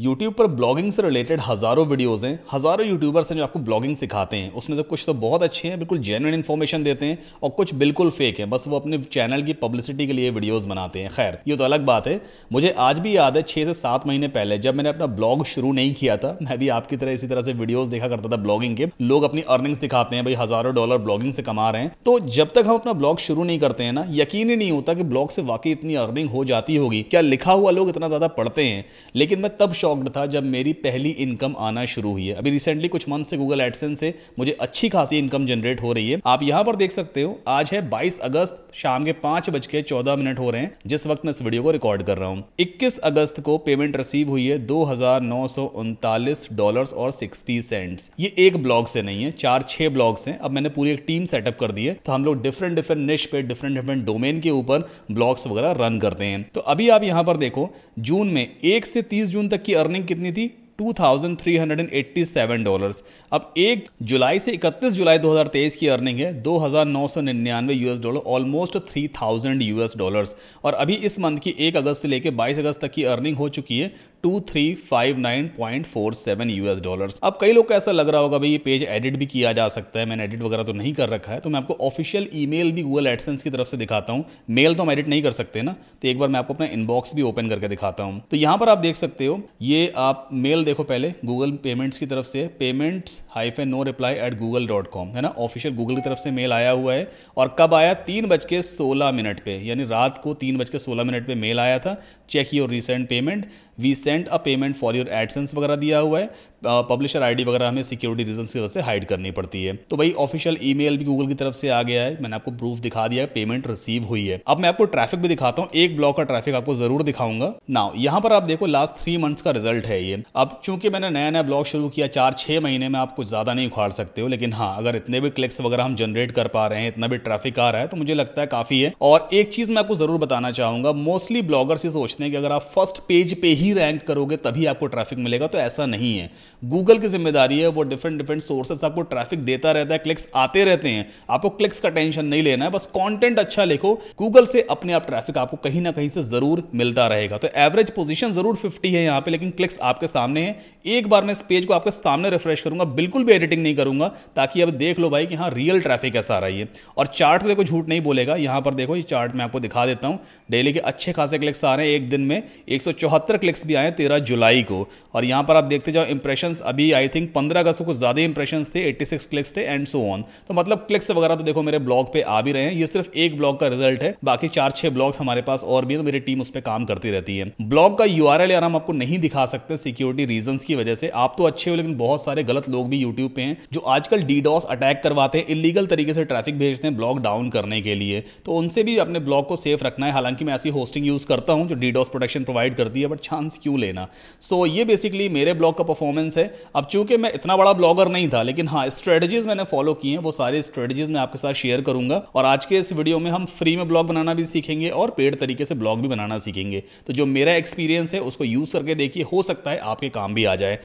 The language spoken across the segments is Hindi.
यूट्यूब पर ब्लॉगिंग से रिलेटेड हज़ारों वीडियोज़ हैं हज़ारों यूट्यूबर्स हैं जो आपको ब्लॉगिंग सिखाते हैं उसमें से कुछ तो बहुत अच्छे हैं बिल्कुल जेनुइन इन्फॉर्मेशन देते हैं और कुछ बिल्कुल फेक हैं बस वो अपने चैनल की पब्लिसिटी के लिए वीडियोज़ बनाते हैं खैर ये तो अलग बात है मुझे आज भी याद है छः से सात महीने पहले जब मैंने अपना ब्लॉग शुरू नहीं किया था मैं भी आपकी तरह इसी तरह से वीडियोज़ देखा करता था ब्लॉगिंग के लोग अपनी अर्निंग्स दिखाते हैं भाई हज़ारों डॉलर ब्लॉगिंग से कमा रहे हैं तो जब तक हम अपना ब्लॉग शुरू नहीं करते हैं ना यकीन ही नहीं होता कि ब्लॉग से वाकई इतनी अर्निंग हो जाती होगी क्या लिखा हुआ लोग इतना ज़्यादा पढ़ते हैं लेकिन मैं तब शॉक्ड था जब मेरी पहली इनकम आना शुरू हुई है अभी रिसेंटली कुछ मंथ से गूगल एडसन से मुझे अच्छी खासी इनकम जनरेट हो रही है आप यहां पर देख सकते हो आज है 22 अगस्त शाम के पांच बज के चौदह मिनट हो रहे हैं जिस वक्त मैं इस वीडियो को रिकॉर्ड कर रहा हूं 21 अगस्त को पेमेंट रिसीव हुई है दो और सिक्सटी सेंट्स ये एक ब्लॉग से नहीं है चार छह ब्लॉग हैं अब मैंने पूरी एक टीम सेटअप कर दी है तो हम लोग डिफरेंट डिफरेंट निश पे डिफरेंट डिफरेंट डोमेन के ऊपर ब्लॉग्स वगैरह रन करते हैं तो अभी आप यहां पर देखो जून में एक से तीस जून तक की अर्निंग कितनी थी 2,387 डॉलर्स अब एक जुलाई से 31 जुलाई 2023 की अर्निंग है 2,999 US dollar almost 3,000 US dollars और अभी इस मंथ की 1 अगस्त से लेकर 22 अगस्त तक की अर्निंग हो चुकी है two three five nine point four seven US dollar अब कई लोग को ऐसा लग रहा होगा भाई ये पेज एडिट भी किया जा सकता है मैंने एडिट वगैरह तो नहीं कर रखा है तो मैं आपको ऑफिशियल ईमेल भी गूगल एडसेंस की तरफ से दिखाता हूँ मेल तो हम एडिट नहीं कर सकते ना तो एक बार मैं आपको अपना इनबॉक्स भी ओपन करके दिखाता हूँ तो यहाँ पर आप देख सकते हो ये आप मेल देखो पहले गूगल पेमेंट्स की तरफ से payments hyphen no reply at Google dot com है ना ऑफिशियल गूगल की तरफ से मेल आया हुआ है और कब आया तीन बज के सोलह मिनट पर यानी रात को तीन बज के सोलह मिनट पर मेल आया था check your recent payment we send a payment for your AdSense वगैरह दिया हुआ है पब्लिशर डी वगैरह हमें सिक्योरिटी रीजन की वजह से हाइड करनी पड़ती है तो भाई ऑफिशियल मेल भी गूगल की तरफ से आ गया है मैंने आपको प्रूफ दिखा दिया पेमेंट रिसीव हुई है अब मैं आपको ट्रैफिक भी दिखाता हूँ एक ब्लॉक का ट्रैफिक आपको जरूर दिखाऊंगा ना यहाँ पर आप देखो लास्ट थ्री मंथ्स का रिजल्ट है ये अब चूंकि मैंने नया नया ब्लॉग शुरू किया चार छह महीने में आप कुछ ज़्यादा नहीं उखाड़ सकते हो लेकिन हाँ अगर इतने भी क्लिक्स वगैरह हम जनरेट कर पा रहे हैं इतना भी ट्रैफिक आ रहा है तो मुझे लगता है काफ़ी है और एक चीज़ मैं आपको ज़रूर बताना चाहूंगा मोस्टली ब्लॉगर्स ये सोचते हैं कि अगर आप फर्स्ट पेज पे ही ही रैंक करोगे तभी आपको ट्रैफिक मिलेगा तो ऐसा नहीं है गूगल की जिम्मेदारी है वो डिफरेंट डिफरेंट सोर्सेस आपको ट्रैफिक देता रहता है क्लिक्स आते रहते हैं आपको क्लिक्स का टेंशन नहीं लेना है बस कॉन्टेंट अच्छा लिखो गूगल से अपने आप ट्रैफिक आपको कहीं ना कहीं से जरूर मिलता रहेगा तो एवरेज पोजिशन जरूर फिफ्टी है यहाँ पे लेकिन क्लिक्स आपके सामने है एक बार मैं इस पेज को आपके सामने रिफ्रेश करूंगा बिल्कुल भी एडिटिंग नहीं करूंगा ताकि अब देख लो भाई कि हाँ रियल ट्रैफिक ऐसा आ सारा है और चार्ट देखो झूठ नहीं बोलेगा यहाँ पर देखो ये चार्ट मैं आपको दिखा देता हूँ डेली के अच्छे खासे क्लिक्स आ रहे हैं एक दिन में एक क्लिक्स इंडेक्स भी आए तेरह जुलाई को और यहाँ पर आप देखते जाओ इंप्रेशंस अभी आई थिंक पंद्रह अगस्त को कुछ ज़्यादा इंप्रेशंस थे 86 क्लिक्स थे एंड सो ऑन तो मतलब क्लिक्स वगैरह तो देखो मेरे ब्लॉग पे आ भी रहे हैं ये सिर्फ एक ब्लॉग का रिजल्ट है बाकी चार छः ब्लॉग्स हमारे पास और भी है तो मेरी टीम उस पर काम करती रहती है ब्लॉग का यू यार हम आपको नहीं दिखा सकते सिक्योरिटी रीजन की वजह से आप तो अच्छे हो लेकिन बहुत सारे गलत लोग भी यूट्यूब पर हैं जो आजकल डीडॉस अटैक करवाते हैं इलीगल तरीके से ट्रैफिक भेजते हैं ब्लॉग डाउन करने के लिए तो उनसे भी अपने ब्लॉग को सेफ रखना है हालांकि मैं ऐसी होस्टिंग यूज़ करता हूँ जो डीडॉस प्रोटेक्शन प्रोवाइड करती है बट चांस क्यों लेना सो so, ये बेसिकली मेरे ब्लॉग का परफॉर्मेंस है अब चूंकि मैं इतना बड़ा ब्लॉगर नहीं था लेकिन हाँ स्ट्रेटजीज मैंने फॉलो की हैं वो सारी स्ट्रेटजीज मैं आपके साथ शेयर करूंगा और आज के इस वीडियो में हम फ्री में ब्लॉग बनाना भी सीखेंगे और पेड तरीके से ब्लॉग भी बनाना सीखेंगे तो जो मेरा एक्सपीरियंस है उसको यूज़ करके देखिए हो सकता है आपके काम भी आ जाए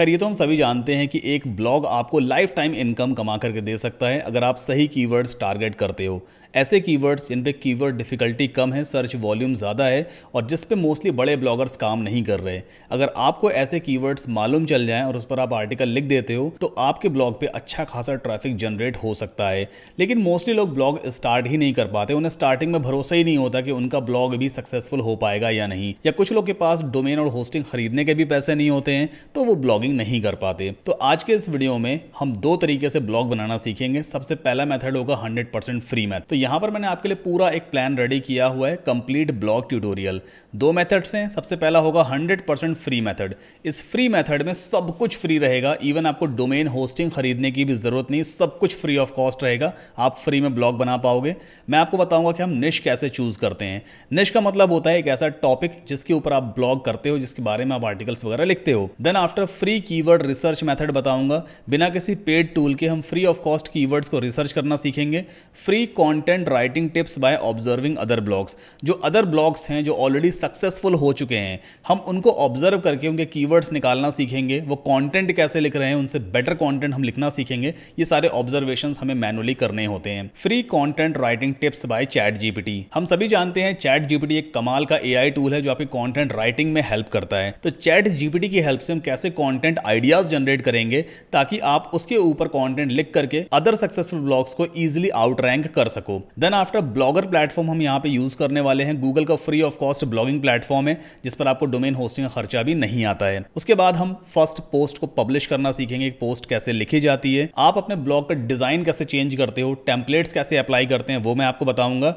खैर ये तो हम सभी जानते हैं कि एक ब्लॉग आपको लाइफ टाइम इनकम कमा करके दे सकता है अगर आप सही कीवर्ड्स टारगेट करते हो ऐसे कीवर्ड्स जिन पे कीवर्ड डिफ़िकल्टी कम है सर्च वॉल्यूम ज़्यादा है और जिस पे मोस्टली बड़े ब्लॉगर्स काम नहीं कर रहे अगर आपको ऐसे कीवर्ड्स मालूम चल जाएं और उस पर आप आर्टिकल लिख देते हो तो आपके ब्लॉग पे अच्छा खासा ट्रैफिक जनरेट हो सकता है लेकिन मोस्टली लोग ब्लॉग स्टार्ट ही नहीं कर पाते उन्हें स्टार्टिंग में भरोसा ही नहीं होता कि उनका ब्लॉग भी सक्सेसफुल हो पाएगा या नहीं या कुछ लोग के पास डोमेन और होस्टिंग खरीदने के भी पैसे नहीं होते हैं तो वो ब्लॉगिंग नहीं कर पाते तो आज के इस वीडियो में हम दो तरीके से ब्लॉग बनाना सीखेंगे सबसे पहला मेथड होगा हंड्रेड फ्री मैथ तो यहाँ पर मैंने आपके लिए पूरा एक प्लान रेडी किया हुआ है कंप्लीट ब्लॉग ट्यूटोरियल दो मेथड्स हैं सबसे पहला होगा 100% फ्री मेथड इस फ्री मेथड में सब कुछ फ्री रहेगा इवन आपको डोमेन होस्टिंग खरीदने की भी ज़रूरत नहीं सब कुछ फ्री ऑफ कॉस्ट रहेगा आप फ्री में ब्लॉग बना पाओगे मैं आपको बताऊंगा कि हम निश कैसे चूज़ करते हैं निश का मतलब होता है एक ऐसा टॉपिक जिसके ऊपर आप ब्लॉग करते हो जिसके बारे में आप आर्टिकल्स वगैरह लिखते हो देन आफ्टर फ्री की रिसर्च मैथड बताऊंगा बिना किसी पेड टूल के हम फ्री ऑफ कॉस्ट की को रिसर्च करना सीखेंगे free content content writing tips by observing other blogs जो अदर ब्लॉग्स हैं जो ऑलरेडी सक्सेसफुल हो चुके हैं हम उनको ऑब्जर्व करके उनके कीवर्ड्स निकालना सीखेंगे वो कंटेंट कैसे लिख रहे हैं उनसे बेटर कंटेंट हम लिखना सीखेंगे ये सारे ऑब्जर्वेशन हमें मैनुअली करने होते हैं free content writing tips by chat GPT हम सभी जानते हैं चैट जीपीटी एक कमाल का ए टूल है जो आपकी कॉन्टेंट राइटिंग में हेल्प करता है तो चैट जीपीटी की हेल्प से हम कैसे कॉन्टेंट आइडियाज जनरेट करेंगे ताकि आप उसके ऊपर कॉन्टेंट लिख करके अदर सक्सेसफुल ब्लॉग्स को इजिली आउट रैंक कर सको देन आफ्टर ब्लॉगर प्लेटफॉर्म हम यहाँ पे यूज करने वाले हैं गूगल का free of cost blogging platform है जिस पर आपको डोमेन होस्टिंग का खर्चा भी नहीं आता है उसके बाद हम फर्स्ट पोस्ट को पब्लिश करना सीखेंगे एक पोस्ट कैसे लिखी जाती है आप अपने ब्लॉग का डिजाइन कैसे चेंज करते हो टेम्पलेट्स कैसे अप्लाई करते हैं वो मैं आपको बताऊंगा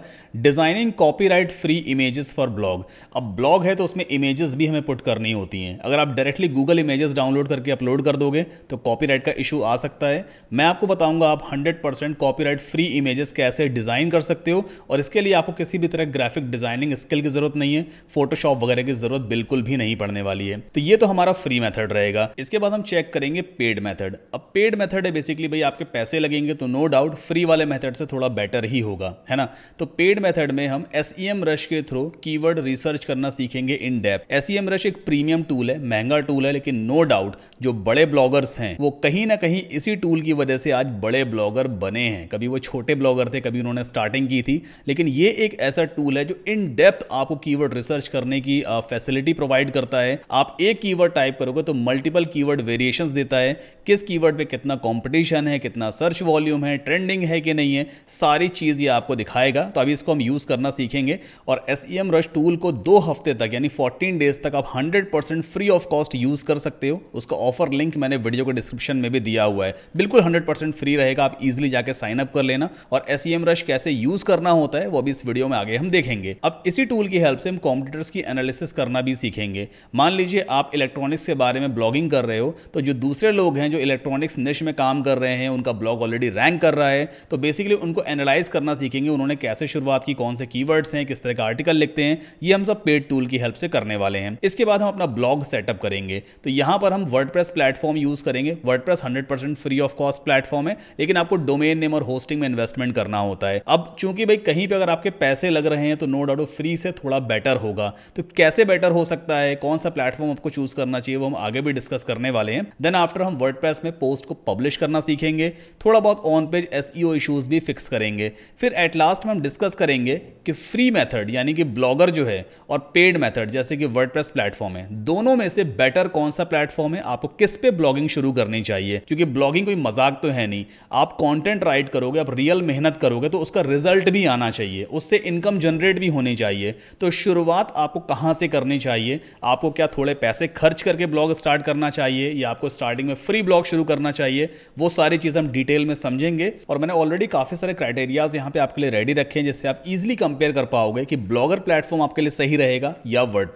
designing copy free images for blog अब ब्लॉग है तो उसमें इमेजेस भी हमें पुट करनी होती हैं अगर आप डायरेक्टली गूगल इमेजेस डाउनलोड करके अपलोड कर दोगे तो कॉपीराइट का इशू आ सकता है मैं आपको बताऊंगा आप 100% कॉपीराइट फ्री इमेजेस कैसे डिजाइन डिज़ाइन कर सकते हो और इसके लिए आपको किसी भी तरह ग्राफिक डिज़ाइनिंग स्किल की ज़रूरत नहीं है फोटोशॉप वगैरह की ज़रूरत बिल्कुल भी नहीं पड़ने वाली है तो ये तो हमारा फ्री मैथड रहेगा इसके बाद हम चेक करेंगे पेड मैथड अब पेड मैथड है बेसिकली भाई आपके पैसे लगेंगे तो नो डाउट फ्री वाले मैथड से थोड़ा बेटर ही होगा है ना तो पेड मैथड में हम एस रश e के थ्रू कीवर्ड रिसर्च करना सीखेंगे इन डेप एस रश एक प्रीमियम टूल है महंगा टूल है लेकिन नो डाउट जो बड़े ब्लॉगर्स हैं वो कहीं ना कहीं इसी टूल की वजह से आज बड़े ब्लॉगर बने हैं कभी वो छोटे ब्लॉगर थे कभी उन्होंने मैंने स्टार्टिंग की थी लेकिन ये एक ऐसा टूल है जो इन डेप्थ आपको कीवर्ड रिसर्च करने की फैसिलिटी प्रोवाइड करता है आप एक कीवर्ड टाइप करोगे तो मल्टीपल कीवर्ड वेरिएशंस देता है किस कीवर्ड पे कितना कंपटीशन है कितना सर्च वॉल्यूम है ट्रेंडिंग है कि नहीं है सारी चीज़ ये आपको दिखाएगा तो अभी इसको हम यूज़ करना सीखेंगे और एस रश टूल को दो हफ्ते तक यानी फोर्टीन डेज तक आप hundred free of cost use कर सकते हो उसका ऑफर लिंक मैंने वीडियो को डिस्क्रिप्शन में भी दिया हुआ है बिल्कुल हंड्रेड फ्री रहेगा आप इजिली जाकर साइनअप कर लेना और एस रश e कैसे यूज करना होता है वो भी इस वीडियो में आगे हम देखेंगे अब इसी टूल की हेल्प से हम कॉम्प्यूटर्स की एनालिसिस करना भी सीखेंगे मान लीजिए आप इलेक्ट्रॉनिक्स के बारे में ब्लॉगिंग कर रहे हो तो जो दूसरे लोग हैं जो इलेक्ट्रॉनिक्स निश में काम कर रहे हैं उनका ब्लॉग ऑलरेडी रैंक कर रहा है तो बेसिकली उनको एनालाइज करना सीखेंगे उन्होंने कैसे शुरुआत की कौन से की हैं किस तरह का आर्टिकल लिखते हैं ये हम सब पेड टूल की हेल्प से करने वाले हैं इसके बाद हम अपना ब्लॉग सेटअप करेंगे तो यहाँ पर हम वर्ड प्लेटफॉर्म यूज करेंगे WordPress free of cost platform है लेकिन आपको डोमेन नेम और होस्टिंग में इन्वेस्टमेंट करना होता है अब चूंकि भाई कहीं पर अगर आपके पैसे लग रहे हैं तो नो डाउट फ्री से थोड़ा बेटर होगा तो कैसे बेटर हो सकता है कौन सा प्लेटफॉर्म आपको चूज करना चाहिए वो हम आगे भी डिस्कस करने वाले हैं देन आफ्टर हम वर्ड में पोस्ट को पब्लिश करना सीखेंगे थोड़ा बहुत ऑन पेज एस इशूज़ भी फिक्स करेंगे फिर एट लास्ट में हम डिस्कस करेंगे कि फ्री मेथड यानी कि ब्लॉगर जो है और पेड मेथड जैसे कि वर्ड प्लेटफॉर्म है दोनों में से बेटर कौन सा प्लेटफॉर्म है आपको किस पे ब्लॉगिंग शुरू करनी चाहिए क्योंकि ब्लॉगिंग कोई मजाक तो है नहीं आप कॉन्टेंट राइट करोगे आप रियल मेहनत करोगे तो उसका रिजल्ट भी आना चाहिए उससे इनकम जनरेट भी होनी चाहिए तो शुरुआत आपको कहाँ से करनी चाहिए आपको क्या थोड़े पैसे खर्च करके ब्लॉग स्टार्ट करना चाहिए या आपको स्टार्टिंग में फ्री ब्लॉग शुरू करना चाहिए वो सारी चीज़ हम डिटेल में समझेंगे और मैंने ऑलरेडी काफ़ी सारे क्राइटेरियाज यहाँ पे आपके लिए रेडी रखे हैं जिससे आप इजिली कंपेयर कर पाओगे कि ब्लॉगर प्लेटफॉर्म आपके लिए सही रहेगा या वर्ड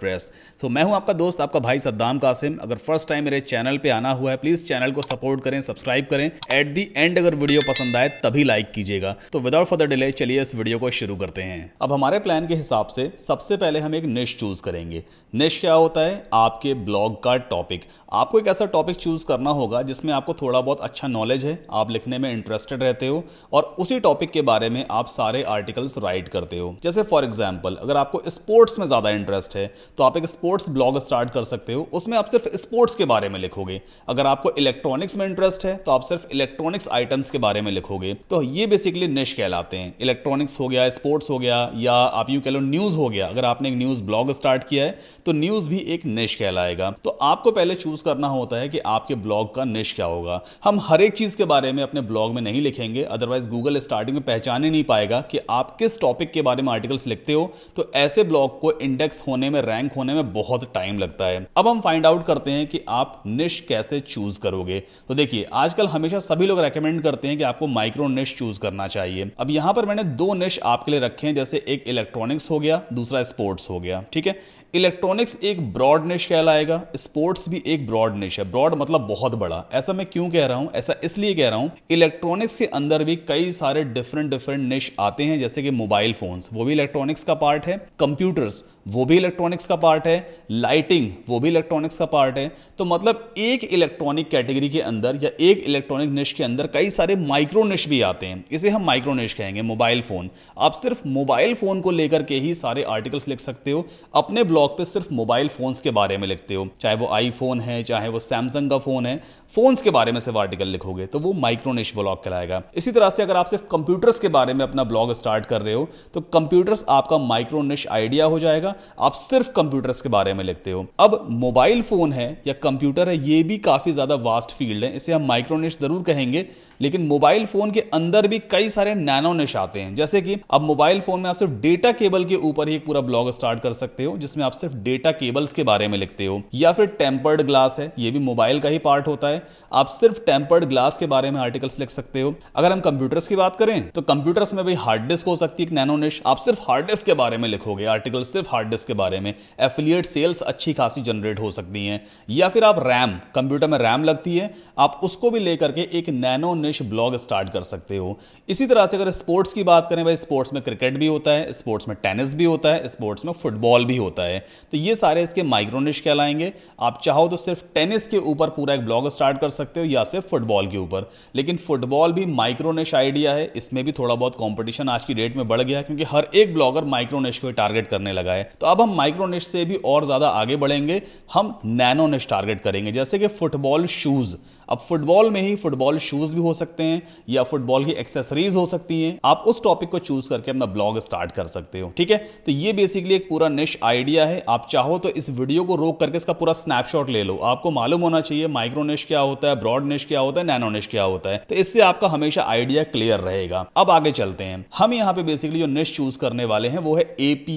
तो मैं हूँ आपका दोस्त आपका भाई सद्दाम कासिम अगर फर्स्ट टाइम मेरे चैनल पर आना हुआ है प्लीज़ चैनल को सपोर्ट करें सब्सक्राइब करें एट दी एंड अगर वीडियो पसंद आए तभी लाइक कीजिएगा तो विदाउट फर्दर डिले चलिए इस वीडियो को शुरू करते हैं अब हमारे प्लान के हिसाब से सबसे पहले हम एक निश चूज करेंगे निश क्या होता है आपके ब्लॉग का टॉपिक आपको एक ऐसा टॉपिक चूज करना होगा जिसमें आपको थोड़ा बहुत अच्छा नॉलेज है आप लिखने में इंटरेस्टेड रहते हो और उसी टॉपिक के बारे में आप सारे आर्टिकल्स राइट करते हो जैसे फॉर एग्जाम्पल अगर आपको स्पोर्ट्स में ज्यादा इंटरेस्ट है तो आप एक स्पोर्ट्स ब्लॉग स्टार्ट कर सकते हो उसमें आप सिर्फ स्पोर्ट्स के बारे में लिखोगे अगर आपको इलेक्ट्रॉनिक्स में इंटरेस्ट है तो आप सिर्फ इलेक्ट्रॉनिक्स आइटम्स के बारे में लिखोगे तो ये बेसिकली निश कहलाता आते हैं इलेक्ट्रॉनिक्स हो गया स्पोर्ट्स हो गया या आप यूँ कह लो न्यूज़ हो गया अगर आपने एक न्यूज़ ब्लॉग स्टार्ट किया है तो न्यूज़ भी एक निश कहलाएगा तो आपको पहले चूज़ करना होता है कि आपके ब्लॉग का निश क्या होगा हम हर एक चीज़ के बारे में अपने ब्लॉग में नहीं लिखेंगे अदरवाइज गूगल स्टार्टिंग में पहचाने नहीं पाएगा कि आप किस टॉपिक के बारे में आर्टिकल्स लिखते हो तो ऐसे ब्लॉग को इंडेक्स होने में रैंक होने में बहुत टाइम लगता है अब हम फाइंड आउट करते हैं कि आप निश कैसे चूज करोगे तो देखिए आजकल हमेशा सभी लोग रेकमेंड करते हैं कि आपको माइक्रो निश चूज करना चाहिए अब यहां पर मैंने दो निश आपके लिए रखे हैं जैसे एक इलेक्ट्रॉनिक्स हो गया दूसरा स्पोर्ट्स हो गया ठीक है इलेक्ट्रॉनिक्स एक ब्रॉड निश कहलाएगा स्पोर्ट्स भी एक ब्रॉड निश है ब्रॉड मतलब बहुत बड़ा ऐसा मैं क्यों कह रहा हूं ऐसा इसलिए कह रहा हूं इलेक्ट्रॉनिक्स के अंदर भी कई सारे डिफरेंट डिफरेंट निश आते हैं जैसे कि मोबाइल फोन्स वो भी इलेक्ट्रॉनिक्स का पार्ट है कंप्यूटर्स वो भी इलेक्ट्रॉनिक्स का पार्ट है लाइटिंग वो भी इलेक्ट्रॉनिक्स का पार्ट है तो मतलब एक इलेक्ट्रॉनिक कैटेगरी के अंदर या एक इलेक्ट्रॉनिक निश के अंदर कई सारे माइक्रो निश भी आते हैं इसे हम माइक्रो निश कहेंगे मोबाइल फोन आप सिर्फ मोबाइल फोन को लेकर के ही सारे आर्टिकल्स लिख सकते हो अपने ब्लॉग ब्लॉग पे सिर्फ मोबाइल फोन्स के बारे में लिखते हो चाहे वो आईफोन है चाहे वो सैमसंग का फोन है फोन्स के बारे में सिर्फ आर्टिकल लिखोगे तो वो माइक्रोनिश ब्लॉग कहलाएगा इसी तरह से अगर आप सिर्फ कंप्यूटर्स के बारे में अपना ब्लॉग स्टार्ट कर रहे हो तो कंप्यूटर्स आपका माइक्रोनिश आइडिया हो जाएगा आप सिर्फ कंप्यूटर्स के बारे में लिखते हो अब मोबाइल फोन है या कंप्यूटर है ये भी काफी ज्यादा वास्ट फील्ड है इसे हम माइक्रोनिश जरूर कहेंगे लेकिन मोबाइल फोन के अंदर भी कई सारे नैनो निश आते हैं जैसे कि अब मोबाइल फोन में आप सिर्फ डेटा केबल के ऊपर ही पूरा ब्लॉग स्टार्ट कर सकते हो जिसमें आप सिर्फ डेटा केबल्स के बारे में लिखते हो या फिर टेम्पर्ड ग्लास है ये भी मोबाइल का ही पार्ट होता है आप सिर्फ टेम्पर्ड ग्लास के बारे में आर्टिकल्स लिख सकते हो अगर हम कंप्यूटर्स की बात करें तो कंप्यूटर्स में भी हार्ड डिस्क हो सकती है नैनो निश आप सिर्फ हार्ड डिस्क के बारे में लिखोगे आर्टिकल सिर्फ हार्ड डिस्क के बारे में एफिलियट सेल्स अच्छी खासी जनरेट हो सकती है या फिर आप रैम कंप्यूटर में रैम लगती है आप उसको भी लेकर के एक नैनो बिजनेस ब्लॉग स्टार्ट कर सकते हो इसी तरह से अगर स्पोर्ट्स की बात करें भाई स्पोर्ट्स में क्रिकेट भी होता है स्पोर्ट्स में टेनिस भी होता है स्पोर्ट्स में फुटबॉल भी होता है तो ये सारे इसके माइक्रोनिश कहलाएंगे आप चाहो तो सिर्फ टेनिस के ऊपर पूरा एक ब्लॉग स्टार्ट कर सकते हो या सिर्फ फुटबॉल के ऊपर लेकिन फुटबॉल भी माइक्रोनिश आइडिया है इसमें भी थोड़ा बहुत कॉम्पिटिशन आज की डेट में बढ़ गया क्योंकि हर एक ब्लॉगर माइक्रोनिश को टारगेट करने लगा है तो अब हम माइक्रोनिश से भी और ज्यादा आगे बढ़ेंगे हम नैनोनिश टारगेट करेंगे जैसे कि फुटबॉल शूज अब फुटबॉल में ही फुटबॉल शूज भी हो सकते हैं या फुटबॉल की एक्सेसरीज हो सकती हैं आप उस टॉपिक को चूज करके अपना ब्लॉग स्टार्ट कर सकते हो ठीक है तो ये बेसिकली एक पूरा निश आइडिया है आप चाहो तो इस वीडियो को रोक करके इसका पूरा स्नैपशॉट ले लो आपको मालूम होना चाहिए माइक्रोनिश क्या होता है ब्रॉड निश क्या होता है नैनोनिश क्या होता है तो इससे आपका हमेशा आइडिया क्लियर रहेगा अब आगे चलते हैं हम यहाँ पे बेसिकली जो निश चूज करने वाले हैं वो है एपी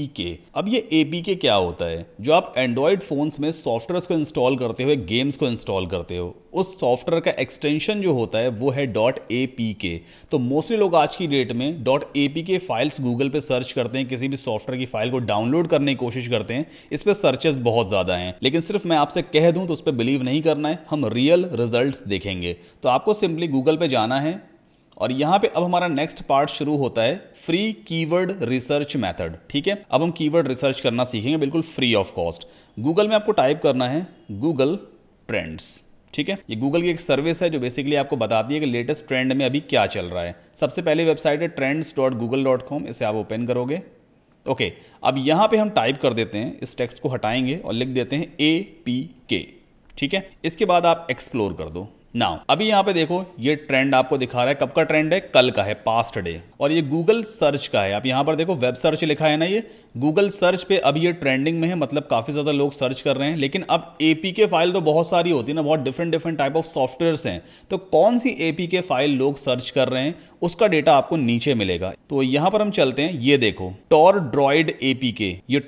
अब ये एपी क्या होता है जो आप एंड्रॉइड फोन्स में सॉफ्टवेयर को इंस्टॉल करते हुए गेम्स को इंस्टॉल करते हो उस सॉफ्ट सॉफ्टवेयर का एक्सटेंशन जो होता है वो है डॉट ए पी के तो मोस्टली लोग आज की डेट में dot A P K files Google पे सर्च करते हैं किसी भी सॉफ्टवेयर की फाइल को डाउनलोड करने की कोशिश करते हैं इस पर सर्चेस बहुत ज़्यादा हैं लेकिन सिर्फ मैं आपसे कह दूं तो उस पर बिलीव नहीं करना है हम रियल रिजल्ट देखेंगे तो आपको सिंपली गूगल पर जाना है और यहां पे अब हमारा नेक्स्ट पार्ट शुरू होता है फ्री कीवर्ड रिसर्च मेथड ठीक है अब हम कीवर्ड रिसर्च करना सीखेंगे बिल्कुल फ्री ऑफ कॉस्ट गूगल में आपको टाइप करना है गूगल ट्रेंड्स ठीक है ये गूगल की एक सर्विस है जो बेसिकली आपको बताती है कि लेटेस्ट ट्रेंड में अभी क्या चल रहा है सबसे पहले वेबसाइट है trends dot Google dot com इसे आप ओपन करोगे ओके अब यहाँ पे हम टाइप कर देते हैं इस टेक्स्ट को हटाएंगे और लिख देते हैं ए पी के ठीक है इसके बाद आप एक्सप्लोर कर दो नाउ अभी यहाँ पे देखो ये ट्रेंड आपको दिखा रहा है कब का ट्रेंड है कल का है पास्ट डे और ये गूगल सर्च का है आप यहाँ पर देखो वेब सर्च लिखा है ना ये गूगल सर्च पे अभी ये ट्रेंडिंग में है मतलब काफी ज्यादा लोग सर्च कर रहे हैं लेकिन अब के फाइल तो बहुत सारी होती है ना बहुत different different type of software हैं तो कौन सी के फाइल लोग सर्च कर रहे हैं उसका डेटा आपको नीचे मिलेगा तो यहाँ पर हम चलते हैं ये देखो एपी के ये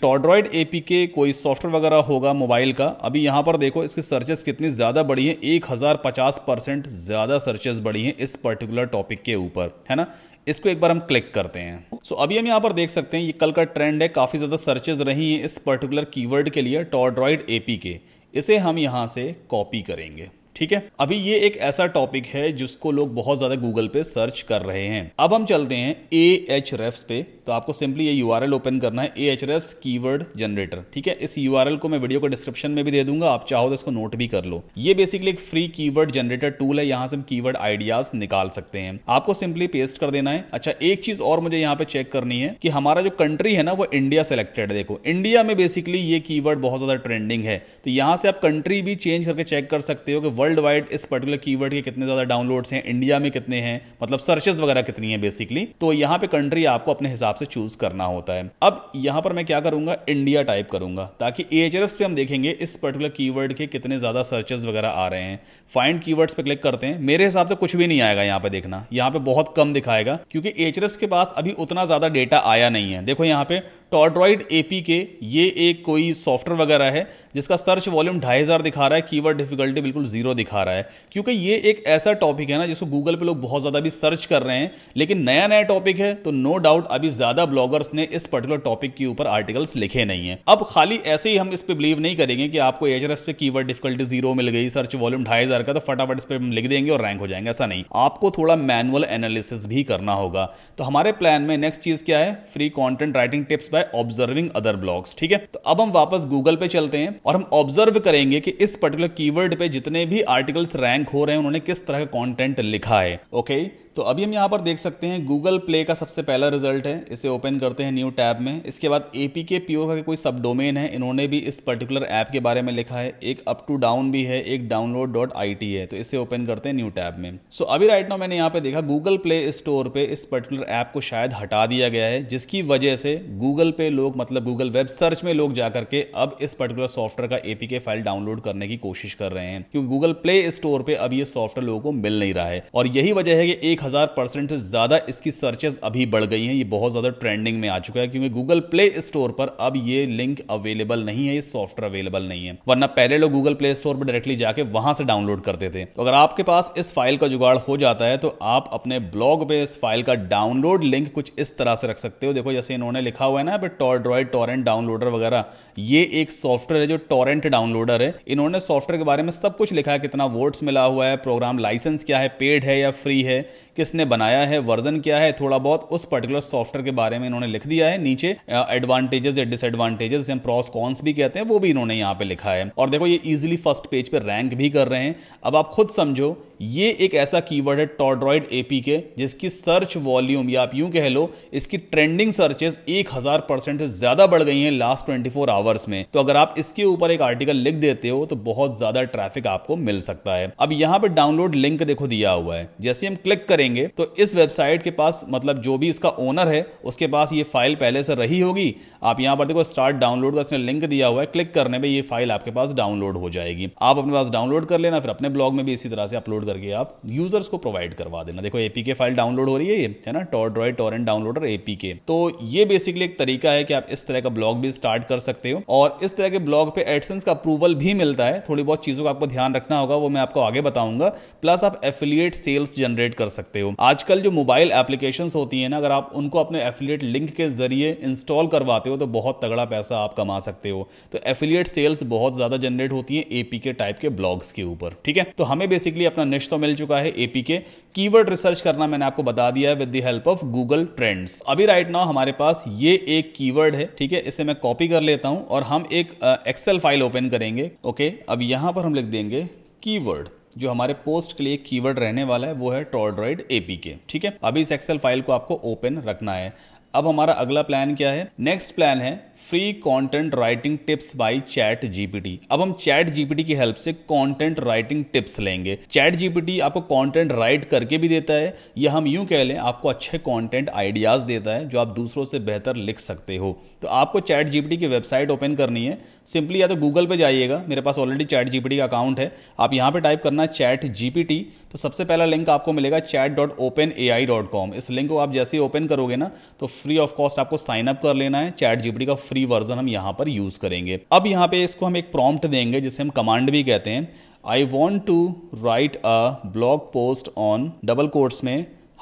एपी के कोई सॉफ्टवेयर वगैरह होगा मोबाइल का अभी यहाँ पर देखो इसकी सर्चेस कितनी ज्यादा बड़ी है एक हजार पचास 50 परसेंट ज़्यादा सर्चेस बढ़ी हैं इस पर्टिकुलर टॉपिक के ऊपर है ना इसको एक बार हम क्लिक करते हैं सो so, अभी हम यहाँ पर देख सकते हैं ये कल का ट्रेंड है काफ़ी ज़्यादा सर्चेज रही हैं इस पर्टिकुलर कीवर्ड के लिए टॉड्रॉइड एपी के इसे हम यहाँ से कॉपी करेंगे ठीक है अभी ये एक ऐसा टॉपिक है जिसको लोग बहुत ज्यादा गूगल पे सर्च कर रहे हैं अब हम चलते हैं ए एच रेफ्स पे तो आपको सिंपली ये यू ओपन करना है ए एच रेफ्स की जनरेटर ठीक है इस यू को मैं वीडियो को डिस्क्रिप्शन में भी दे दूंगा आप चाहो तो इसको नोट भी कर लो ये बेसिकली एक फ्री की जनरेटर टूल है यहाँ से हम की आइडियाज निकाल सकते हैं आपको सिंपली पेस्ट कर देना है अच्छा एक चीज और मुझे यहाँ पे चेक करनी है कि हमारा जो कंट्री है ना वो इंडिया सेलेक्टेड है देखो इंडिया में बेसिकली ये कीवर्ड बहुत ज्यादा ट्रेंडिंग है तो यहाँ से आप कंट्री भी चेंज करके चेक कर सकते हो कि वर्ल्ड वाइड इस पर्टिकुलर कीवर्ड के कितने ज़्यादा डाउनलोड्स हैं इंडिया में कितने हैं मतलब सर्चेस वगैरह कितनी है बेसिकली तो यहाँ पे कंट्री आपको अपने हिसाब से चूज करना होता है अब यहाँ पर मैं क्या करूंगा इंडिया टाइप करूंगा ताकि एच पे हम देखेंगे इस पर्टिकुलर कीवर्ड के कितने ज़्यादा सर्चेस वगैरह आ रहे हैं फाइंड कीवर्ड्स पे क्लिक करते हैं मेरे हिसाब से कुछ भी नहीं आएगा यहाँ पे देखना यहाँ पे बहुत कम दिखाएगा क्योंकि एच के पास अभी उतना ज़्यादा डेटा आया नहीं है देखो यहाँ पे टॉड्रॉइड एपी के ये एक कोई सॉफ्टवेयर वगैरह है जिसका सर्च वॉल्यूम ढाई दिखा रहा है कीवर्ड डिफिकल्टी बिल्कुल जीरो जीरो दिखा रहा है क्योंकि ये एक ऐसा टॉपिक है ना जिसको गूगल पे लोग बहुत ज़्यादा भी सर्च कर रहे हैं लेकिन नया नया टॉपिक है तो नो डाउट अभी ज़्यादा ब्लॉगर्स ने इस पर्टिकुलर टॉपिक के ऊपर आर्टिकल्स लिखे नहीं हैं अब खाली ऐसे ही हम इस पर बिलीव नहीं करेंगे कि आपको एच पे की डिफिकल्टी जीरो मिल गई सर्च वॉल्यूम ढाई का तो फटाफट इस पर लिख देंगे और रैंक हो जाएंगे ऐसा नहीं आपको थोड़ा मैनुअल एनालिसिस भी करना होगा तो हमारे प्लान में नेक्स्ट चीज़ क्या है free content writing tips by observing other blogs ठीक है तो अब हम वापस गूगल पे चलते हैं और हम ऑब्जर्व करेंगे कि इस पर्टिकुलर कीवर्ड पे जितने भी आर्टिकल्स रैंक हो रहे हैं उन्होंने किस तरह का कॉन्टेंट लिखा है ओके तो अभी हम यहाँ पर देख सकते हैं गूगल प्ले का सबसे पहला रिजल्ट है इसे ओपन करते हैं न्यू टैब में इसके बाद ए पी के पी ओ का कोई सब डोमेन है इन्होंने भी इस पर्टिकुलर ऐप के बारे में लिखा है एक अप टू डाउन भी है एक डाउनलोड डॉट आई टी है तो इसे ओपन करते हैं न्यू टैब में सो अभी राइट नाउ मैंने यहाँ पे देखा गूगल प्ले स्टोर पर इस पर्टिकुलर ऐप को शायद हटा दिया गया है जिसकी वजह से गूगल पे लोग मतलब गूगल वेब सर्च में लोग जा करके अब इस पर्टिकुलर सॉफ्टवेयर का A P K file download करने की कोशिश कर रहे हैं क्योंकि गूगल प्ले स्टोर पर अब ये सॉफ्टवेयर लोगों को मिल नहीं रहा है और यही वजह है कि एक हज़ार परसेंट से ज़्यादा इसकी सर्चेज अभी बढ़ गई हैं ये बहुत ज़्यादा ट्रेंडिंग में आ चुका है क्योंकि गूगल प्ले स्टोर पर अब ये लिंक अवेलेबल नहीं है ये सॉफ्टवेयर अवेलेबल नहीं है वरना पहले लोग गूगल प्ले स्टोर पर डायरेक्टली जाके वहाँ से डाउनलोड करते थे तो अगर आपके पास इस फाइल का जुगाड़ हो जाता है तो आप अपने ब्लॉग पर इस फाइल का डाउनलोड लिंक कुछ इस तरह से रख सकते हो देखो जैसे इन्होंने लिखा हुआ है ना टॉरड्रॉइड टॉरेंट डाउनलोडर वगैरह ये एक सॉफ्टवेयर है जो टॉरेंट डाउनलोडर है इन्होंने सॉफ्टवेयर के बारे में सब कुछ लिखा है कितना वोट्स मिला हुआ है प्रोग्राम लाइसेंस क्या है पेड है या फ्री है किसने बनाया है वर्जन क्या है थोड़ा बहुत उस पर्टिकुलर सॉफ्टवेयर के बारे में इन्होंने लिख दिया है नीचे एडवांटेजेस या डिसएडवांटेजेस हम प्रॉस कॉन्स भी कहते हैं वो भी इन्होंने यहाँ पे लिखा है और देखो ये इजिली फर्स्ट पेज पे रैंक भी कर रहे हैं अब आप खुद समझो ये एक ऐसा कीवर्ड है टॉड्रॉइड एपी के जिसकी सर्च वॉल्यूम या आप यूं कह लो इसकी ट्रेंडिंग सर्चेस 1000 परसेंट से ज्यादा बढ़ गई हैं लास्ट 24 आवर्स में तो अगर आप इसके ऊपर एक आर्टिकल लिख देते हो तो बहुत ज्यादा ट्रैफिक आपको मिल सकता है अब यहां पर डाउनलोड लिंक देखो दिया हुआ है जैसे हम क्लिक करें करेंगे तो इस वेबसाइट के पास मतलब जो भी इसका ओनर है उसके पास ये फाइल पहले से रही होगी आप यहाँ पर देखो स्टार्ट डाउनलोड का इसने लिंक दिया हुआ है क्लिक करने पर ये फाइल आपके पास डाउनलोड हो जाएगी आप अपने पास डाउनलोड कर लेना फिर अपने ब्लॉग में भी इसी तरह से अपलोड करके आप यूजर्स को प्रोवाइड करवा देना देखो एपी फाइल डाउनलोड हो रही है ये है ना टॉड्रॉइड टॉरेंट डाउनलोडर एपी तो ये बेसिकली एक तरीका है कि आप इस तरह का ब्लॉग भी स्टार्ट कर सकते हो और इस तरह के ब्लॉग पे एडसेंस का अप्रूवल भी मिलता है थोड़ी बहुत चीजों का आपको ध्यान रखना होगा वो मैं आपको आगे बताऊंगा प्लस आप एफिलिएट सेल्स जनरेट कर सकते सकते हो आजकल जो मोबाइल एप्लीकेशन होती है ना अगर आप उनको अपने एफिलियट लिंक के जरिए इंस्टॉल करवाते हो तो बहुत तगड़ा पैसा आप कमा सकते हो तो एफिलियट सेल्स बहुत ज्यादा जनरेट होती है एपी के टाइप के ब्लॉग्स के ऊपर ठीक है तो हमें बेसिकली अपना निश्च तो मिल चुका है एपी के कीवर्ड रिसर्च करना मैंने आपको बता दिया है with the help of Google Trends अभी राइट नाउ हमारे पास ये एक कीवर्ड है ठीक है इसे मैं कॉपी कर लेता हूं और हम एक एक्सेल फाइल ओपन करेंगे ओके अब यहां पर हम लिख देंगे कीवर्ड जो हमारे पोस्ट के लिए कीवर्ड रहने वाला है वो है टॉर्ड्रॉइड एपीके ठीक है अभी इस एक्सेल फाइल को आपको ओपन रखना है अब हमारा अगला प्लान क्या है नेक्स्ट प्लान है free content writing tips by chat GPT अब हम चैट जीपीटी की हेल्प से कंटेंट राइटिंग टिप्स लेंगे चैट जीपीटी आपको कंटेंट राइट करके भी देता है या हम यूं कह लें आपको अच्छे कंटेंट आइडियाज देता है जो आप दूसरों से बेहतर लिख सकते हो तो आपको चैट जीपीटी की वेबसाइट ओपन करनी है सिंपली या तो गूगल पर जाइएगा मेरे पास ऑलरेडी चैट जीपीटी का अकाउंट है आप यहाँ पर टाइप करना चैट जीपीटी तो सबसे पहला लिंक आपको मिलेगा chat dot open A I dot com इस लिंक को आप जैसे ही ओपन करोगे ना तो फ्री ऑफ कॉस्ट आपको साइन अप कर लेना है चैट जीपीटी का फ्री वर्जन हम यहाँ पर यूज करेंगे अब यहाँ पे इसको हम एक प्रॉम्प्ट देंगे जिसे हम कमांड भी कहते हैं I want to write a blog post on double quotes में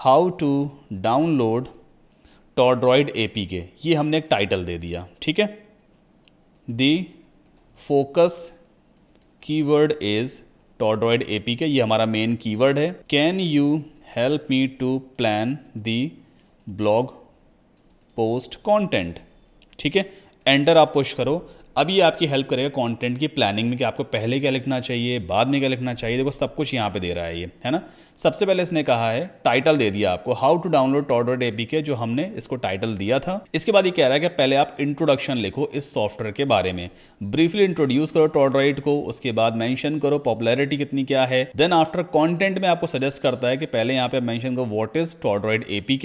how to download टॉड्रॉइड AP K ये हमने एक टाइटल दे दिया ठीक है the focus keyword is todroid AP K ये हमारा मेन कीवर्ड है can you help me to plan the blog post content ठीक है एंटर आप पुश करो अभी आपकी हेल्प करेगा कंटेंट की प्लानिंग में कि आपको पहले क्या लिखना चाहिए बाद में क्या लिखना चाहिए देखो सब कुछ यहाँ पे दे रहा है ये है ना सबसे पहले इसने कहा है टाइटल दे दिया आपको हाउ टू डाउनलोड टॉडर एपी के जो हमने इसको टाइटल दिया था इसके बाद ये कह रहा है कि पहले आप इंट्रोडक्शन लिखो इस सॉफ्टवेयर के बारे में ब्रीफली इंट्रोड्यूस करो टॉडराइट को उसके बाद मैंशन करो पॉपुलरिटी कितनी क्या है देन आफ्टर कॉन्टेंट में आपको सजेस्ट करता है कि पहले यहाँ पे मैंशन करो what is Tordroid AP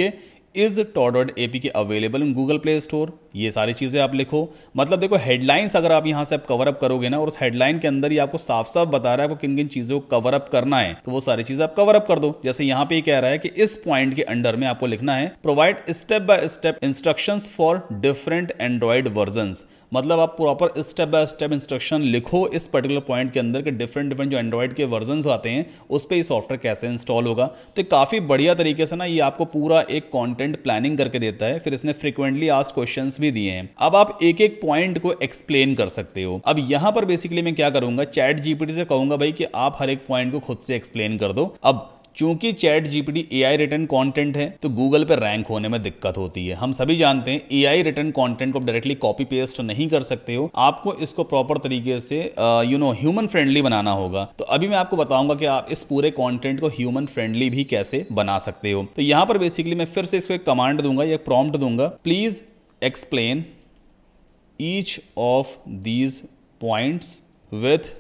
is टॉडॉट A P K available in Google play Store ये सारी चीज़ें आप लिखो मतलब देखो हेडलाइंस अगर आप यहाँ से आप कवर अप करोगे ना और उस हेडलाइन के अंदर ही आपको साफ साफ बता रहा है आपको किन किन चीज़ों को कवर अप करना है तो वो सारी चीज़ें आप कवर अप कर दो जैसे यहाँ पे कह रहा है कि इस पॉइंट के अंडर में आपको लिखना है provide step by step instruction for different Android version मतलब आप proper step by step instruction लिखो इस पर्टिकुलर पॉइंट के अंदर के डिफरेंट डिफरेंट जो एंड्रॉइड के वर्जन आते हैं उस पर सॉफ्टवेयर कैसे इंस्टॉल होगा तो काफ़ी बढ़िया तरीके से ना ये आपको पूरा एक कॉन्टेंट प्लानिंग करके देता है फिर इसने फ्रिक्वेंटली आज क्वेश्चन भी दिए हैं अब आप एक एक पॉइंट को एक्सप्लेन कर सकते हो अब यहाँ पर बेसिकली मैं क्या करूंगा चैट जीपीटी से कहूंगा भाई कि आप हर एक पॉइंट को खुद से एक्सप्लेन कर दो अब चूंकि ChatGPT AI written content है तो गूगल पे रैंक होने में दिक्कत होती है हम सभी जानते हैं ए आई रिटर्न कॉन्टेंट को डायरेक्टली कॉपी पेस्ट नहीं कर सकते हो आपको इसको प्रॉपर तरीके से यू नो ह्यूमन फ्रेंडली बनाना होगा तो अभी मैं आपको बताऊंगा कि आप इस पूरे कॉन्टेंट को ह्यूमन फ्रेंडली भी कैसे बना सकते हो तो यहां पर बेसिकली मैं फिर से इसको एक कमांड दूंगा या प्रॉम्प्ट दूंगा please explain each of these points with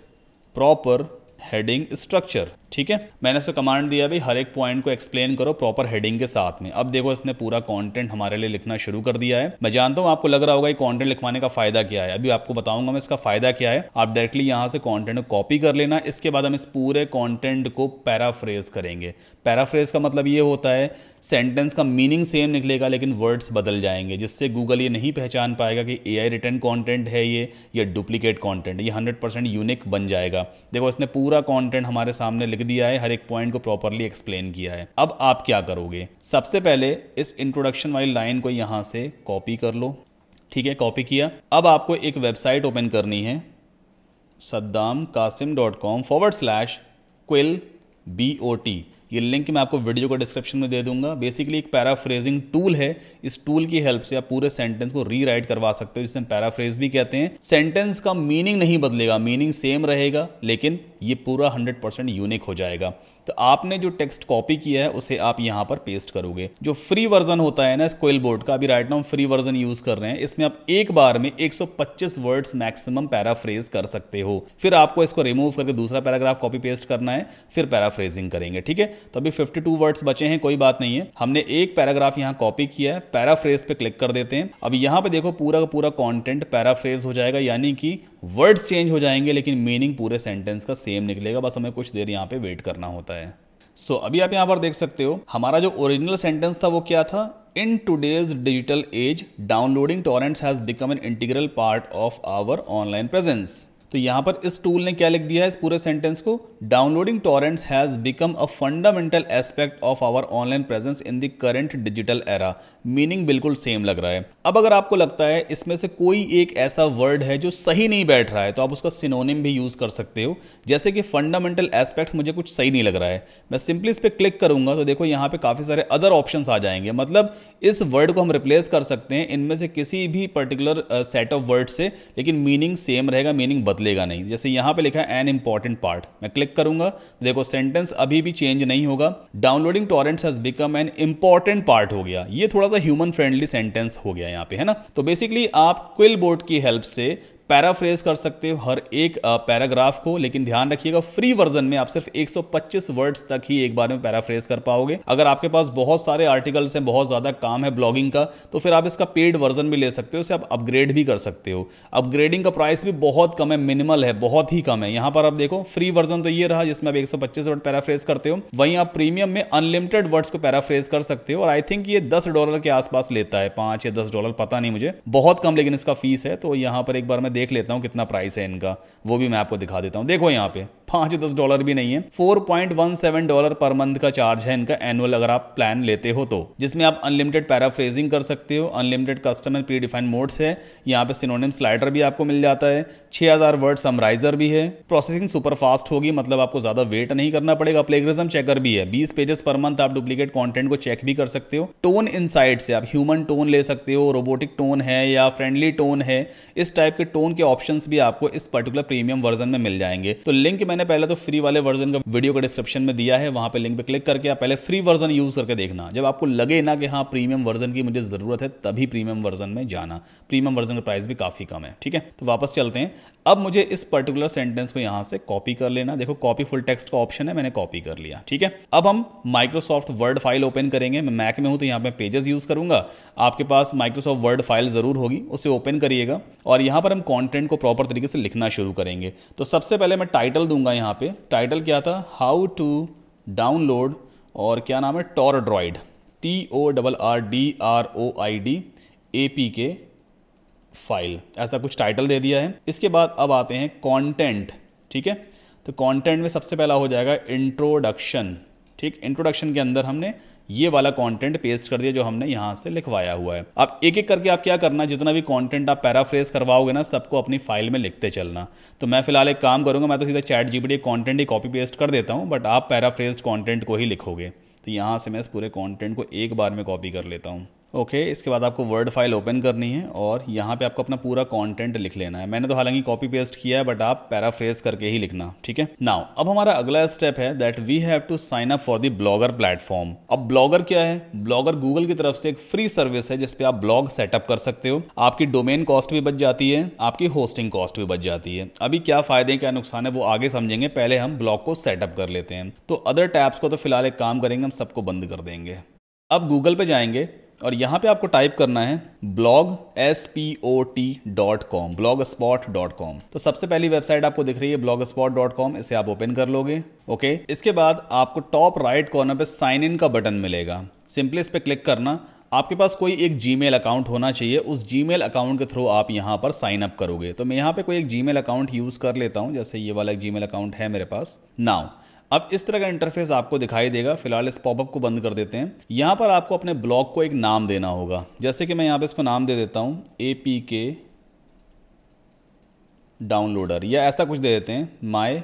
proper heading structure ठीक है मैंने इसको कमांड दिया भाई हर एक पॉइंट को एक्सप्लेन करो प्रॉपर हेडिंग के साथ में अब देखो इसने पूरा कंटेंट हमारे लिए लिखना शुरू कर दिया है मैं जानता हूं आपको लग रहा होगा कंटेंट लिखवाने का फायदा क्या है अभी आपको बताऊंगा मैं इसका फायदा क्या है आप डायरेक्टली यहां से कॉन्टेंट कॉपी कर लेना इसके बाद हम इस पूरे कॉन्टेंट को पैराफ्रेज करेंगे पैराफ्रेज का मतलब ये होता है सेंटेंस का मीनिंग सेम निकलेगा लेकिन वर्ड्स बदल जाएंगे जिससे गूगल ये नहीं पहचान पाएगा कि ए आई रिटर्न कॉन्टेंट है ये या डुप्लीकेट कॉन्टेंट ये हंड्रेड यूनिक बन जाएगा देखो इसने पूरा कॉन्टेंट हमारे सामने लिख दिया है हर एक पॉइंट को प्रॉपरली एक्सप्लेन किया है अब आप क्या करोगे सबसे पहले इस इंट्रोडक्शन वाली लाइन को यहाँ से कॉपी कर लो ठीक है कॉपी किया अब आपको एक वेबसाइट ओपन करनी है Saddam Qasim dot com forward slash quill B O T ये लिंक मैं आपको वीडियो को डिस्क्रिप्शन में दे दूंगा बेसिकली एक पैराफ्रेजिंग टूल है इस टूल की हेल्प से आप पूरे सेंटेंस को री करवा सकते हो जिसे हम पैराफ्रेज भी कहते हैं सेंटेंस का मीनिंग नहीं बदलेगा मीनिंग सेम रहेगा लेकिन ये पूरा हंड्रेड यूनिक हो जाएगा तो आपने जो टेक्स्ट कॉपी किया है उसे आप यहाँ पर पेस्ट करोगे जो फ्री वर्जन होता है ना स्कोल बोर्ड का अभी right now free version use कर रहे हैं इसमें आप एक बार में 125 वर्ड्स मैक्सिमम पैराफ्रेज कर सकते हो फिर आपको इसको रिमूव करके दूसरा पैराग्राफ कॉपी पेस्ट करना है फिर पैराफ्रेजिंग करेंगे ठीक है तो अभी फिफ्टी वर्ड्स बचे हैं कोई बात नहीं है हमने एक पैराग्राफ यहाँ कॉपी किया है पैराफ्रेज पे क्लिक कर देते हैं अब यहाँ पे देखो पूरा का पूरा कॉन्टेंट पैराफ्रेज हो जाएगा यानी कि वर्ड्स चेंज हो जाएंगे लेकिन मीनिंग पूरे सेंटेंस का सेम निकलेगा बस हमें कुछ देर यहाँ पे वेट करना होता है सो so, अभी आप यहाँ पर देख सकते हो हमारा जो ओरिजिनल सेंटेंस था वो क्या था in today's digital age downloading torrents has become an integral part of our online presence तो यहां पर इस टूल ने क्या लिख दिया है इस पूरे सेंटेंस को downloading torrents has become a fundamental aspect of our online presence in the current digital era meaning बिल्कुल सेम लग रहा है अब अगर आपको लगता है इसमें से कोई एक ऐसा वर्ड है जो सही नहीं बैठ रहा है तो आप उसका सिनोनिम भी यूज़ कर सकते हो जैसे कि फंडामेंटल एस्पेक्ट मुझे कुछ सही नहीं लग रहा है मैं सिंपली इस पर क्लिक करूंगा तो देखो यहां पर काफ़ी सारे अदर ऑप्शन आ जाएंगे मतलब इस वर्ड को हम रिप्लेस कर सकते हैं इनमें से किसी भी पर्टिकुलर सेट ऑफ वर्ड से लेकिन मीनिंग सेम रहेगा मीनिंग बदलेगा नहीं जैसे यहाँ पे लिखा है एन इंपॉर्टेंट पार्ट मैं क्लिक करूंगा देखो सेंटेंस अभी भी चेंज नहीं होगा downloading torrents has become an important part हो गया ये थोड़ा सा ह्यूमन फ्रेंडली सेंटेंस हो गया यहाँ पे है ना तो बेसिकली आप क्विल बोर्ड की हेल्प से पैराफ्रेज कर सकते हो हर एक पैराग्राफ को लेकिन ध्यान रखिएगा फ्री वर्जन में आप सिर्फ 125 वर्ड्स तक ही एक बार में पैराफ्रेज कर पाओगे अगर आपके पास बहुत सारे आर्टिकल्स हैं बहुत ज़्यादा काम है ब्लॉगिंग का तो फिर आप इसका पेड वर्जन भी ले सकते हो इसे आप अपग्रेड भी कर सकते हो अपग्रेडिंग का प्राइस भी बहुत कम है मिनिमल है बहुत ही कम है यहाँ पर आप देखो फ्री वर्जन तो ये रहा जिसमें आप एक वर्ड पैराफ्रेज करते हो वहीं आप प्रीमियम में अनलिमिटेड वर्ड्स को पैराफ्रेज कर सकते हो और आई थिंक ये दस डॉलर के आसपास लेता है पांच या दस डॉलर पता नहीं मुझे बहुत कम लेकिन इसका फीस है तो यहां पर एक बार मैं देख लेता हूँ कितना प्राइस है इनका वो भी मैं आपको दिखा देता हूँ देखो यहाँ पे पांच दस डॉलर भी नहीं है 4.17 डॉलर पर मंथ का चार्ज है इनका एनुअल अगर आप प्लान लेते हो तो जिसमें आप अनलिमिटेड पैराफ्रेजिंग कर सकते हो unlimited customer and predefined modes है यहाँ पे सिनोनिम स्लाइडर भी आपको मिल जाता है 6000 वर्ड समराइजर भी है प्रोसेसिंग सुपर फास्ट होगी मतलब आपको ज्यादा वेट नहीं करना पड़ेगा प्लेग्रिज्म चेकर भी है बीस पेजेस पर मंथ आप डुप्लीकेट कॉन्टेंट को चेक भी कर सकते हो टोन इन से आप ह्यूमन टोन ले सकते हो रोबोटिक टोन है या फ्रेंडली टोन है इस टाइप के टोन के ऑप्शन भी आपको इस पर्टिकुलर प्रीमियम वर्जन में मिल जाएंगे तो लिंक मैंने मैंने पहले तो फ्री वाले वर्जन का वीडियो का डिस्क्रिप्शन में दिया है वहां पे लिंक पे क्लिक करके आप पहले फ्री वर्जन यूज करके देखना जब आपको लगे ना कि हाँ प्रीमियम वर्जन की मुझे जरूरत है तभी प्रीमियम वर्जन में जाना प्रीमियम वर्जन का प्राइस भी काफी कम है ठीक है तो वापस चलते हैं अब मुझे इस पर्टिकुलर सेंटेंस को यहाँ से कॉपी कर लेना देखो कॉपी फुल टेक्स्ट का ऑप्शन है मैंने कॉपी कर लिया ठीक है अब हम माइक्रोसॉफ्ट वर्ड फाइल ओपन करेंगे मैं मैक में हूँ तो यहाँ पे पेजेस यूज़ करूंगा आपके पास माइक्रोसॉफ्ट वर्ड फाइल ज़रूर होगी उसे ओपन करिएगा और यहाँ पर हम कॉन्टेंट को प्रॉपर तरीके से लिखना शुरू करेंगे तो सबसे पहले मैं टाइटल दूंगा यहाँ पर टाइटल क्या था हाउ टू डाउनलोड और क्या नाम है Tordroid T O double R D R O I D A P K file ऐसा कुछ टाइटल दे दिया है इसके बाद अब आते हैं कॉन्टेंट ठीक है तो कॉन्टेंट में सबसे पहला हो जाएगा इंट्रोडक्शन ठीक इंट्रोडक्शन के अंदर हमने ये वाला कंटेंट पेस्ट कर दिया जो हमने यहाँ से लिखवाया हुआ है आप एक एक करके आप क्या करना जितना भी कंटेंट आप पैराफ्रेज करवाओगे ना सबको अपनी फाइल में लिखते चलना तो मैं फिलहाल एक काम करूंगा मैं तो सीधा चैट जीपीटी कंटेंट ही कॉपी पेस्ट कर देता हूँ बट आप पैराफ्रेज कंटेंट को ही लिखोगे तो यहाँ से मैं इस पूरे कॉन्टेंट को एक बार में कॉपी कर लेता हूँ ओके okay, इसके बाद आपको वर्ड फाइल ओपन करनी है और यहाँ पे आपको अपना पूरा कंटेंट लिख लेना है मैंने तो हालांकि कॉपी पेस्ट किया है बट आप पैराफ्रेज करके ही लिखना ठीक है नाउ अब हमारा अगला स्टेप है that we have to sign up for the Blogger platform अब ब्लॉगर क्या है ब्लॉगर गूगल की तरफ से एक फ्री सर्विस है जिसपे आप ब्लॉग सेटअप कर सकते हो आपकी डोमेन कॉस्ट भी बच जाती है आपकी होस्टिंग कॉस्ट भी बच जाती है अभी क्या फायदे क्या नुकसान है वो आगे समझेंगे पहले हम ब्लॉग को सेटअप कर लेते हैं तो अदर टैप्स को तो फिलहाल एक काम करेंगे हम सबको बंद कर देंगे अब गूगल पे जाएंगे और यहाँ पे आपको टाइप करना है blog S P O T dot com blog spot dot com तो सबसे पहली वेबसाइट आपको दिख रही है ब्लॉग स्पॉट डॉट कॉम इसे आप ओपन कर लोगे ओके इसके बाद आपको टॉप राइट कॉर्नर पे साइन इन का बटन मिलेगा सिंपली इस पर क्लिक करना आपके पास कोई एक जी अकाउंट होना चाहिए उस जी अकाउंट के थ्रू आप यहाँ पर साइन अप करोगे तो मैं यहाँ पे कोई एक जी अकाउंट यूज़ कर लेता हूँ जैसे ये वाला एक जी अकाउंट है मेरे पास नाउ अब इस तरह का इंटरफेस आपको दिखाई देगा फिलहाल इस पॉपअप को बंद कर देते हैं यहाँ पर आपको अपने ब्लॉग को एक नाम देना होगा जैसे कि मैं यहाँ पर इसको नाम दे देता हूँ ए पी के डाउनलोडर या ऐसा कुछ दे देते हैं माई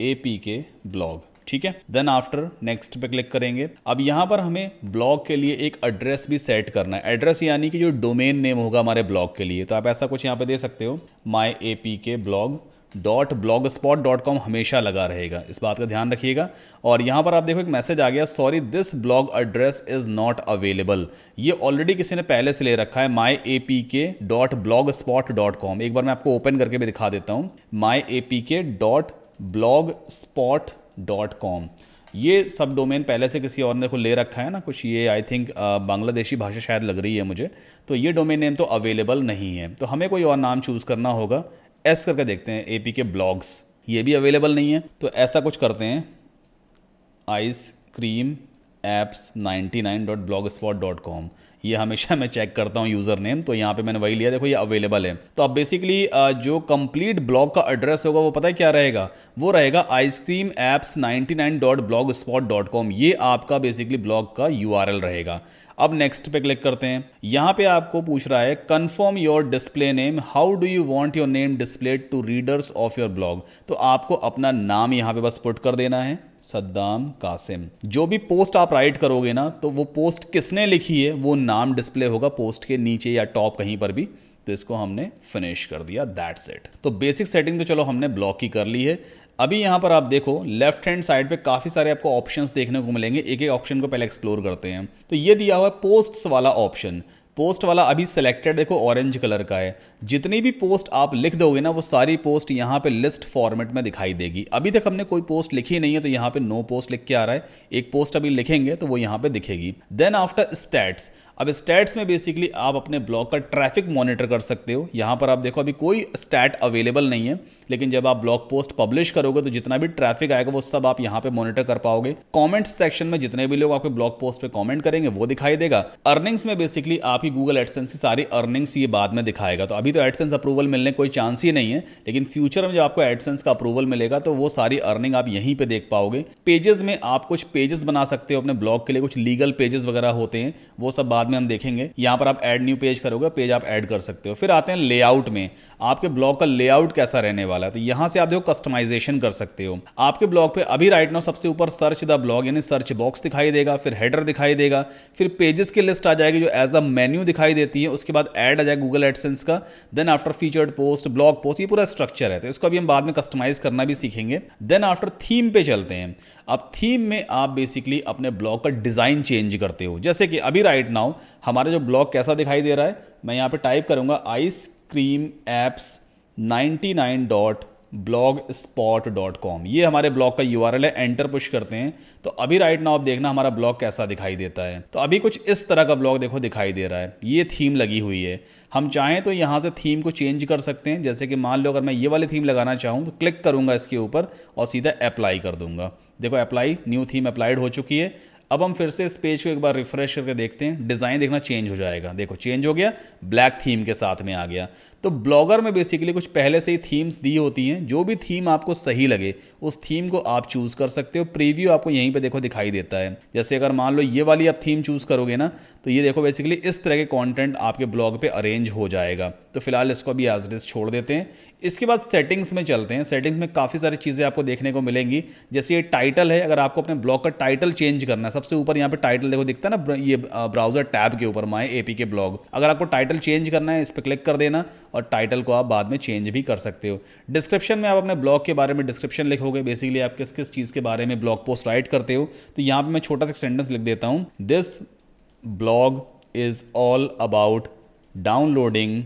ए पी के ब्लॉग ठीक है देन आफ्टर नेक्स्ट पे क्लिक करेंगे अब यहां पर हमें ब्लॉग के लिए एक एड्रेस भी सेट करना है एड्रेस यानी कि जो डोमेन नेम होगा हमारे ब्लॉग के लिए तो आप ऐसा कुछ यहाँ पे दे सकते हो my A P K blog dot blog spot dot com हमेशा लगा रहेगा इस बात का ध्यान रखिएगा और यहाँ पर आप देखो एक मैसेज आ गया sorry this blog address is not available ये ऑलरेडी किसी ने पहले से ले रखा है my A P K dot blog spot dot com एक बार मैं आपको ओपन करके भी दिखा देता हूँ my A P K dot blog spot dot com ये सब डोमेन पहले से किसी और ने को ले रखा है ना कुछ ये आई थिंक बांग्लादेशी भाषा शायद लग रही है मुझे तो ये डोमेन नेम तो अवेलेबल नहीं है तो हमें कोई और नाम चूज़ करना होगा एस करके देखते हैं एपी के ब्लॉग्स ये भी अवेलेबल नहीं है तो ऐसा कुछ करते हैं आइस क्रीम एप्स नाइन्टी ये हमेशा मैं चेक करता हूँ यूज़र नेम तो यहाँ पे मैंने वही लिया देखो ये अवेलेबल है तो अब बेसिकली जो कंप्लीट ब्लॉग का एड्रेस होगा वो पता है क्या रहेगा वो रहेगा ice cream apps ninety nine dot blog spot dot com ये आपका बेसिकली ब्लॉग का यू रहेगा अब नेक्स्ट पे क्लिक करते हैं यहां पे आपको पूछ रहा है confirm your display name how do you want your name displayed to readers of your blog तो आपको अपना नाम यहां पे बस पुट कर देना है सद्दाम कासिम जो भी पोस्ट आप राइट करोगे ना तो वो पोस्ट किसने लिखी है वो नाम डिस्प्ले होगा पोस्ट के नीचे या टॉप कहीं पर भी तो इसको हमने फिनिश कर दिया दैट सेट तो बेसिक सेटिंग तो चलो हमने ब्लॉक की कर ली है अभी यहाँ पर आप देखो लेफ्ट हैंड साइड पे काफ़ी सारे आपको ऑप्शंस देखने को मिलेंगे एक एक ऑप्शन को पहले एक्सप्लोर करते हैं तो ये दिया हुआ है पोस्ट्स वाला ऑप्शन पोस्ट वाला अभी सिलेक्टेड देखो ऑरेंज कलर का है जितनी भी पोस्ट आप लिख दोगे ना वो सारी पोस्ट यहाँ पे लिस्ट फॉर्मेट में दिखाई देगी अभी तक हमने कोई पोस्ट लिखी नहीं है तो यहाँ पे नो पोस्ट लिख के आ रहा है एक पोस्ट अभी लिखेंगे तो वो यहाँ पे दिखेगी देन आफ्टर स्टैट्स अब स्टैट्स में बेसिकली आप अपने ब्लॉग का ट्रैफिक मॉनिटर कर सकते हो यहाँ पर आप देखो अभी कोई स्टैट अवेलेबल नहीं है लेकिन जब आप ब्लॉग पोस्ट पब्लिश करोगे तो जितना भी ट्रैफिक आएगा वो सब आप यहाँ पे मॉनिटर कर पाओगे कॉमेंट्स सेक्शन में जितने भी लोग आपके ब्लॉग पोस्ट पे कॉमेंट करेंगे वो दिखाई देगा अर्निंग्स में बेसिकली आपकी गूगल एडसेंस की सारी अर्निंग्स ये बाद में दिखाएगा तो अभी तो एडसेंस अप्रूवल मिलने कोई चांस ही नहीं है लेकिन फ्यूचर में जब आपको एडसेंस का अप्रूवल मिलेगा तो वो सारी अर्निंग आप यहीं पर देख पाओगे पेजेस में आप कुछ पेजेस बना सकते हो अपने ब्लॉग के लिए कुछ लीगल पेजेस वगैरह होते हैं वो सब बाद बाद में हम देखेंगे यहां पर आप एड न्यू पेज करोगे पेज आप ऐड कर सकते हो फिर आते हैं लेआउट में आपके ब्लॉग का लेआउट कैसा रहने वाला है तो यहां से आप देखो कस्टमाइजेशन कर सकते हो आपके ब्लॉग पे अभी राइट नाउ सबसे ऊपर सर्च द ब्लॉग यानी सर्च बॉक्स दिखाई देगा फिर हेडर दिखाई देगा फिर पेजेस की लिस्ट आ जाएगी जो एज अ मेन्यू दिखाई देती है उसके बाद एड आ जाएगा गूगल एडसेंस का then after featured post blog post ये पूरा स्ट्रक्चर है तो इसको अभी हम बाद में कस्टमाइज करना भी सीखेंगे देन आफ्टर थीम पे चलते हैं अब थीम में आप बेसिकली अपने ब्लॉग का डिज़ाइन चेंज करते हो जैसे कि अभी राइट नाउ हमारा जो ब्लॉग कैसा दिखाई दे रहा है मैं यहाँ पे टाइप करूँगा ice cream apps ninety nine dot blog spot dot com ये हमारे ब्लॉग का यू है एंटर पुश करते हैं तो अभी राइट नाउ आप देखना हमारा ब्लॉग कैसा दिखाई देता है तो अभी कुछ इस तरह का ब्लॉग देखो दिखाई दे रहा है ये थीम लगी हुई है हम चाहें तो यहाँ से थीम को चेंज कर सकते हैं जैसे कि मान लो अगर मैं ये वाली थीम लगाना चाहूँ तो क्लिक करूँगा इसके ऊपर और सीधा अप्लाई कर दूंगा देखो अप्लाई न्यू थीम अप्लाइड हो चुकी है अब हम फिर से इस पेज को एक बार रिफ्रेश करके देखते हैं डिज़ाइन देखना चेंज हो जाएगा देखो चेंज हो गया ब्लैक थीम के साथ में आ गया तो ब्लॉगर में बेसिकली कुछ पहले से ही थीम्स दी होती हैं जो भी थीम आपको सही लगे उस थीम को आप चूज़ कर सकते हो प्रीव्यू आपको यहीं पे देखो दिखाई देता है जैसे अगर मान लो ये वाली आप थीम चूज़ करोगे ना तो ये देखो बेसिकली इस तरह के कॉन्टेंट आपके ब्लॉग पर अरेंज हो जाएगा तो फिलहाल इसको अभी एज इज छोड़ देते हैं इसके बाद सेटिंग्स में चलते हैं सेटिंग्स में काफ़ी सारी चीज़ें आपको देखने को मिलेंगी जैसे ये टाइटल है अगर आपको अपने ब्लॉग का टाइटल चेंज करना सबसे ऊपर यहाँ पे टाइटल देखो दिखता है ना ये ब्राउजर टैब के ऊपर माए ए के ब्लॉग अगर आपको टाइटल चेंज करना है इस पर क्लिक कर देना और टाइटल को आप बाद में चेंज भी कर सकते हो डिस्क्रिप्शन में आप अपने ब्लॉग के बारे में डिस्क्रिप्शन लिखोगे बेसिकली आप किस किस चीज़ के बारे में ब्लॉग पोस्ट राइट करते हो तो यहाँ पर मैं छोटा सा सेंटेंस लिख देता हूँ this blog is all about downloading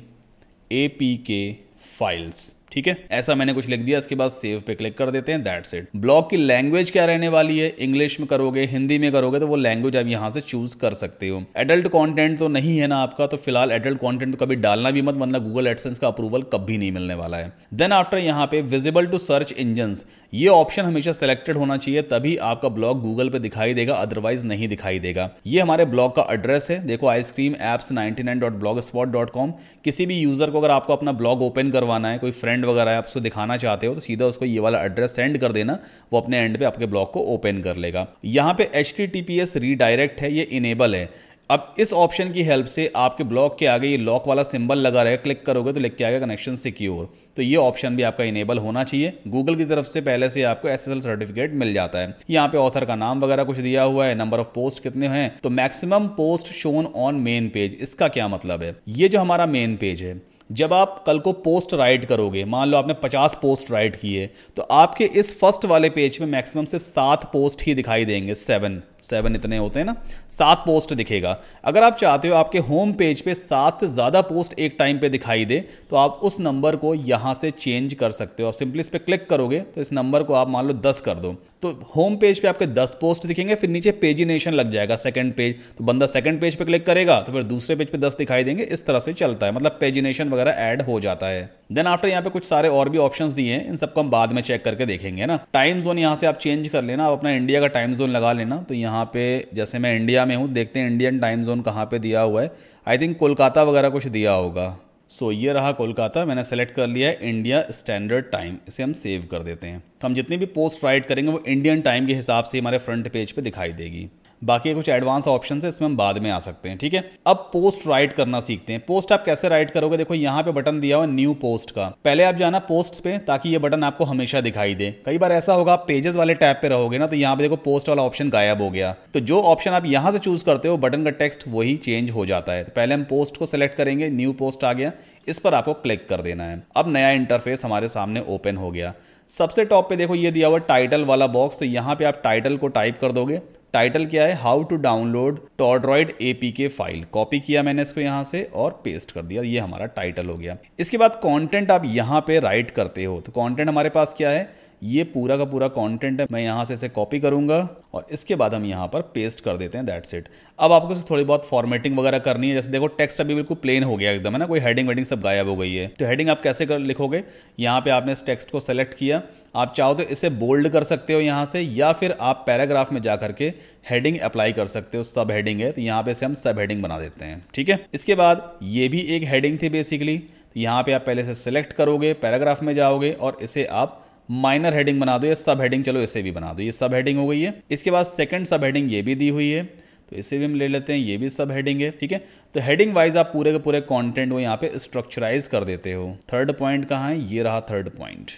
a files ठीक है ऐसा मैंने कुछ लिख दिया इसके बाद सेव पे क्लिक कर देते हैं दैट्स इट ब्लॉग की लैंग्वेज क्या रहने वाली है इंग्लिश में करोगे हिंदी में करोगे तो वो लैंग्वेज आप यहाँ से चूज कर सकते हो एडल्ट कॉन्टेंट तो नहीं है ना आपका तो फिलहाल एडल्ट कॉन्टेंट तो कभी डालना भी मत वरना गूगल एडसेंस का अप्रूवल कभी नहीं मिलने वाला है देन आफ्टर यहाँ पे विजिबल टू सर्च इंजन ये ऑप्शन हमेशा सिलेक्टेड होना चाहिए तभी आपका ब्लॉग गूगल पे दिखाई देगा अदरवाइज नहीं दिखाई देगा ये हमारे ब्लॉग का एड्रेस है देखो ice cream apps ninety nine dot blog spot dot com किसी भी यूजर को अगर आपको अपना ब्लॉग ओपन करवाना है कोई फ्रेंड वगैरह है आपको दिखाना चाहते हो तो सीधा उसको ये वाला एड्रेस सेंड कर देना वो अपने एंड पे आपके ब्लॉग को ओपन कर लेगा यहाँ पे H T T P S redirect है ये इनेबल है अब इस ऑप्शन की हेल्प से आपके ब्लॉक के आगे ये लॉक वाला सिंबल लगा रहेगा क्लिक करोगे तो लिख के आएगा कनेक्शन सिक्योर तो ये ऑप्शन भी आपका इनेबल होना चाहिए गूगल की तरफ से पहले से आपको एस सर्टिफिकेट मिल जाता है यहाँ पे ऑथर का नाम वगैरह कुछ दिया हुआ है नंबर ऑफ पोस्ट कितने हैं तो maximum post shown on main page इसका क्या मतलब है ये जो हमारा मेन पेज है जब आप कल को पोस्ट राइट करोगे मान लो आपने 50 पोस्ट राइट किए तो आपके इस फर्स्ट वाले पेज में मैक्सिमम सिर्फ सात पोस्ट ही दिखाई देंगे सेवन सेवन इतने होते हैं ना सात पोस्ट दिखेगा अगर आप चाहते हो आपके होम पेज पे सात से ज़्यादा पोस्ट एक टाइम पे दिखाई दे तो आप उस नंबर को यहाँ से चेंज कर सकते हो आप सिंपली इस पर क्लिक करोगे तो इस नंबर को आप मान लो दस कर दो तो होम पेज पे आपके दस पोस्ट दिखेंगे फिर नीचे पेजिनेशन लग जाएगा सेकंड पेज तो बंदा सेकंड पेज पे क्लिक करेगा तो फिर दूसरे पेज पे दस दिखाई देंगे इस तरह से चलता है मतलब पेजिनेशन वगैरह ऐड हो जाता है देन आफ्टर यहाँ पे कुछ सारे और भी ऑप्शन दिए हैं इन सबको हम बाद में चेक करके देखेंगे ना टाइम जोन यहाँ से आप चेंज कर लेना आप अपना इंडिया का टाइम जोन लगा लेना तो यहाँ यहाँ पे जैसे मैं इंडिया में हूँ देखते हैं इंडियन टाइम जोन कहाँ पे दिया हुआ है आई थिंक कोलकाता वगैरह कुछ दिया होगा सो so, ये रहा कोलकाता मैंने सेलेक्ट कर लिया है इंडिया स्टैंडर्ड टाइम इसे हम सेव कर देते हैं तो हम जितनी भी पोस्ट राइट करेंगे वो इंडियन टाइम के हिसाब से हमारे फ्रंट पेज पे दिखाई देगी बाकी कुछ एडवांस ऑप्शन है इसमें हम बाद में आ सकते हैं ठीक है अब पोस्ट राइट करना सीखते हैं पोस्ट आप कैसे राइट करोगे देखो यहाँ पे बटन दिया हुआ न्यू पोस्ट का पहले आप जाना पोस्ट पे ताकि ये बटन आपको हमेशा दिखाई दे कई बार ऐसा होगा आप पेजेस वाले टैब पे रहोगे ना तो यहाँ पे देखो पोस्ट वाला ऑप्शन गायब हो गया तो जो ऑप्शन आप यहाँ से चूज करते हो बटन का टेक्स्ट वही चेंज हो जाता है तो पहले हम पोस्ट को सिलेक्ट करेंगे न्यू पोस्ट आ गया इस पर आपको क्लिक कर देना है अब नया इंटरफेस हमारे सामने ओपन हो गया सबसे टॉप पे देखो ये दिया हुआ टाइटल वाला बॉक्स तो यहाँ पे आप टाइटल को टाइप कर दोगे टाइटल क्या है how to download टॉड्रॉइड APK file copy किया मैंने इसको यहाँ से और पेस्ट कर दिया ये हमारा टाइटल हो गया इसके बाद कंटेंट आप यहाँ पे राइट करते हो तो कंटेंट हमारे पास क्या है ये पूरा का पूरा कंटेंट है मैं यहाँ से इसे कॉपी करूँगा और इसके बाद हम यहाँ पर पेस्ट कर देते हैं दैट्स इट अब आपको इसे थोड़ी बहुत फॉर्मेटिंग वगैरह करनी है जैसे देखो टेक्स्ट अभी बिल्कुल प्लेन हो गया एकदम है ना कोई हेडिंग वेडिंग सब गायब हो गई है तो हेडिंग आप कैसे कर लिखोगे यहाँ पे आपने इस टेक्स्ट को सेलेक्ट किया आप चाहो तो इसे बोल्ड कर सकते हो यहाँ से या फिर आप पैराग्राफ में जा करके हेडिंग अप्लाई कर सकते हो सब हेडिंग है तो यहाँ पे इसे हम सब हेडिंग बना देते हैं ठीक है इसके बाद ये भी एक हेडिंग थी बेसिकली तो यहाँ पे आप पहले से सिलेक्ट करोगे पैराग्राफ में जाओगे और इसे आप माइनर हेडिंग बना दो या सब हेडिंग चलो इसे भी बना दो ये सब हेडिंग हो गई है इसके बाद सेकंड सब हेडिंग ये भी दी हुई है तो इसे भी हम ले लेते हैं ये भी सब हेडिंग है ठीक है तो हेडिंग वाइज आप पूरे के पूरे कॉन्टेंट को यहाँ पे स्ट्रक्चराइज कर देते हो थर्ड पॉइंट कहाँ है ये रहा थर्ड पॉइंट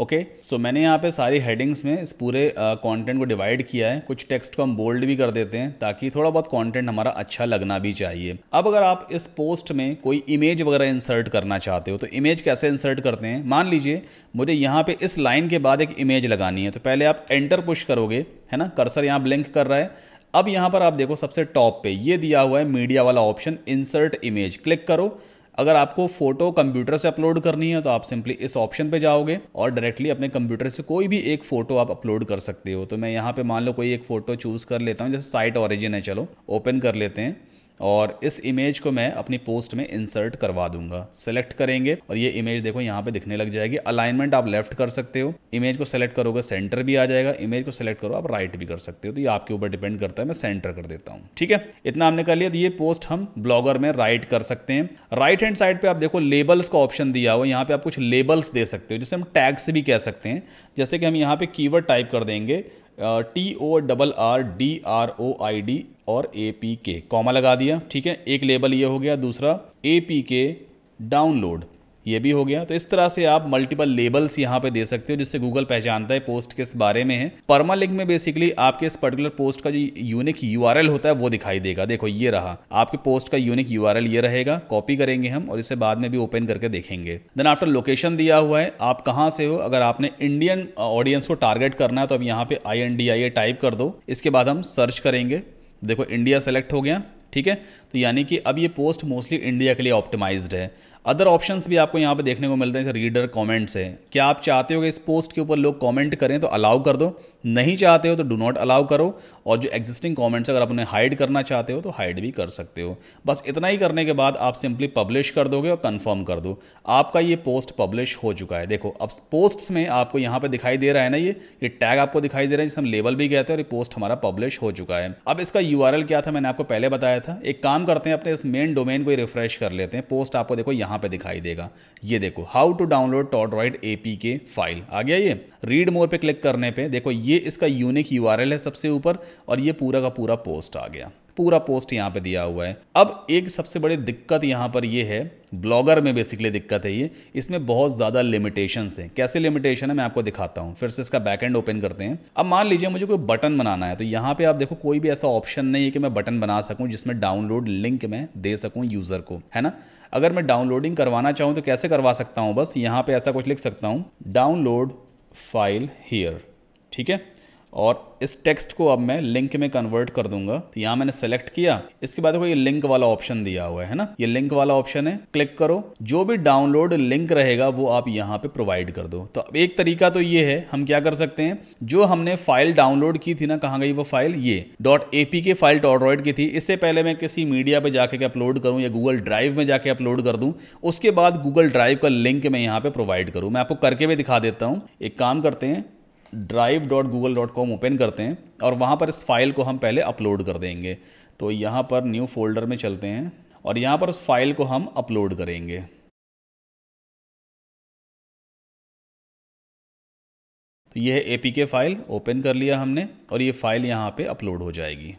ओके सो मैंने यहाँ पे सारी हेडिंग्स में इस पूरे कंटेंट को डिवाइड किया है कुछ टेक्स्ट को हम बोल्ड भी कर देते हैं ताकि थोड़ा बहुत कंटेंट हमारा अच्छा लगना भी चाहिए अब अगर आप इस पोस्ट में कोई इमेज वगैरह इंसर्ट करना चाहते हो तो इमेज कैसे इंसर्ट करते हैं मान लीजिए मुझे यहाँ पे इस लाइन के बाद एक इमेज लगानी है तो पहले आप एंटर पुश करोगे है ना कर्सर यहाँ ब्लिंक कर रहा है अब यहाँ पर आप देखो सबसे टॉप पे ये दिया हुआ है मीडिया वाला ऑप्शन इंसर्ट इमेज क्लिक करो अगर आपको फोटो कंप्यूटर से अपलोड करनी है तो आप सिंपली इस ऑप्शन पे जाओगे और डायरेक्टली अपने कंप्यूटर से कोई भी एक फोटो आप अपलोड कर सकते हो तो मैं यहाँ पे मान लो कोई एक फोटो चूज कर लेता हूँ जैसे साइट ऑरिजिन है चलो ओपन कर लेते हैं और इस इमेज को मैं अपनी पोस्ट में इंसर्ट करवा दूंगा सेलेक्ट करेंगे और ये इमेज देखो यहाँ पे दिखने लग जाएगी अलाइनमेंट आप लेफ्ट कर सकते हो इमेज को सेलेक्ट करोगे सेंटर भी आ जाएगा इमेज को सेलेक्ट करो आप राइट भी कर सकते हो तो ये आपके ऊपर डिपेंड करता है मैं सेंटर कर देता हूँ ठीक है इतना हमने कर लिया तो ये पोस्ट हम ब्लॉगर में राइट कर सकते हैं राइट हैंड साइड पर आप देखो लेबल्स का ऑप्शन दिया हुआ यहाँ पे आप कुछ लेबल्स दे सकते हो जिसे हम टैग्स भी कह सकते हैं जैसे कि हम यहाँ पे कीवर्ड टाइप कर देंगे T O double R D R O I D और ए पी के कॉमा लगा दिया ठीक है एक लेबल ये हो गया दूसरा ए पी के डाउनलोड ये भी हो गया तो इस तरह से आप मल्टीपल लेबल्स यहाँ पे दे सकते हो जिससे गूगल पहचानता है पोस्ट किस बारे में है परमा लिंक में बेसिकली आपके इस पर्टिकुलर पोस्ट का जो यूनिक यू होता है वो दिखाई देगा देखो ये रहा आपके पोस्ट का यूनिक यू ये रहेगा कॉपी करेंगे हम और इसे बाद में भी ओपन करके देखेंगे देन आफ्टर लोकेशन दिया हुआ है आप कहाँ से हो अगर आपने इंडियन ऑडियंस uh, को टारगेट करना है तो अब यहाँ पे आई टाइप कर दो इसके बाद हम सर्च करेंगे देखो इंडिया सेलेक्ट हो गया ठीक है तो यानी कि अब ये पोस्ट मोस्टली इंडिया के लिए ऑप्टिमाइज्ड है अदर ऑप्शंस भी आपको यहाँ पे देखने को मिलते हैं जैसे रीडर कमेंट्स है क्या आप चाहते हो कि इस पोस्ट के ऊपर लोग कमेंट करें तो अलाउ कर दो नहीं चाहते हो तो डू नॉट अलाउ करो और जो एग्जिस्टिंग कमेंट्स अगर आप उन्हें हाइड करना चाहते हो तो हाइड भी कर सकते हो बस इतना ही करने के बाद आप सिंपली पब्लिश कर दोगे और कन्फर्म कर दो आपका ये पोस्ट पब्लिश हो चुका है देखो अब पोस्ट्स में आपको यहाँ पर दिखाई दे रहा है ना ये ये टैग आपको दिखाई दे रहा है जिसमें हम लेबल भी कहते हैं और ये पोस्ट हमारा पब्लिश हो चुका है अब इसका यू क्या था मैंने आपको पहले बताया था एक काम करते हैं अपने इस मेन डोमेन को रिफ्रेश कर लेते हैं पोस्ट आपको देखो यहाँ पे दिखाई देगा ये देखो हाउ टू डाउनलोड टॉड्रॉइड एपी के फाइल आ गया ये रीड मोर पे क्लिक करने पे देखो ये इसका यूनिक यूआरएल है सबसे ऊपर और ये पूरा का पूरा पोस्ट आ गया पूरा पोस्ट यहाँ पे दिया हुआ है अब एक सबसे बड़ी दिक्कत यहाँ पर ये है ब्लॉगर में बेसिकली दिक्कत है ये इसमें बहुत ज़्यादा लिमिटेशंस हैं कैसे लिमिटेशन है मैं आपको दिखाता हूँ फिर से इसका बैक एंड ओपन करते हैं अब मान लीजिए मुझे कोई बटन बनाना है तो यहाँ पे आप देखो कोई भी ऐसा ऑप्शन नहीं है कि मैं बटन बना सकूँ जिसमें डाउनलोड लिंक मैं दे सकूँ यूज़र को है ना अगर मैं डाउनलोडिंग करवाना चाहूँ तो कैसे करवा सकता हूँ बस यहाँ पर ऐसा कुछ लिख सकता हूँ डाउनलोड फाइल हीयर ठीक है और इस टेक्स्ट को अब मैं लिंक में कन्वर्ट कर दूंगा तो यहाँ मैंने सेलेक्ट किया इसके बाद देखो ये लिंक वाला ऑप्शन दिया हुआ है ना ये लिंक वाला ऑप्शन है क्लिक करो जो भी डाउनलोड लिंक रहेगा वो आप यहाँ पे प्रोवाइड कर दो तो अब एक तरीका तो ये है हम क्या कर सकते हैं जो हमने फाइल डाउनलोड की थी ना कहाँ गई वो फाइल ये dot P K file Tordroid की थी इससे पहले मैं किसी मीडिया पर जाके अपलोड करूँ या गूगल ड्राइव में जाके अपलोड कर दूँ उसके बाद गूगल ड्राइव का लिंक मैं यहाँ पे प्रोवाइड करूँ मैं आपको करके भी दिखा देता हूँ एक काम करते हैं drive dot Google dot com open करते हैं और वहाँ पर इस फाइल को हम पहले अपलोड कर देंगे तो यहाँ पर न्यू फोल्डर में चलते हैं और यहाँ पर उस फाइल को हम अपलोड करेंगे तो यह के फाइल ओपन कर लिया हमने और ये फाइल यहाँ पे अपलोड हो जाएगी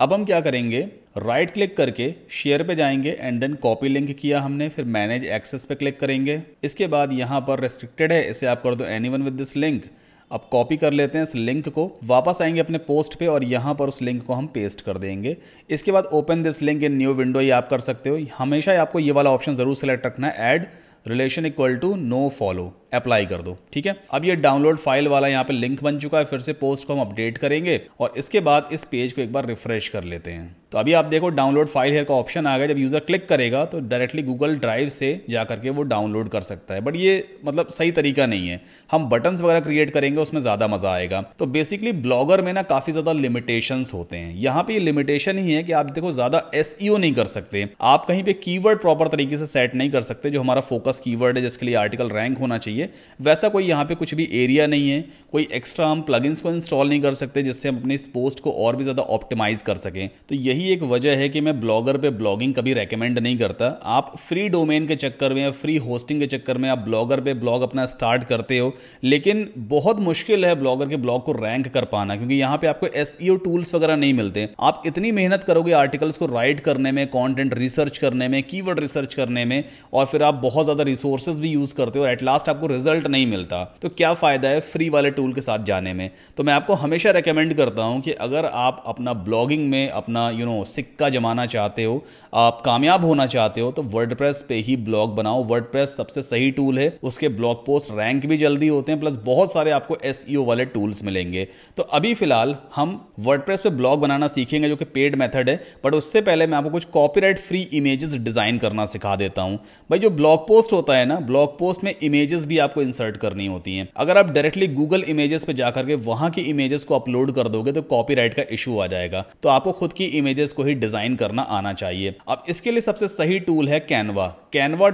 अब हम क्या करेंगे राइट क्लिक करके शेयर पे जाएंगे एंड देन कॉपी लिंक किया हमने फिर मैनेज एक्सेस पे क्लिक करेंगे इसके बाद यहाँ पर रेस्ट्रिक्टेड है इसे आप कर दो any one with this link अब कॉपी कर लेते हैं इस लिंक को वापस आएंगे अपने पोस्ट पे और यहाँ पर उस लिंक को हम पेस्ट कर देंगे इसके बाद open this link in new window ये आप कर सकते हो हमेशा आपको ये वाला ऑप्शन ज़रूर सेलेक्ट रखना है add relation equal to no follow apply कर दो ठीक है अब ये डाउनलोड फाइल वाला यहाँ पे लिंक बन चुका है फिर से पोस्ट को हम अपडेट करेंगे और इसके बाद इस पेज को एक बार रिफ्रेश कर लेते हैं तो अभी आप देखो डाउनलोड फाइल हेयर का ऑप्शन आ गया जब यूज़र क्लिक करेगा तो डायरेक्टली गूगल ड्राइव से जा करके वो डाउनलोड कर सकता है बट ये मतलब सही तरीका नहीं है हम बटन्स वगैरह क्रिएट करेंगे उसमें ज़्यादा मज़ा आएगा तो बेसिकली ब्लॉगर में ना काफ़ी ज़्यादा लिमिटेशन होते हैं यहाँ पे लिमिटेशन ही है कि आप देखो ज़्यादा एस e नहीं कर सकते आप कहीं पर कीवर्ड प्रॉपर तरीके से सेट नहीं कर सकते जो हमारा फोकस कीवर्ड है जिसके लिए आर्टिकल रैंक होना चाहिए चाहिए वैसा कोई यहाँ पे कुछ भी एरिया नहीं है कोई एक्स्ट्रा हम प्लगइन्स को इंस्टॉल नहीं कर सकते जिससे हम अपने इस पोस्ट को और भी ज़्यादा ऑप्टिमाइज़ कर सकें तो यही एक वजह है कि मैं ब्लॉगर पर ब्लॉगिंग कभी रेकमेंड नहीं करता आप फ्री डोमेन के चक्कर में या फ्री होस्टिंग के चक्कर में आप ब्लॉगर पर ब्लॉग अपना स्टार्ट करते हो लेकिन बहुत मुश्किल है ब्लॉगर के ब्लॉग को रैंक कर पाना क्योंकि यहाँ पर आपको एस टूल्स e वगैरह नहीं मिलते आप इतनी मेहनत करोगे आर्टिकल्स को राइट करने में कॉन्टेंट रिसर्च करने में कीवर्ड रिसर्च करने में और फिर आप बहुत ज़्यादा रिसोर्सेज भी यूज़ करते हो एट लास्ट आपको रिजल्ट नहीं मिलता तो क्या फ़ायदा है फ्री वाले टूल के साथ जाने में तो मैं आपको हमेशा रिकमेंड करता हूँ कि अगर आप अपना ब्लॉगिंग में अपना यू नो सिक्का जमाना चाहते हो आप कामयाब होना चाहते हो तो वर्ड पे ही ब्लॉग बनाओ वर्ड सबसे सही टूल है उसके ब्लॉग पोस्ट रैंक भी जल्दी होते हैं प्लस बहुत सारे आपको एस e वाले टूल्स मिलेंगे तो अभी फिलहाल हम वर्ड प्रेस ब्लॉग बनाना सीखेंगे जो कि पेड मेथड है बट उससे पहले मैं आपको कुछ कॉपीराइट फ्री इमेजेस डिज़ाइन करना सिखा देता हूं भाई जो ब्लॉग पोस्ट होता है ना ब्लॉग पोस्ट में इमेजेस भी भी आपको इंसर्ट करनी होती हैं अगर आप डायरेक्टली गूगल इमेजेस पे जाकर के वहां की इमेजेस को अपलोड कर दोगे तो कॉपीराइट का इशू आ जाएगा तो आपको खुद की इमेजेस को ही डिजाइन करना आना चाहिए अब इसके लिए सबसे सही टूल है कैनवा कैनवा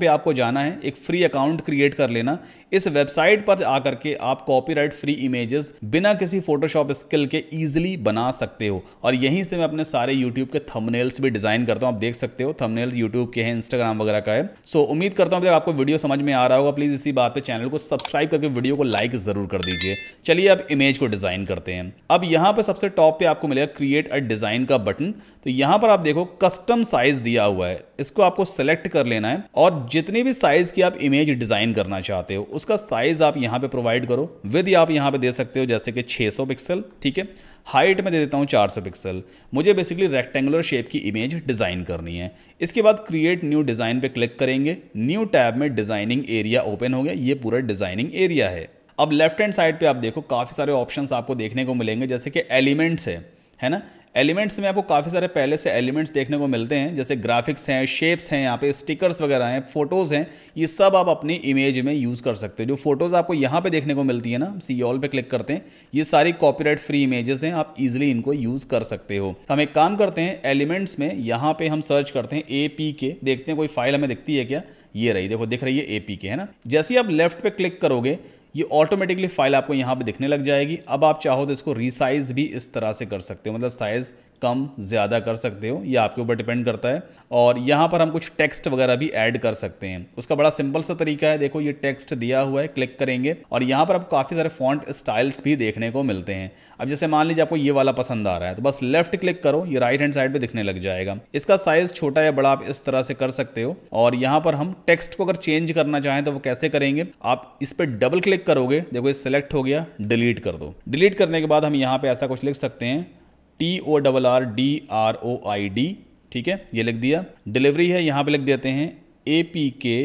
पे आपको जाना है एक फ्री अकाउंट क्रिएट कर लेना इस वेबसाइट पर आकर के आप कॉपीराइट फ्री इमेजेस बिना किसी फोटोशॉप स्किल के इजिली बना सकते हो और यहीं से मैं अपने सारे यूट्यूब के थंबनेल्स भी डिजाइन करता हूं आप देख सकते हो थंबनेल यूट्यूब के हैं इंस्टाग्राम वगैरह का है सो so, उम्मीद करता हूं आपको वीडियो समझ में आ रहा होगा प्लीज इसी बात पर चैनल को सब्सक्राइब करके वीडियो को लाइक जरूर कर दीजिए चलिए अब इमेज को डिजाइन करते हैं अब यहां पर सबसे टॉप पे आपको मिलेगा क्रिएट अ डिजाइन का बटन तो यहां पर आप देखो कस्टम साइज दिया हुआ है इसको आपको सेलेक्ट कर लेना है और जितनी भी साइज की आप इमेज डिजाइन करना चाहते हो उस उसका साइज़ आप यहाँ पे प्रोवाइड करो विद आप यहाँ पे दे सकते हो जैसे कि 600 पिक्सल ठीक है हाइट में दे देता हूँ 400 पिक्सल मुझे बेसिकली रेक्टेंगुलर शेप की इमेज डिज़ाइन करनी है इसके बाद क्रिएट न्यू डिज़ाइन पे क्लिक करेंगे न्यू टैब में डिज़ाइनिंग एरिया ओपन हो गया ये पूरा डिज़ाइनिंग एरिया है अब लेफ्ट हैंड साइड पर आप देखो काफ़ी सारे ऑप्शन आपको देखने को मिलेंगे जैसे कि एलिमेंट्स है है ना एलिमेंट्स में आपको काफ़ी सारे पहले से एलिमेंट्स देखने को मिलते हैं जैसे ग्राफिक्स हैं शेप्स हैं यहाँ पे स्टिकर्स वगैरह हैं फोटोज़ हैं ये सब आप अपनी इमेज में यूज़ कर सकते हो जो फोटोज़ आपको यहाँ पे देखने को मिलती है ना सी ऑल पे क्लिक करते हैं ये सारी कॉपीराइट फ्री इमेजेस हैं आप इजिली इनको यूज़ कर सकते हो तो हम एक काम करते हैं एलिमेंट्स में यहाँ पर हम सर्च करते हैं ए पी के देखते हैं कोई फाइल हमें दिखती है क्या ये रही देखो दिख रही है ए पी के है ना जैसे ही आप लेफ्ट पे क्लिक करोगे ये ऑटोमेटिकली फाइल आपको यहाँ पे दिखने लग जाएगी अब आप चाहो तो इसको रिसाइज भी इस तरह से कर सकते हो मतलब साइज़ कम ज़्यादा कर सकते हो ये आपके ऊपर डिपेंड करता है और यहाँ पर हम कुछ टेक्स्ट वगैरह भी ऐड कर सकते हैं उसका बड़ा सिंपल सा तरीका है देखो ये टेक्स्ट दिया हुआ है क्लिक करेंगे और यहाँ पर आप काफ़ी सारे फॉन्ट स्टाइल्स भी देखने को मिलते हैं अब जैसे मान लीजिए आपको ये वाला पसंद आ रहा है तो बस लेफ्ट क्लिक करो ये राइट हैंड साइड पर दिखने लग जाएगा इसका साइज छोटा या बड़ा आप इस तरह से कर सकते हो और यहाँ पर हम टेक्स्ट को अगर चेंज करना चाहें तो वो कैसे करेंगे आप इस पर डबल क्लिक करोगे देखो ये सिलेक्ट हो गया डिलीट कर दो डिलीट करने के बाद हम यहाँ पे ऐसा कुछ लिख सकते हैं T O double R D R O I D ठीक है ये लिख दिया डिलीवरी है यहाँ पे लिख देते हैं ए पी के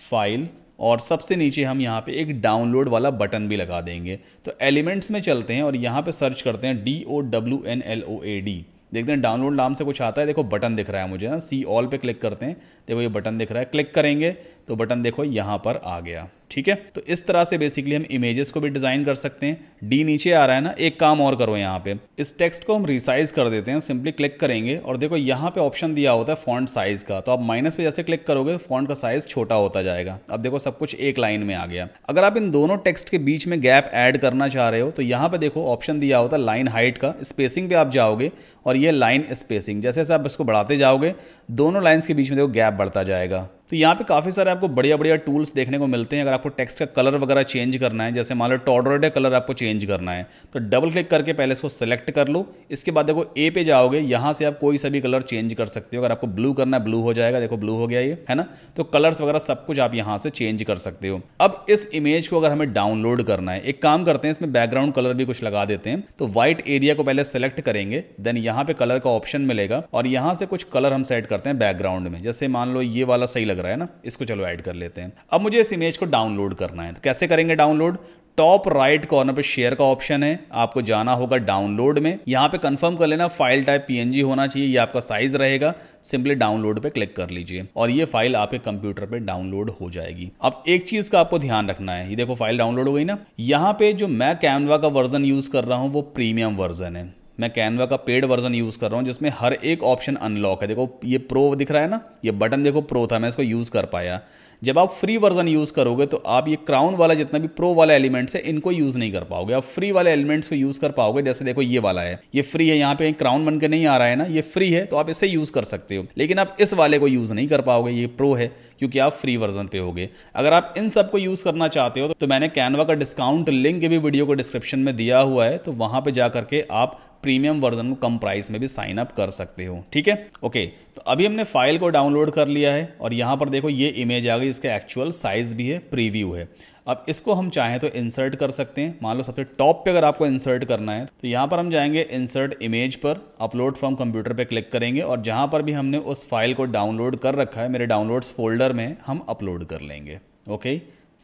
फाइल और सबसे नीचे हम यहाँ पे एक डाउनलोड वाला बटन भी लगा देंगे तो एलिमेंट्स में चलते हैं और यहाँ पे सर्च करते हैं D O W N L O A D देखते हैं डाउनलोड नाम से कुछ आता है देखो बटन दिख रहा है मुझे ना सी ऑल पे क्लिक करते हैं देखो ये बटन दिख रहा है क्लिक करेंगे तो बटन देखो यहाँ पर आ गया ठीक है तो इस तरह से बेसिकली हम इमेजेस को भी डिज़ाइन कर सकते हैं डी नीचे आ रहा है ना एक काम और करो यहाँ पे इस टेक्स्ट को हम रिसाइज कर देते हैं सिंपली क्लिक करेंगे और देखो यहाँ पे ऑप्शन दिया होता है फॉन्ट साइज का तो आप माइनस पे जैसे क्लिक करोगे फॉन्ट का साइज छोटा होता जाएगा अब देखो सब कुछ एक लाइन में आ गया अगर आप इन दोनों टेक्स्ट के बीच में गैप एड करना चाह रहे हो तो यहाँ पे देखो ऑप्शन दिया होता है लाइन हाइट का स्पेसिंग पे आप जाओगे और ये लाइन स्पेसिंग जैसे जैसे आप इसको बढ़ाते जाओगे दोनों लाइन के बीच में देखो गैप बढ़ता जाएगा तो यहाँ पे काफ़ी सारे आपको बढ़िया बढ़िया टूल्स देखने को मिलते हैं अगर आपको टेक्स्ट का कलर वगैरह चेंज करना है जैसे मान लो टॉडरेड कलर आपको चेंज करना है तो डबल क्लिक करके पहले इसको सेलेक्ट कर लो इसके बाद देखो ए पे जाओगे यहाँ से आप कोई सा भी कलर चेंज कर सकते हो अगर आपको ब्लू करना है ब्लू हो जाएगा देखो ब्लू हो गया ये है ना तो कलर्स वगैरह सब कुछ आप यहाँ से चेंज कर सकते हो अब इस इमेज को अगर हमें डाउनलोड करना है एक काम करते हैं इसमें बैकग्राउंड कलर भी कुछ लगा देते हैं तो व्हाइट एरिया को पहले सेलेक्ट करेंगे देन यहाँ पर कलर का ऑप्शन मिलेगा और यहाँ से कुछ कलर हम सेट करते हैं बैकग्राउंड में जैसे मान लो ये वाला सही लग रहा है ना इसको चलो ऐड कर लेते हैं अब मुझे इस इमेज को डाउनलोड करना है तो कैसे करेंगे डाउनलोड टॉप राइट कॉर्नर पे शेयर का ऑप्शन है आपको जाना होगा डाउनलोड में यहाँ पे कंफर्म कर लेना फाइल टाइप पीएनजी होना चाहिए ये आपका साइज रहेगा सिंपली डाउनलोड पे क्लिक कर लीजिए और ये फाइल आपके कंप्यूटर पे डाउनलोड हो जाएगी अब एक चीज का आपको ध्यान रखना है ये देखो फाइल डाउनलोड हो गई ना यहाँ पे जो मैं कैनवा का वर्जन यूज कर रहा हूँ वो प्रीमियम वर्जन है मैं कैनवा का पेड वर्जन यूज़ कर रहा हूँ जिसमें हर एक ऑप्शन अनलॉक है देखो ये प्रो दिख रहा है ना ये बटन देखो प्रो था मैं इसको यूज़ कर पाया जब आप फ्री वर्जन यूज़ करोगे तो आप ये क्राउन वाला जितना भी प्रो वाला एलिमेंट्स है इनको यूज़ नहीं कर पाओगे आप फ्री वाले एलिमेंट्स को यूज़ कर पाओगे जैसे देखो ये वाला है ये फ्री है यहाँ पे क्राउन बन के नहीं आ रहा है ना ये फ्री है तो आप इसे यूज़ कर सकते हो लेकिन आप इस वाले को यूज़ नहीं कर पाओगे ये प्रो है क्योंकि आप फ्री वर्जन पे हो अगर आप इन सबको यूज़ करना चाहते हो तो मैंने कैनवा का डिस्काउंट लिंक भी वीडियो को डिस्क्रिप्शन में दिया हुआ है तो वहाँ पर जा करके आप प्रीमियम वर्जन को कम प्राइस में भी साइन अप कर सकते हो ठीक है ओके तो अभी हमने फाइल को डाउनलोड कर लिया है और यहाँ पर देखो ये इमेज आ गई इसका एक्चुअल साइज़ भी है प्रीव्यू है अब इसको हम चाहें तो इंसर्ट कर सकते हैं मान लो सबसे टॉप पे अगर आपको इंसर्ट करना है तो यहाँ पर हम जाएंगे इंसर्ट इमेज पर अपलोड फ्रॉम कंप्यूटर पे क्लिक करेंगे और जहाँ पर भी हमने उस फाइल को डाउनलोड कर रखा है मेरे डाउनलोड्स फोल्डर में हम अपलोड कर लेंगे ओके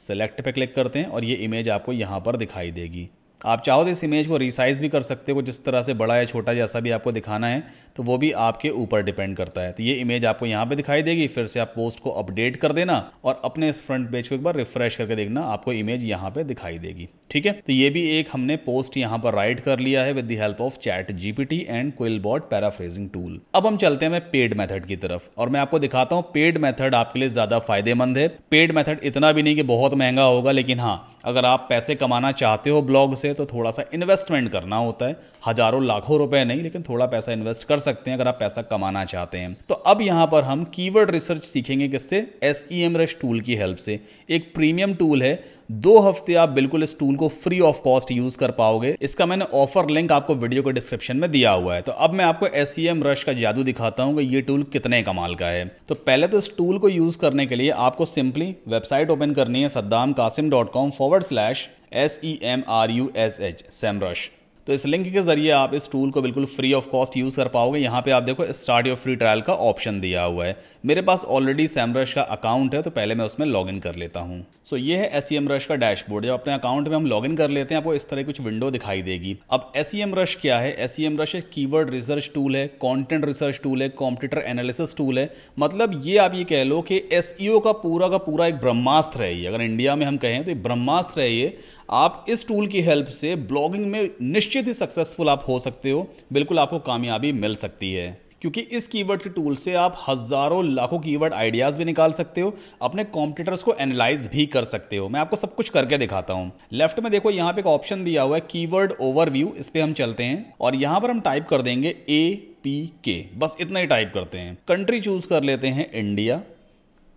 सेलेक्ट पे क्लिक करते हैं और ये इमेज आपको यहाँ पर दिखाई देगी आप चाहो तो इस इमेज को रिसाइज़ भी कर सकते हो जिस तरह से बड़ा या छोटा जैसा भी आपको दिखाना है तो वो भी आपके ऊपर डिपेंड करता है तो ये इमेज आपको यहाँ पे दिखाई देगी फिर से आप पोस्ट को अपडेट कर देना और अपने इस फ्रंट पेज को एक बार रिफ्रेश करके देखना आपको इमेज यहाँ पे दिखाई देगी ठीक है तो ये भी एक हमने पोस्ट यहाँ पर राइट कर लिया है with the help of ChatGPT and QuillBot paraphrasing tool अब हम चलते हैं पेड मैथड की तरफ और मैं आपको दिखाता हूँ पेड मैथड आपके लिए ज्यादा फायदेमंद है पेड मैथड इतना भी नहीं कि बहुत महंगा होगा लेकिन हाँ अगर आप पैसे कमाना चाहते हो ब्लॉग से तो थोड़ा सा इन्वेस्टमेंट करना होता है हजारों लाखों रुपए नहीं लेकिन थोड़ा पैसा इन्वेस्ट कर सकते हैं अगर आप पैसा कमाना चाहते हैं तो अब यहाँ पर हम कीवर्ड रिसर्च सीखेंगे किससे S E M rush tool की हेल्प से एक प्रीमियम टूल है दो हफ्ते आप बिल्कुल इस टूल को फ्री ऑफ कॉस्ट यूज कर पाओगे इसका मैंने ऑफर लिंक आपको वीडियो के डिस्क्रिप्शन में दिया हुआ है तो अब मैं आपको एस रश e का जादू दिखाता हूँ कि ये टूल कितने कमाल का है तो पहले तो इस टूल को यूज करने के लिए आपको सिंपली वेबसाइट ओपन करनी है Saddam Qasim dot com forward slash S E M R U S H Semrush तो इस लिंक के ज़रिए आप इस टूल को बिल्कुल फ्री ऑफ कॉस्ट यूज़ कर पाओगे यहाँ पे आप देखो स्टार्ट योर फ्री ट्रायल का ऑप्शन दिया हुआ है मेरे पास ऑलरेडी सैमरश का अकाउंट है तो पहले मैं उसमें इन कर लेता हूँ सो so, ये है एस रश e का डैशबोर्ड जब अपने अकाउंट में हम इन कर लेते हैं आपको इस तरह कुछ विंडो दिखाई देगी अब एस रश e क्या है एस रश e एक कीवर्ड रिसर्च टूल है कॉन्टेंट रिसर्च टूल है कॉम्प्यूटर एनालिसिस टूल है मतलब ये आप ये कह लो कि एस का पूरा का पूरा एक ब्रह्मास्त्र है ये अगर इंडिया में हम कहें तो ब्रह्मास्त्र है ये आप इस टूल की हेल्प से ब्लॉगिंग में निश्चित ही सक्सेसफुल आप हो सकते हो बिल्कुल आपको कामयाबी मिल सकती है क्योंकि इस कीवर्ड के टूल से आप हजारों लाखों कीवर्ड आइडियाज भी निकाल सकते हो अपने कॉम्पिटिटर्स को एनालाइज भी कर सकते हो मैं आपको सब कुछ करके दिखाता हूँ लेफ्ट में देखो यहाँ पे एक ऑप्शन दिया हुआ है कीवर्ड ओवरव्यू इस पर हम चलते हैं और यहाँ पर हम टाइप कर देंगे ए पी के बस इतना ही टाइप करते हैं कंट्री चूज कर लेते हैं इंडिया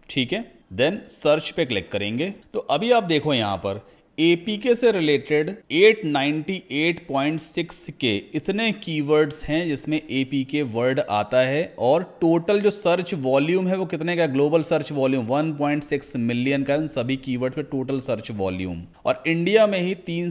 ठीक है देन सर्च पे क्लिक करेंगे तो अभी आप देखो यहाँ पर एपीके से रिलेटेड 898.6 के इतने कीवर्ड्स हैं जिसमें एपीके वर्ड आता है और टोटल जो सर्च वॉल्यूम है वो कितने का ग्लोबल सर्च वॉल्यूम 1.6 मिलियन का उन सभी कीवर्ड पे टोटल सर्च वॉल्यूम और इंडिया में ही तीन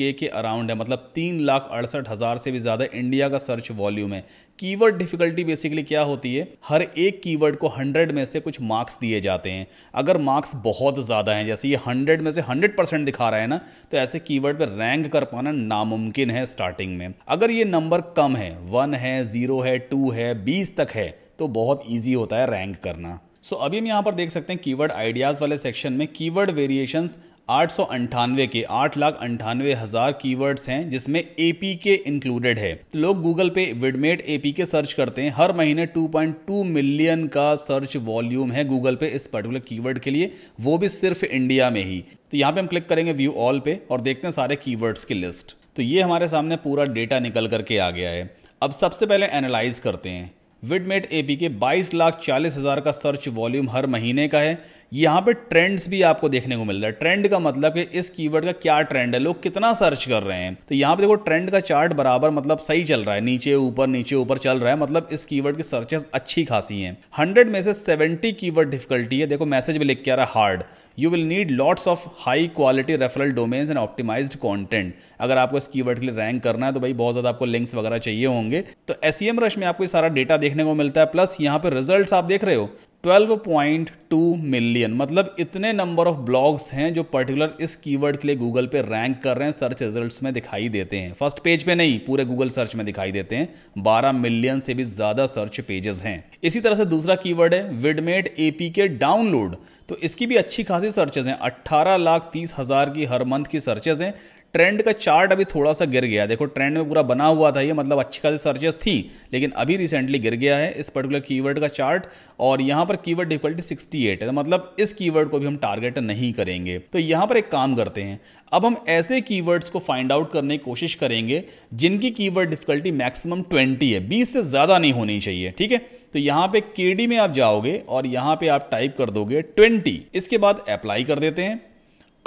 के के अराउंड है मतलब तीन लाख अड़सठ हजार से भी ज़्यादा इंडिया का सर्च वॉल्यूम है कीवर्ड डिफिकल्टी बेसिकली क्या होती है हर एक कीवर्ड को 100 में से कुछ मार्क्स दिए जाते हैं अगर मार्क्स बहुत ज़्यादा हैं जैसे ये 100 में से 100 परसेंट दिखा रहा है ना तो ऐसे कीवर्ड पे रैंक कर पाना नामुमकिन है स्टार्टिंग में अगर ये नंबर कम है वन है जीरो है टू है बीस तक है तो बहुत ईजी होता है रैंक करना सो so, अभी हम यहाँ पर देख सकते हैं कीवर्ड आइडियाज़ वाले सेक्शन में कीवर्ड वेरिएशंस आठ सौ अंठानवे के आठ लाख अंठानवे हज़ार कीवर्ड्स हैं जिसमें एपी के इंक्लूडेड है तो लोग गूगल पे विडमेट एपी के सर्च करते हैं हर महीने 2.2 मिलियन का सर्च वॉल्यूम है गूगल पे इस पर्टिकुलर कीवर्ड के लिए वो भी सिर्फ इंडिया में ही तो यहाँ पे हम क्लिक करेंगे व्यू ऑल पे और देखते हैं सारे कीवर्ड्स की लिस्ट तो ये हमारे सामने पूरा डेटा निकल करके आ गया है अब सबसे पहले एनालाइज करते हैं विडमेट एपी के बाईस लाख चालीस हज़ार का सर्च वॉल्यूम हर महीने का है यहाँ पे ट्रेंड्स भी आपको देखने को मिल रहा है ट्रेंड का मतलब कि इस कीवर्ड का क्या ट्रेंड है लोग कितना सर्च कर रहे हैं तो यहाँ पे देखो ट्रेंड का चार्ट बराबर मतलब सही चल रहा है नीचे ऊपर नीचे ऊपर चल रहा है मतलब इस कीवर्ड की सर्चेस अच्छी खासी हैं हंड्रेड में से सेवेंटी कीवर्ड डिफिकल्टी है देखो मैसेज भी लिख के आ रहा है hard you will need lots of high quality referral domains and optimize content अगर आपको इस कीवर्ड के लिए रैंक करना है तो भाई बहुत ज़्यादा आपको लिंक्स वगैरह चाहिए होंगे तो एस रश e में आपको सारा डेटा देखने को मिलता है प्लस यहाँ पर रिजल्ट आप देख रहे हो 12.2 मिलियन मतलब इतने नंबर ऑफ ब्लॉग्स हैं जो पर्टिकुलर इस कीवर्ड के लिए गूगल पे रैंक कर रहे हैं सर्च रिजल्ट्स में दिखाई देते हैं फर्स्ट पेज पे नहीं पूरे गूगल सर्च में दिखाई देते हैं 12 मिलियन से भी ज़्यादा सर्च पेजेस हैं इसी तरह से दूसरा कीवर्ड है विडमेट एपी के डाउनलोड तो इसकी भी अच्छी खासी सर्चेज हैं अट्ठारह लाख तीस हज़ार की हर मंथ की सर्चेज हैं ट्रेंड का चार्ट अभी थोड़ा सा गिर गया देखो ट्रेंड में पूरा बना हुआ था ये मतलब अच्छी खासी सर्चेस थी लेकिन अभी रिसेंटली गिर गया है इस पर्टिकुलर कीवर्ड का चार्ट और यहाँ पर कीवर्ड डिफिकल्टी 68 है तो मतलब इस कीवर्ड को भी हम टारगेट नहीं करेंगे तो यहाँ पर एक काम करते हैं अब हम ऐसे कीवर्ड्स को फाइंड आउट करने की कोशिश करेंगे जिनकी कीवर्ड डिफिकल्टी मैक्सिमम 20 है 20 से ज़्यादा नहीं होनी चाहिए ठीक है तो यहाँ पे के में आप जाओगे और यहाँ पे आप टाइप कर दोगे 20 इसके बाद अप्लाई कर देते हैं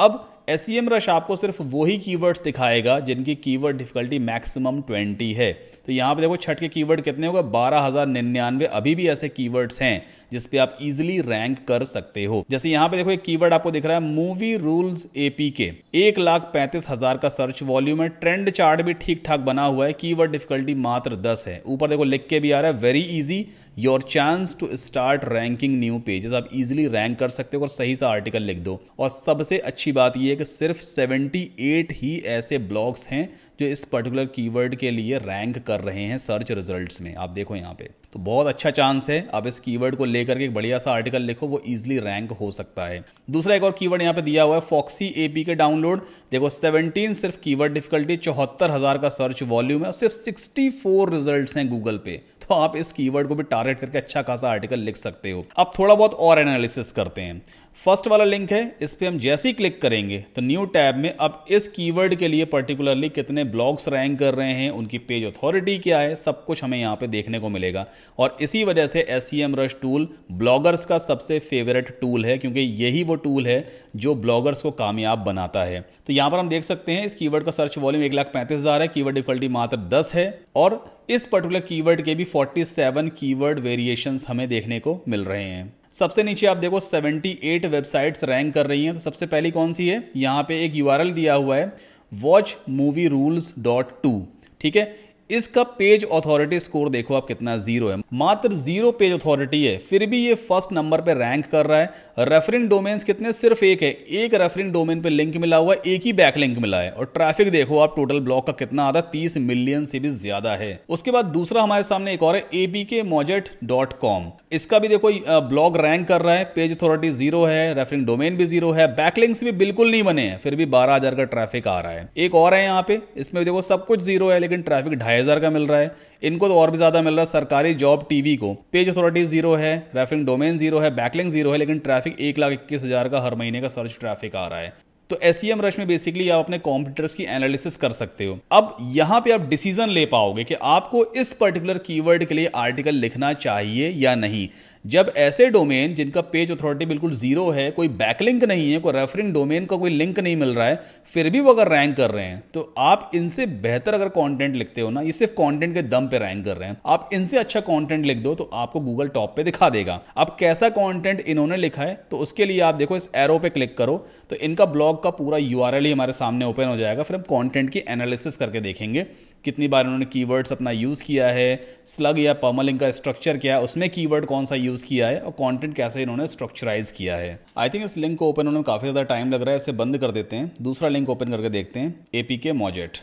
अब एस रश e आपको सिर्फ वही कीवर्ड्स दिखाएगा जिनकी कीवर्ड डिफिकल्टी मैक्सिमम 20 है तो यहाँ पे देखो छठ के कीवर्ड कितने होगा बारह हज़ार निन्यानवे अभी भी ऐसे कीवर्ड्स हैं जिसपे आप इजिली रैंक कर सकते हो जैसे यहाँ पे देखो एक कीवर्ड आपको दिख रहा है मूवी रूल्स एपी के एक लाख पैंतीस हजार का सर्च वॉल्यूम है ट्रेंड चार्ट भी ठीक ठाक बना हुआ है कीवर्ड डिफिकल्टी मात्र दस है ऊपर देखो लिख के भी आ रहा है very easy your chance to start ranking new pages आप इजिली रैंक कर सकते हो और सही सा आर्टिकल लिख दो और सबसे अच्छी बात यह सिर्फ 78 ही ऐसे ब्लॉग्स हैं जो इस पर्टिकुलर कीवर्ड के लिए रैंक कर रहे हैं सर्च रिजल्ट्स में आप देखो यहाँ पे तो बहुत अच्छा चांस है आप इस कीवर्ड को लेकर के एक बढ़िया सा आर्टिकल लिखो वो इजिली रैंक हो सकता है दूसरा एक और कीवर्ड यहाँ पे दिया हुआ है फॉक्सी एपी के डाउनलोड देखो 17 सिर्फ कीवर्ड डिफिकल्टी चौहत्तर का सर्च वॉल्यूम है और सिर्फ सिक्सटी रिजल्ट्स हैं गूगल पे तो आप इस कीवर्ड को भी टारगेट करके अच्छा खासा आर्टिकल लिख सकते हो आप थोड़ा बहुत और एनालिसिस करते हैं फर्स्ट वाला लिंक है इस पर हम जैसे ही क्लिक करेंगे तो न्यू टैब में अब इस कीवर्ड के लिए पर्टिकुलरली कितने ब्लॉग्स रैंक कर रहे हैं उनकी पेज अथॉरिटी क्या है सब कुछ हमें यहाँ पे देखने को मिलेगा और इसी वजह से M rush tool bloggers का सबसे फेवरेट टूल है क्योंकि यही वो टूल है जो ब्लॉगर्स को कामयाब बनाता है तो यहाँ पर हम देख सकते हैं इस कीवर्ड का सर्च वॉल्यूम एक लाख पैंतीस हज़ार है कीवर्ड डिफिकल्टी मात्र दस है और इस पर्टिकुलर कीवर्ड के भी 47 कीवर्ड वेरिएशंस हमें देखने को मिल रहे हैं सबसे नीचे आप देखो 78 वेबसाइट्स रैंक कर रही हैं तो सबसे पहली कौन सी है यहाँ पे एक यूआरएल दिया हुआ है watch movie rules dot to ठीक है इसका पेज अथॉरिटी स्कोर देखो आप कितना जीरो है मात्र जीरो पेज अथॉरिटी है फिर भी ये फर्स्ट नंबर पे रैंक कर रहा है रेफरिंग डोमेन्स कितने सिर्फ एक है एक रेफरिंग डोमेन पे लिंक मिला हुआ है एक ही बैक लिंक मिला है और ट्रैफिक देखो आप टोटल ब्लॉक का कितना आता है तीस मिलियन से भी ज्यादा है उसके बाद दूसरा हमारे सामने एक और है के मोजेट डॉट कॉम इसका भी देखो ब्लॉग रैंक कर रहा है पेज अथॉरिटी जीरो है रेफरिंग डोमेन भी जीरो है बैकलिंक्स भी बिल्कुल नहीं बने हैं फिर भी बारह हजार का ट्रैफिक आ रहा है एक और है यहाँ पे इसमें देखो सब कुछ जीरो है लेकिन ट्रैफिक ढाई ढाई हज़ार का मिल रहा है इनको तो और भी ज़्यादा मिल रहा है सरकारी जॉब टीवी को पेज अथॉरिटी जीरो है रेफरिंग डोमेन जीरो है बैकलिंग जीरो है लेकिन ट्रैफिक एक लाख इक्कीस हज़ार का हर महीने का सर्च ट्रैफिक आ रहा है तो एस रश e में बेसिकली आप अपने कॉम्प्यूटर्स की एनालिसिस कर सकते हो अब यहाँ पे आप डिसीजन ले पाओगे कि आपको इस पर्टिकुलर कीवर्ड के लिए आर्टिकल लिखना चाहिए या नहीं जब ऐसे डोमेन जिनका पेज अथॉरिटी बिल्कुल जीरो है कोई बैकलिंक नहीं है कोई रेफरिंग डोमेन का कोई लिंक नहीं मिल रहा है फिर भी वो अगर रैंक कर रहे हैं तो आप इनसे बेहतर अगर कॉन्टेंट लिखते हो ना ये सिर्फ कॉन्टेंट के दम पे रैंक कर रहे हैं आप इनसे अच्छा कॉन्टेंट लिख दो तो आपको गूगल टॉप पे दिखा देगा अब कैसा कॉन्टेंट इन्होंने लिखा है तो उसके लिए आप देखो इस एरो पे क्लिक करो तो इनका ब्लॉग का पूरा यू ही हमारे सामने ओपन हो जाएगा फिर हम कॉन्टेंट की एनालिसिस करके देखेंगे कितनी बार उन्होंने कीवर्ड्स अपना यूज़ किया है स्लग या पर्मलिंग का स्ट्रक्चर क्या है उसमें कीवर्ड कौन सा यूज़ किया है और कंटेंट कैसे इन्होंने स्ट्रक्चराइज किया है आई थिंक इस लिंक को ओपन होने में काफ़ी ज़्यादा टाइम लग रहा है इसे बंद कर देते हैं दूसरा लिंक ओपन करके देखते हैं ए पी के मॉजेट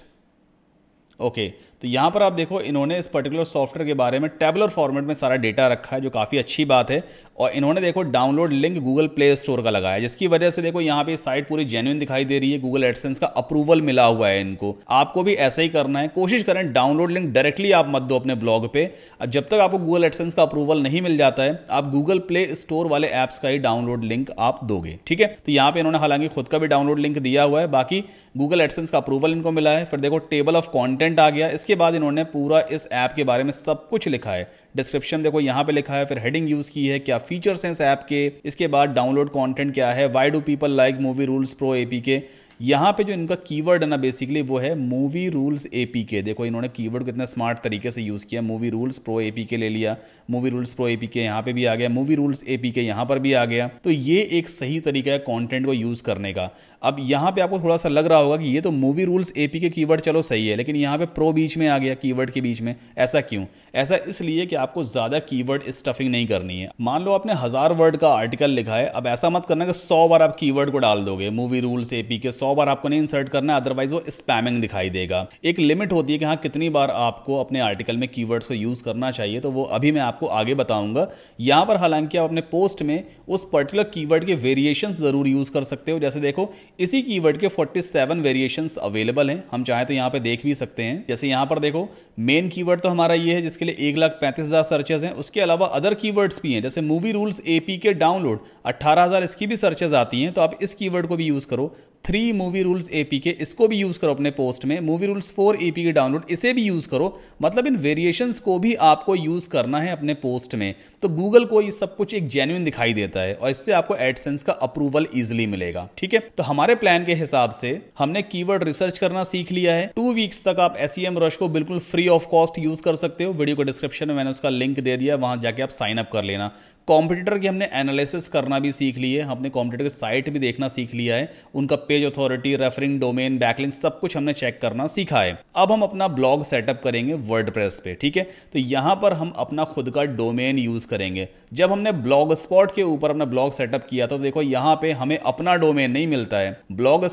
ओके okay. तो यहाँ पर आप देखो इन्होंने इस पर्टिकुलर सॉफ्टवेयर के बारे में टेबलर फॉर्मेट में सारा डेटा रखा है जो काफ़ी अच्छी बात है और इन्होंने देखो download link Google play Store का लगाया जिसकी वजह से देखो यहाँ पे साइट पूरी जेन्यून दिखाई दे रही है गूगल एडसेंस का अप्रूवल मिला हुआ है इनको आपको भी ऐसा ही करना है कोशिश करें डाउनलोड लिंक डायरेक्टली आप मत दो अपने ब्लॉग पे जब तक आपको गूगल एडसेंस का अप्रूवल नहीं मिल जाता है आप गूगल प्ले स्टोर वाले ऐप्स का ही डाउनलोड लिंक आप दोगे ठीक है तो यहाँ पे इन्होंने हालांकि खुद का भी डाउनलोड लिंक दिया हुआ है बाकी गूगल एडसेंस का अप्रूवल इनको मिला है फिर देखो टेबल ऑफ कॉन्टेंट आ गया इस इसके बाद इन्होंने पूरा इस ऐप के बारे में सब कुछ लिखा है डिस्क्रिप्शन देखो यहाँ पे लिखा है फिर हेडिंग यूज की है क्या फीचर्स हैं इस ऐप के इसके बाद डाउनलोड कंटेंट क्या है why do people like movie rules pro APK यहाँ पे जो इनका कीवर्ड है ना बेसिकली वो है मूवी रूल्स एपी के देखो इन्होंने कीवर्ड कितने स्मार्ट तरीके से यूज़ किया मूवी रूल्स प्रो एपी के ले लिया movie rules pro APK यहाँ पे भी आ गया मूवी रूल्स एपी के यहाँ पर भी आ गया तो ये एक सही तरीका है कंटेंट को यूज़ करने का अब यहाँ पे आपको थोड़ा सा लग रहा होगा कि ये तो movie rules APK keyword चलो सही है लेकिन यहाँ पे प्रो बीच में आ गया कीवर्ड के बीच में ऐसा क्यों ऐसा इसलिए कि आपको ज़्यादा कीवर्ड स्टफिंग नहीं करनी है मान लो आपने हज़ार वर्ड का आर्टिकल लिखा है अब ऐसा मत करना कि सौ बार आप की को डाल दोगे मूवी रूल्स एपी के सौ बार आपको नहीं इंसर्ट करना अदरवाइज वो स्पैमिंग दिखाई देगा एक लिमिट होती है कि हाँ कितनी बार आपको अपने आर्टिकल में की को यूज़ करना चाहिए तो वो अभी मैं आपको आगे बताऊंगा यहाँ पर हालांकि आप अपने पोस्ट में उस पर्टिकुलर कीवर्ड के वेरिएशन ज़रूर यूज़ कर सकते हो जैसे देखो इसी कीवर्ड के 47 वेरिएशंस अवेलेबल हैं हम चाहे तो यहाँ पे देख भी सकते हैं जैसे यहाँ पर देखो मेन कीवर्ड तो हमारा ये है जिसके लिए एक लाख पैंतीस हज़ार सर्चेज हैं उसके अलावा अदर कीवर्ड्स भी हैं जैसे मूवी रूल्स एपी के डाउनलोड 18000 इसकी भी सर्चेज आती हैं तो आप इस कीवर्ड को भी यूज़ करो थ्री मूवी रूल्स एपी के इसको भी यूज़ करो अपने पोस्ट में मूवी रूल्स फोर एपी के डाउनलोड इसे भी यूज़ करो मतलब इन वेरिएशन को भी आपको यूज़ करना है अपने पोस्ट में तो गूगल को ये सब कुछ एक जेन्यून दिखाई देता है और इससे आपको एडसेंस का अप्रूवल ईजिली मिलेगा ठीक है तो हमारे हमारे प्लान के हिसाब से हमने कीवर्ड रिसर्च करना सीख लिया है टू वीक्स तक आप एस रश e को बिल्कुल फ्री ऑफ कॉस्ट यूज कर सकते हो वीडियो को डिस्क्रिप्शन में मैंने उसका लिंक दे दिया वहां जाके आप साइन अप कर लेना कॉम्पिटिटर की हमने एनालिसिस करना भी सीख लिए है हमने कॉम्पिटिटर की साइट भी देखना सीख लिया है उनका page authority referring domain backlink सब कुछ हमने चेक करना सीखा है अब हम अपना ब्लॉग सेटअप करेंगे वर्ड पे ठीक है तो यहाँ पर हम अपना खुद का डोमेन यूज़ करेंगे जब हमने ब्लॉग स्पॉट के ऊपर अपना ब्लॉग सेटअप किया था तो देखो यहाँ पे हमें अपना डोमेन नहीं मिलता है ब्लॉग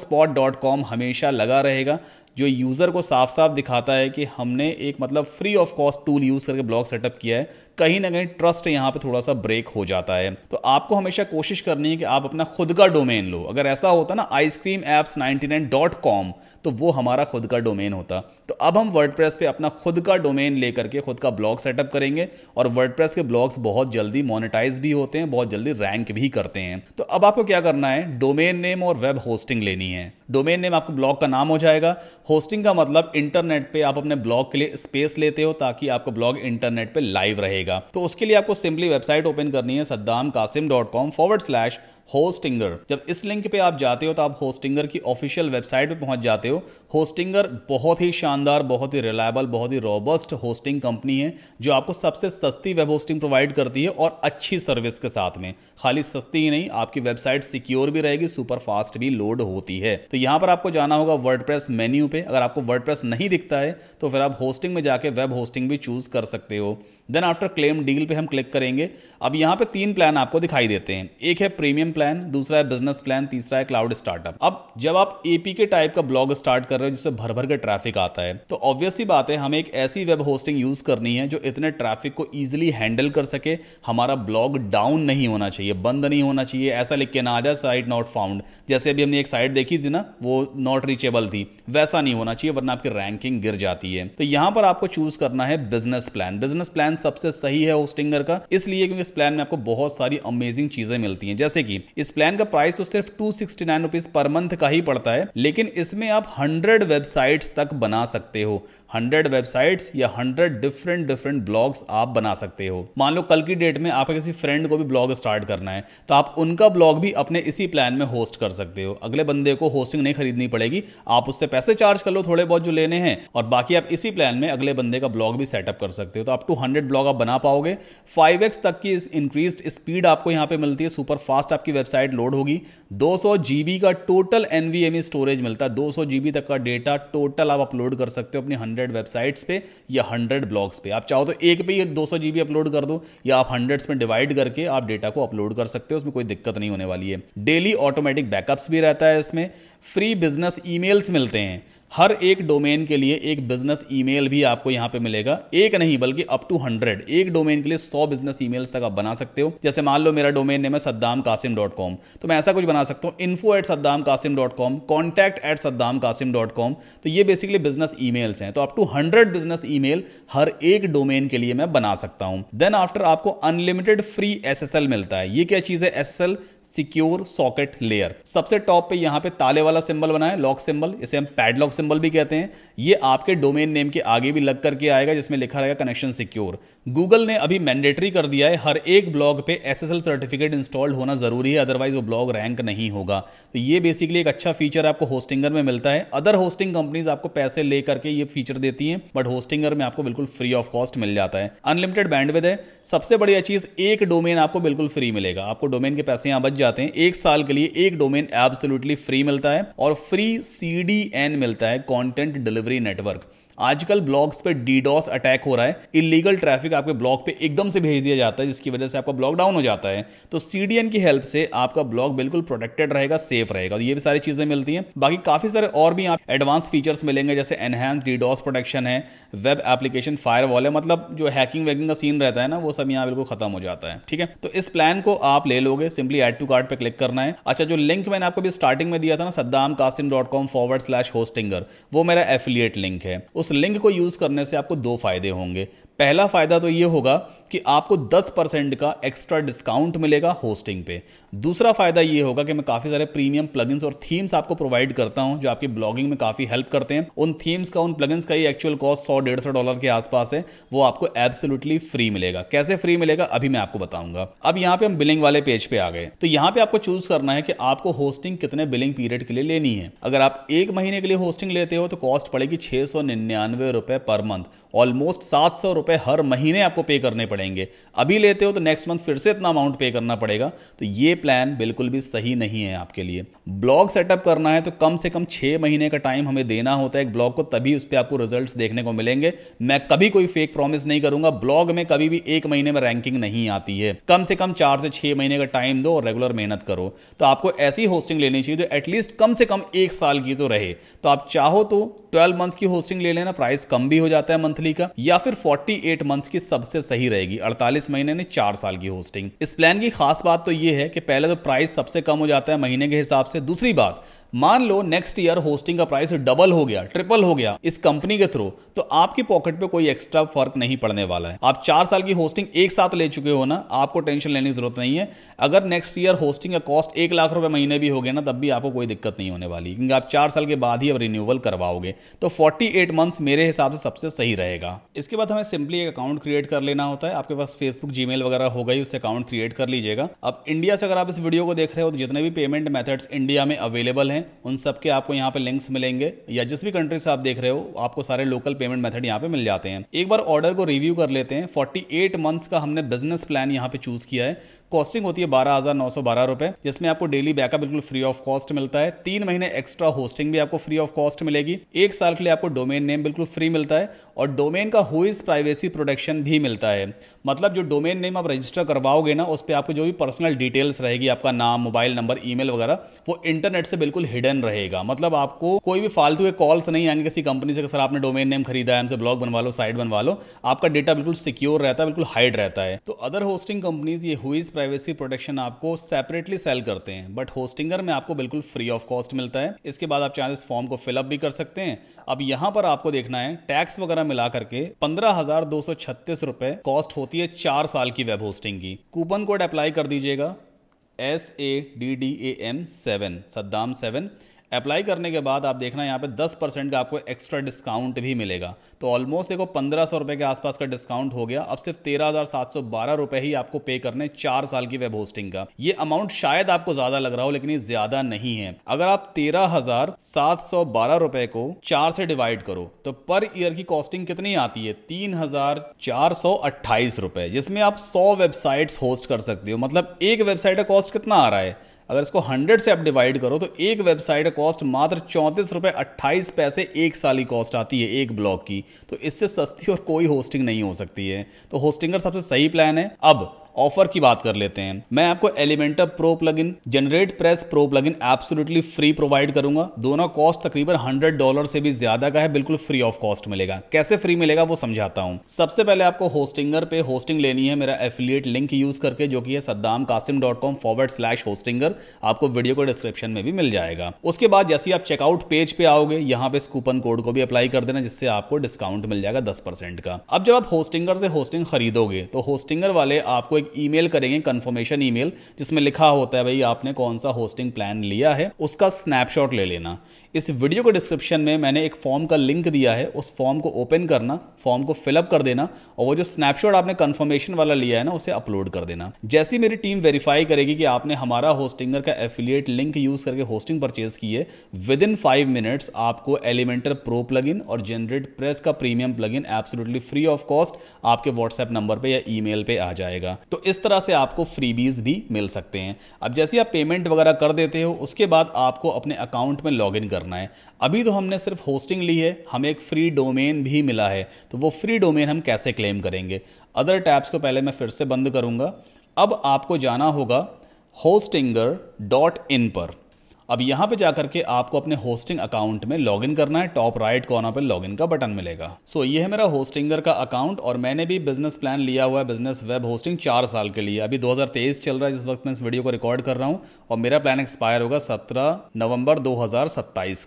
हमेशा लगा रहेगा जो यूज़र को साफ साफ दिखाता है कि हमने एक मतलब free of cost tool use करके ब्लॉग सेटअप किया है कहीं ना कहीं ट्रस्ट यहाँ पे थोड़ा सा ब्रेक हो जाता है तो आपको हमेशा कोशिश करनी है कि आप अपना खुद का डोमेन लो अगर ऐसा होता ना ice cream apps ninety nine dot com तो वो हमारा खुद का डोमेन होता तो अब हम वर्ड पे अपना खुद का डोमेन लेकर के खुद का ब्लॉग सेटअप करेंगे और वर्ड के ब्लॉग्स बहुत जल्दी मोनिटाइज भी होते हैं बहुत जल्दी रैंक भी करते हैं तो अब आपको क्या करना है डोमेन नेम और वेब होस्टिंग लेनी है डोमेन नेम आपको ब्लॉग का नाम हो जाएगा होस्टिंग का मतलब इंटरनेट पे आप अपने ब्लॉग के लिए स्पेस लेते हो ताकि आपका ब्लॉग इंटरनेट पे लाइव रहेगा करेगा तो उसके लिए आपको सिंपली वेबसाइट ओपन करनी है Saddam Qasim dot com forward slash Hostinger जब इस लिंक पे आप जाते हो तो आप होस्टिंगर की ऑफिशियल वेबसाइट पे पहुंच जाते हो होस्टिंगर बहुत ही शानदार बहुत ही रिलायबल बहुत ही रोबस्ट होस्टिंग कंपनी है जो आपको सबसे सस्ती वेब होस्टिंग प्रोवाइड करती है और अच्छी सर्विस के साथ में खाली सस्ती ही नहीं आपकी वेबसाइट सिक्योर भी रहेगी सुपर फास्ट भी लोड होती है तो यहां पर आपको जाना होगा वर्ड मेन्यू पे अगर आपको वर्ड नहीं दिखता है तो फिर आप होस्टिंग में जाके वेब होस्टिंग भी चूज कर सकते हो देन आफ्टर क्लेम डील पे हम क्लिक करेंगे अब यहां पर तीन प्लान आपको दिखाई देते हैं एक है प्रीमियम प्लान दूसरा है बिजनेस प्लान तीसरा है क्लाउड स्टार्टअप अब जब आप एपी के टाइप का ब्लॉग स्टार्ट कर रहे हो जिससे भर भर के ट्रैफिक आता है तो ऑब्वियसली बात है हमें एक ऐसी वेब होस्टिंग यूज करनी है जो इतने ट्रैफिक को ईजिली हैंडल कर सके हमारा ब्लॉग डाउन नहीं होना चाहिए बंद नहीं होना चाहिए ऐसा लिख के ना आ जाए साइट नॉट फाउंड जैसे अभी हमने एक साइट देखी थी ना वो नॉट रीचेबल थी वैसा नहीं होना चाहिए वरना आपकी रैंकिंग गिर जाती है तो यहां पर आपको चूज करना है बिजनेस प्लान बिजनेस प्लान सबसे सही है होस्टिंगर का इसलिए क्योंकि इस प्लान में आपको बहुत सारी अमेजिंग चीजें मिलती हैं जैसे कि इस प्लान का प्राइस तो सिर्फ two sixty nine rupees per month का ही पड़ता है लेकिन इसमें आप हंड्रेड वेबसाइट्स तक बना सकते हो हंड्रेड वेबसाइट्स या हंड्रेड डिफरेंट डिफरेंट ब्लॉग्स आप बना सकते हो मान लो कल की डेट में आपके किसी फ्रेंड को भी ब्लॉग स्टार्ट करना है तो आप उनका ब्लॉग भी अपने इसी प्लान में होस्ट कर सकते हो अगले बंदे को होस्टिंग नहीं खरीदनी पड़ेगी आप उससे पैसे चार्ज कर लो थोड़े बहुत जो लेने हैं और बाकी आप इसी प्लान में अगले बंदे का ब्लॉग भी सेटअप कर सकते हो तो आप टू हंड्रेड ब्लॉग आप बना पाओगे फाइव एक्स तक की इंक्रीज स्पीड आपको यहाँ पे मिलती है सुपर फास्ट आपकी वेबसाइट लोड होगी दो सौ जीबी का टोटल एनवीएमई स्टोरेज मिलता है दो सौ जीबी तक का डेटा टोटल आप अपलोड कर सकते हो अपनी हंड्रेड हंड्रेड वेबसाइट्स पे या हंड्रेड ब्लॉग्स पे आप चाहो तो एक पे ये दो सौ अपलोड कर दो या आप हंड्रेड्स में डिवाइड करके आप डेटा को अपलोड कर सकते हो उसमें कोई दिक्कत नहीं होने वाली है डेली ऑटोमेटिक बैकअप्स भी रहता है इसमें फ्री बिजनेस ईमेल्स मिलते हैं हर एक डोमेन के लिए एक बिजनेस ईमेल भी आपको यहाँ पे मिलेगा एक नहीं बल्कि अप टू हंड्रेड एक डोमेन के लिए सौ बिजनेस ईमेल्स तक आप बना सकते हो जैसे मान लो मेरा डोमेन नेम है सद्दाम कासिम डॉट कॉम तो मैं ऐसा कुछ बना सकता हूँ info at Saddam Qasim dot com contact at Saddam Qasim dot com तो ये बेसिकली बिजनेस ईमेल्स हैं तो up to hundred business email हर एक डोमेन के लिए मैं बना सकता हूँ देन आफ्टर आपको अनलिमिटेड फ्री एस मिलता है ये क्या चीज़ है एस सिक्योर सॉकेट लेयर सबसे टॉप पे यहां पे ताले वाला सिंबल बना है लॉक सिंबल इसे हम पैडलॉक सिंबल भी कहते हैं ये आपके डोमेन नेम के आगे भी लग करके आएगा जिसमें लिखा रहेगा कनेक्शन सिक्योर गूगल ने अभी मैंडेटरी कर दिया है हर एक ब्लॉग पे एस सर्टिफिकेट इंस्टॉल्ड होना जरूरी है अदरवाइज वो ब्लॉग रैंक नहीं होगा तो ये बेसिकली एक अच्छा फीचर आपको होस्टिंगर में मिलता है अदर होस्टिंग कंपनीज आपको पैसे लेकर के ये फीचर देती हैं बट होस्टिंगर में आपको बिल्कुल फ्री ऑफ कॉस्ट मिल जाता है अनलिमिटेड बैंडविद है सबसे बढ़िया चीज एक डोमेन आपको बिल्कुल फ्री मिलेगा आपको डोमेन के पैसे यहाँ बच जाते हैं एक साल के लिए एक डोमेन एब्सोल्युटली फ्री मिलता है और फ्री सी मिलता है कॉन्टेंट डिलीवरी नेटवर्क आजकल ब्लॉग्स पे डीडॉस अटैक हो रहा है इलीगल ट्रैफिक आपके ब्लॉग पे एकदम से भेज दिया जाता है जिसकी वजह से आपका ब्लॉग डाउन हो जाता है तो सीडीएन की हेल्प से आपका ब्लॉग बिल्कुल प्रोटेक्टेड रहेगा सेफ रहेगा तो ये भी सारी चीजें मिलती हैं बाकी काफी सारे और भी आप एडवांस फीचर्स मिलेंगे जैसे एनहेंस डीडॉस प्रोटेक्शन है वेब एप्लीकेशन फायर है मतलब जो हैकिंग वैकिंग का सीन रहता है ना वो सब यहाँ बिल्कुल खत्म हो जाता है ठीक है तो इस प्लान को आप ले लोगे सिंपली एड टू कार्ड पर क्लिक करना है अच्छा जो लिंक मैंने आपको भी स्टार्टिंग में दिया था ना Saddam Qasim dot com forward slash Hostinger वो मेरा एफिलियट लिंक है उस लिंक को यूज़ करने से आपको दो फायदे होंगे पहला फ़ायदा तो ये होगा कि आपको 10 परसेंट का एक्स्ट्रा डिस्काउंट मिलेगा होस्टिंग पे दूसरा फ़ायदा ये होगा कि मैं काफ़ी सारे प्रीमियम प्लगइन्स और थीम्स आपको प्रोवाइड करता हूं जो आपकी ब्लॉगिंग में काफ़ी हेल्प करते हैं उन थीम्स का उन प्लगइन्स का ही एक्चुअल कॉस्ट सौ डेढ़ सौ डॉलर के आसपास है वो आपको एब्सोलूटली फ्री मिलेगा कैसे फ्री मिलेगा अभी मैं आपको बताऊंगा अब यहाँ पे हम बिलिंग वाले पेज पे आ गए तो यहाँ पे आपको चूज करना है कि आपको होस्टिंग कितने बिलिंग पीरियड के लिए लेनी है अगर आप एक महीने के लिए होस्टिंग लेते हो तो कॉस्ट पड़ेगी छह पर मंथ ऑलमोस्ट सात सौ रुपये हर महीने आपको पे करने पड़ेंगे अभी लेते हो तो नेक्स्ट मंथ फिर से इतना अमाउंट पे करना पड़ेगा तो ये प्लान बिल्कुल भी सही नहीं है आपके लिए ब्लॉग सेटअप करना है तो कम से कम छः महीने का टाइम हमें देना होता है एक ब्लॉग को तभी उस पर आपको रिजल्ट देखने को मिलेंगे मैं कभी कोई फेक प्रॉमिस नहीं करूंगा ब्लॉग में कभी भी एक महीने में रैंकिंग नहीं आती है कम से कम चार से छः महीने का टाइम दो और रेगुलर मेहनत करो तो आपको ऐसी होस्टिंग लेनी चाहिए जो एटलीस्ट कम से कम एक साल की तो रहे तो आप चाहो तो 12 मंथ की होस्टिंग ले लेना प्राइस कम भी हो जाता है मंथली का या फिर 48 मंथ्स की सबसे सही रहेगी 48 महीने ने चार साल की होस्टिंग इस प्लान की खास बात तो ये है कि पहले तो प्राइस सबसे कम हो जाता है महीने के हिसाब से दूसरी बात मान लो नेक्स्ट ईयर होस्टिंग का प्राइस डबल हो गया ट्रिपल हो गया इस कंपनी के थ्रू तो आपकी पॉकेट पे कोई एक्स्ट्रा फर्क नहीं पड़ने वाला है आप चार साल की होस्टिंग एक साथ ले चुके हो ना आपको टेंशन लेने की जरूरत नहीं है अगर नेक्स्ट ईयर होस्टिंग का कॉस्ट एक लाख रुपए महीने भी हो गया ना तब भी आपको कोई दिक्कत नहीं होने वाली क्योंकि आप चार साल के बाद ही अब रिन्यूअल करवाओगे तो फोर्टी एट मंथ्स मेरे हिसाब से सबसे सही रहेगा इसके बाद हमें सिंपली एक अकाउंट क्रिएट कर लेना होता है आपके पास फेसबुक जी वगैरह होगा ही उससे अकाउंट क्रिएट कर लीजिएगा अब इंडिया से अगर आप इस वीडियो को देख रहे हो तो जितने भी पेमेंट मेथड्स इंडिया में अवेलेबल हैं हैं उन सब के आपको यहाँ पे लिंक्स मिलेंगे या जिस भी कंट्री से आप देख रहे हो आपको सारे लोकल पेमेंट मेथड यहाँ पे मिल जाते हैं एक बार ऑर्डर को रिव्यू कर लेते हैं 48 मंथ्स का हमने बिजनेस प्लान यहाँ पे चूज किया है कॉस्टिंग होती है बारह हजार नौ सौ बारह रुपए जिसमें आपको डेली बैकअप बिल्कुल फ्री ऑफ कॉस्ट मिलता है तीन महीने एक्स्ट्रा होस्टिंग भी आपको फ्री ऑफ कॉस्ट मिलेगी एक साल के लिए आपको डोमेन नेम बिल्कुल फ्री मिलता है और डोमेन का हुइज प्राइवेसी प्रोटेक्शन भी मिलता है मतलब जो डोमेन नेम आप रजिस्टर करवाओगे ना उस पर आपको जो भी पर्सनल डिटेल्स रहेगी आपका नाम मोबाइल नंबर ई वगैरह वो इंटरनेट से बिल्कुल हिडन रहेगा मतलब आपको कोई भी फालतू के कॉल्स नहीं आएंगे किसी कंपनी से सर आपने डोमेन नेम खरीदा है हमसे ब्लॉग बनवा लो साइट बनवा लो आपका डेटा बिल्कुल सिक्योर रहता है बिल्कुल हाइड रहता है तो अदर होस्टिंग कंपनीज ये हुइज प्राइवेसी प्रोटेक्शन आपको सेपरेटली सेल करते हैं बट होस्टिंगर में आपको बिल्कुल फ्री ऑफ कॉस्ट मिलता है इसके बाद आप चाहे तो इस फॉर्म को फिलअप भी कर सकते हैं अब यहाँ पर आपको देखना है टैक्स वगैरह मिला करके पंद्रह हजार दो सौ छत्तीस रुपए कॉस्ट होती है चार साल की वेब होस्टिंग की कूपन कोड अप्लाई कर दीजिएगा S A D D A M seven Saddam seven apply करने के बाद आप देखना यहाँ पे 10 परसेंट का आपको एक्स्ट्रा डिस्काउंट भी मिलेगा तो ऑलमोस्ट देखो पंद्रह सौ के आसपास का डिस्काउंट हो गया अब सिर्फ तेरह हज़ार सात सौ बारह ही आपको पे करने चार साल की वेब होस्टिंग का ये अमाउंट शायद आपको ज़्यादा लग रहा हो लेकिन ये ज़्यादा नहीं है अगर आप तेरह हज़ार सात सौ बारह को चार से डिवाइड करो तो पर ईयर की कॉस्टिंग कितनी आती है तीन हज़ार चार सौ जिसमें आप सौ वेबसाइट्स होस्ट कर सकते हो मतलब एक वेबसाइट का कॉस्ट कितना आ रहा है अगर इसको हंड्रेड से आप डिवाइड करो तो एक वेबसाइट का कॉस्ट मात्र चौंतीस रुपये अट्ठाईस पैसे एक साल की कॉस्ट आती है एक ब्लॉक की तो इससे सस्ती और कोई होस्टिंग नहीं हो सकती है तो होस्टिंग का सबसे सही प्लान है अब ऑफर की बात कर लेते हैं मैं आपको एलिमेंटर प्रो इन जनरेट प्रेस प्रो इन एब्सोलूटली फ्री प्रोवाइड करूंगा दोनों कॉस्ट तकरीबन हंड्रेड डॉलर से भी ज्यादा का है बिल्कुल फ्री ऑफ कॉस्ट मिलेगा कैसे फ्री मिलेगा वो समझाता हूँ सबसे पहले आपको होस्टिंगर पे होस्टिंग लेनी है मेरा एफिलियट लिंक यूज करके जो कि है Saddam Qasim dot com forward slash Hostinger आपको वीडियो को डिस्क्रिप्शन में भी मिल जाएगा उसके बाद जैसे आप चेकआउट पेज पे आओगे यहाँ पे इस कूपन कोड को भी अप्लाई कर देना जिससे आपको डिस्काउंट मिल जाएगा दस परसेंट का अब जब आप होस्टिंगर से होस्टिंग खरीदोगे तो होस्टिंगर वाले आपको एक ईमेल करेंगे कंफर्मेशन ईमेल जिसमें लिखा होता है भाई आपने कौन सा होस्टिंग प्लान लिया है उसका स्नैपशॉट ले लेना इस वीडियो के डिस्क्रिप्शन में मैंने एक फॉर्म का लिंक दिया है उस फॉर्म को ओपन करना फॉर्म को फिलअप कर देना और वो जो स्नैपशॉट आपने कन्फर्मेशन वाला लिया है ना उसे अपलोड कर देना जैसी मेरी टीम वेरीफाई करेगी कि आपने हमारा होस्टिंगर का एफिलियट लिंक यूज करके होस्टिंग परचेज की है विद इन फाइव मिनट्स आपको एलिमेंटर प्रो प्लग और जनरेट प्रेस का premium plugin free of cost आपके व्हाट्सएप नंबर पर या ई पे आ जाएगा तो इस तरह से आपको फ्रीबीज भी मिल सकते हैं अब जैसे आप पेमेंट वगैरह कर देते हो उसके बाद आपको अपने अकाउंट में लॉगिन करना है अभी तो हमने सिर्फ होस्टिंग ली है हमें एक फ्री डोमेन भी मिला है तो वो फ्री डोमेन हम कैसे क्लेम करेंगे अदर टैब्स को पहले मैं फिर से बंद करूँगा अब आपको जाना होगा होस्टिंगर डॉट इन पर अब यहाँ पे जाकर के आपको अपने होस्टिंग अकाउंट में लॉगिन करना है टॉप राइट कॉर्नर पे लॉगिन का बटन मिलेगा सो so, ये है मेरा होस्टिंगर का अकाउंट और मैंने भी बिजनेस प्लान लिया हुआ है बिजनेस वेब होस्टिंग चार साल के लिए अभी 2023 चल रहा है जिस वक्त मैं इस वीडियो को रिकॉर्ड कर रहा हूँ और मेरा प्लान एक्सपायर होगा सत्रह नवंबर दो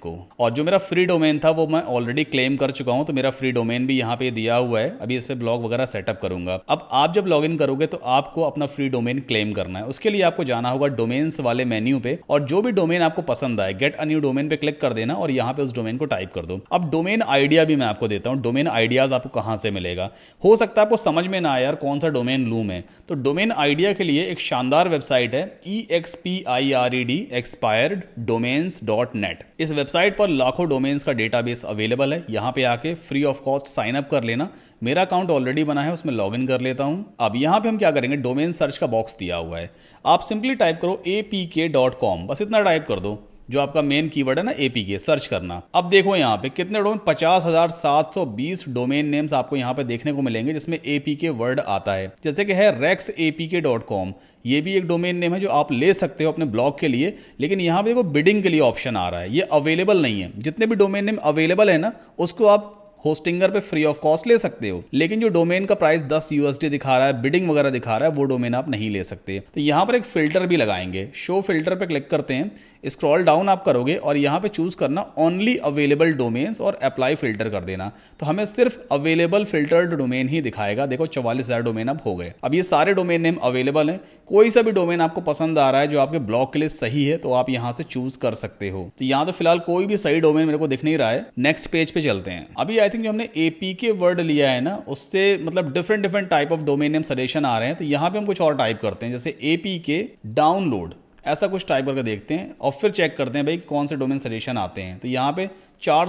को और जो मेरा फ्री डोमेन था वो मैं ऑलरेडी क्लेम कर चुका हूँ तो मेरा फ्री डोमेन भी यहाँ पे दिया हुआ है अभी इस पर ब्लॉग वगैरह सेटअप करूंगा अब आप जब लॉग करोगे तो आपको अपना फ्री डोमेन क्लेम करना है उसके लिए आपको जाना होगा डोमेन्स वाले मेन्यू पे और जो भी डोमेन आप आपको पसंद आए गेट अ न्यू डोमेन पे क्लिक कर देना और यहाँ पे उस डोमेन को टाइप कर दो अब डोमेन आइडिया भी मैं आपको देता हूँ डोमेन आइडियाज आपको कहाँ से मिलेगा हो सकता है आपको समझ में ना आए यार कौन सा डोमेन लू मैं तो डोमेन आइडिया के लिए एक शानदार वेबसाइट है E X P I R E D expired domains dot net इस वेबसाइट पर लाखों डोमेन्स का डेटाबेस अवेलेबल है यहाँ पे आके free of cost sign up कर लेना मेरा अकाउंट ऑलरेडी बना है उसमें लॉग कर लेता हूँ अब यहाँ पे हम क्या करेंगे डोमेन सर्च का बॉक्स दिया हुआ है आप सिंपली टाइप करो A P K dot com बस इतना टाइप कर दो जो आपका मेन कीवर्ड है ना एपी के सर्च करना अब देखो यहाँ पे कितने डोमेन पचास हजार सात सौ बीस डोमेन नेम्स आपको यहाँ पे देखने को मिलेंगे जिसमें एपी के वर्ड आता है जैसे कि है rex APK dot com ये भी एक डोमेन नेम है जो आप ले सकते हो अपने ब्लॉग के लिए लेकिन यहाँ पे देखो बिडिंग के लिए ऑप्शन आ रहा है ये अवेलेबल नहीं है जितने भी डोमेन नेम अवेलेबल है ना उसको आप होस्टिंगर पे फ्री ऑफ कॉस्ट ले सकते हो लेकिन जो डोमेन का प्राइस दस यूएसडी दिखा रहा है बिडिंग वगैरह दिखा रहा है वो डोमेन आप नहीं ले सकते तो यहां पर एक फिल्टर भी लगाएंगे शो फिल्टर पर क्लिक करते हैं स्क्रॉल डाउन आप करोगे और यहाँ पे चूज़ करना ओनली अवेलेबल डोमेन्स और अप्लाई फिल्टर कर देना तो हमें सिर्फ अवेलेबल फिल्टर्ड डोमेन ही दिखाएगा देखो चवालीस हज़ार डोमेन अब हो गए अब ये सारे डोमेन नेम अवेलेबल हैं कोई सा भी डोमेन आपको पसंद आ रहा है जो आपके ब्लॉक के लिए सही है तो आप यहाँ से चूज़ कर सकते हो तो यहाँ तो फिलहाल कोई भी सही डोमेन मेरे को दिख नहीं रहा है नेक्स्ट पेज पे चलते हैं अभी आई थिंक जो हमने के वर्ड लिया है ना उससे मतलब different different type of domain name suggestion आ रहे हैं तो यहाँ पे हम कुछ और टाइप करते हैं जैसे एपी के डाउनलोड ऐसा कुछ टाइप करके देखते हैं और फिर चेक करते हैं भाई कौन से डोमेन सजेशन आते हैं तो यहाँ पे चार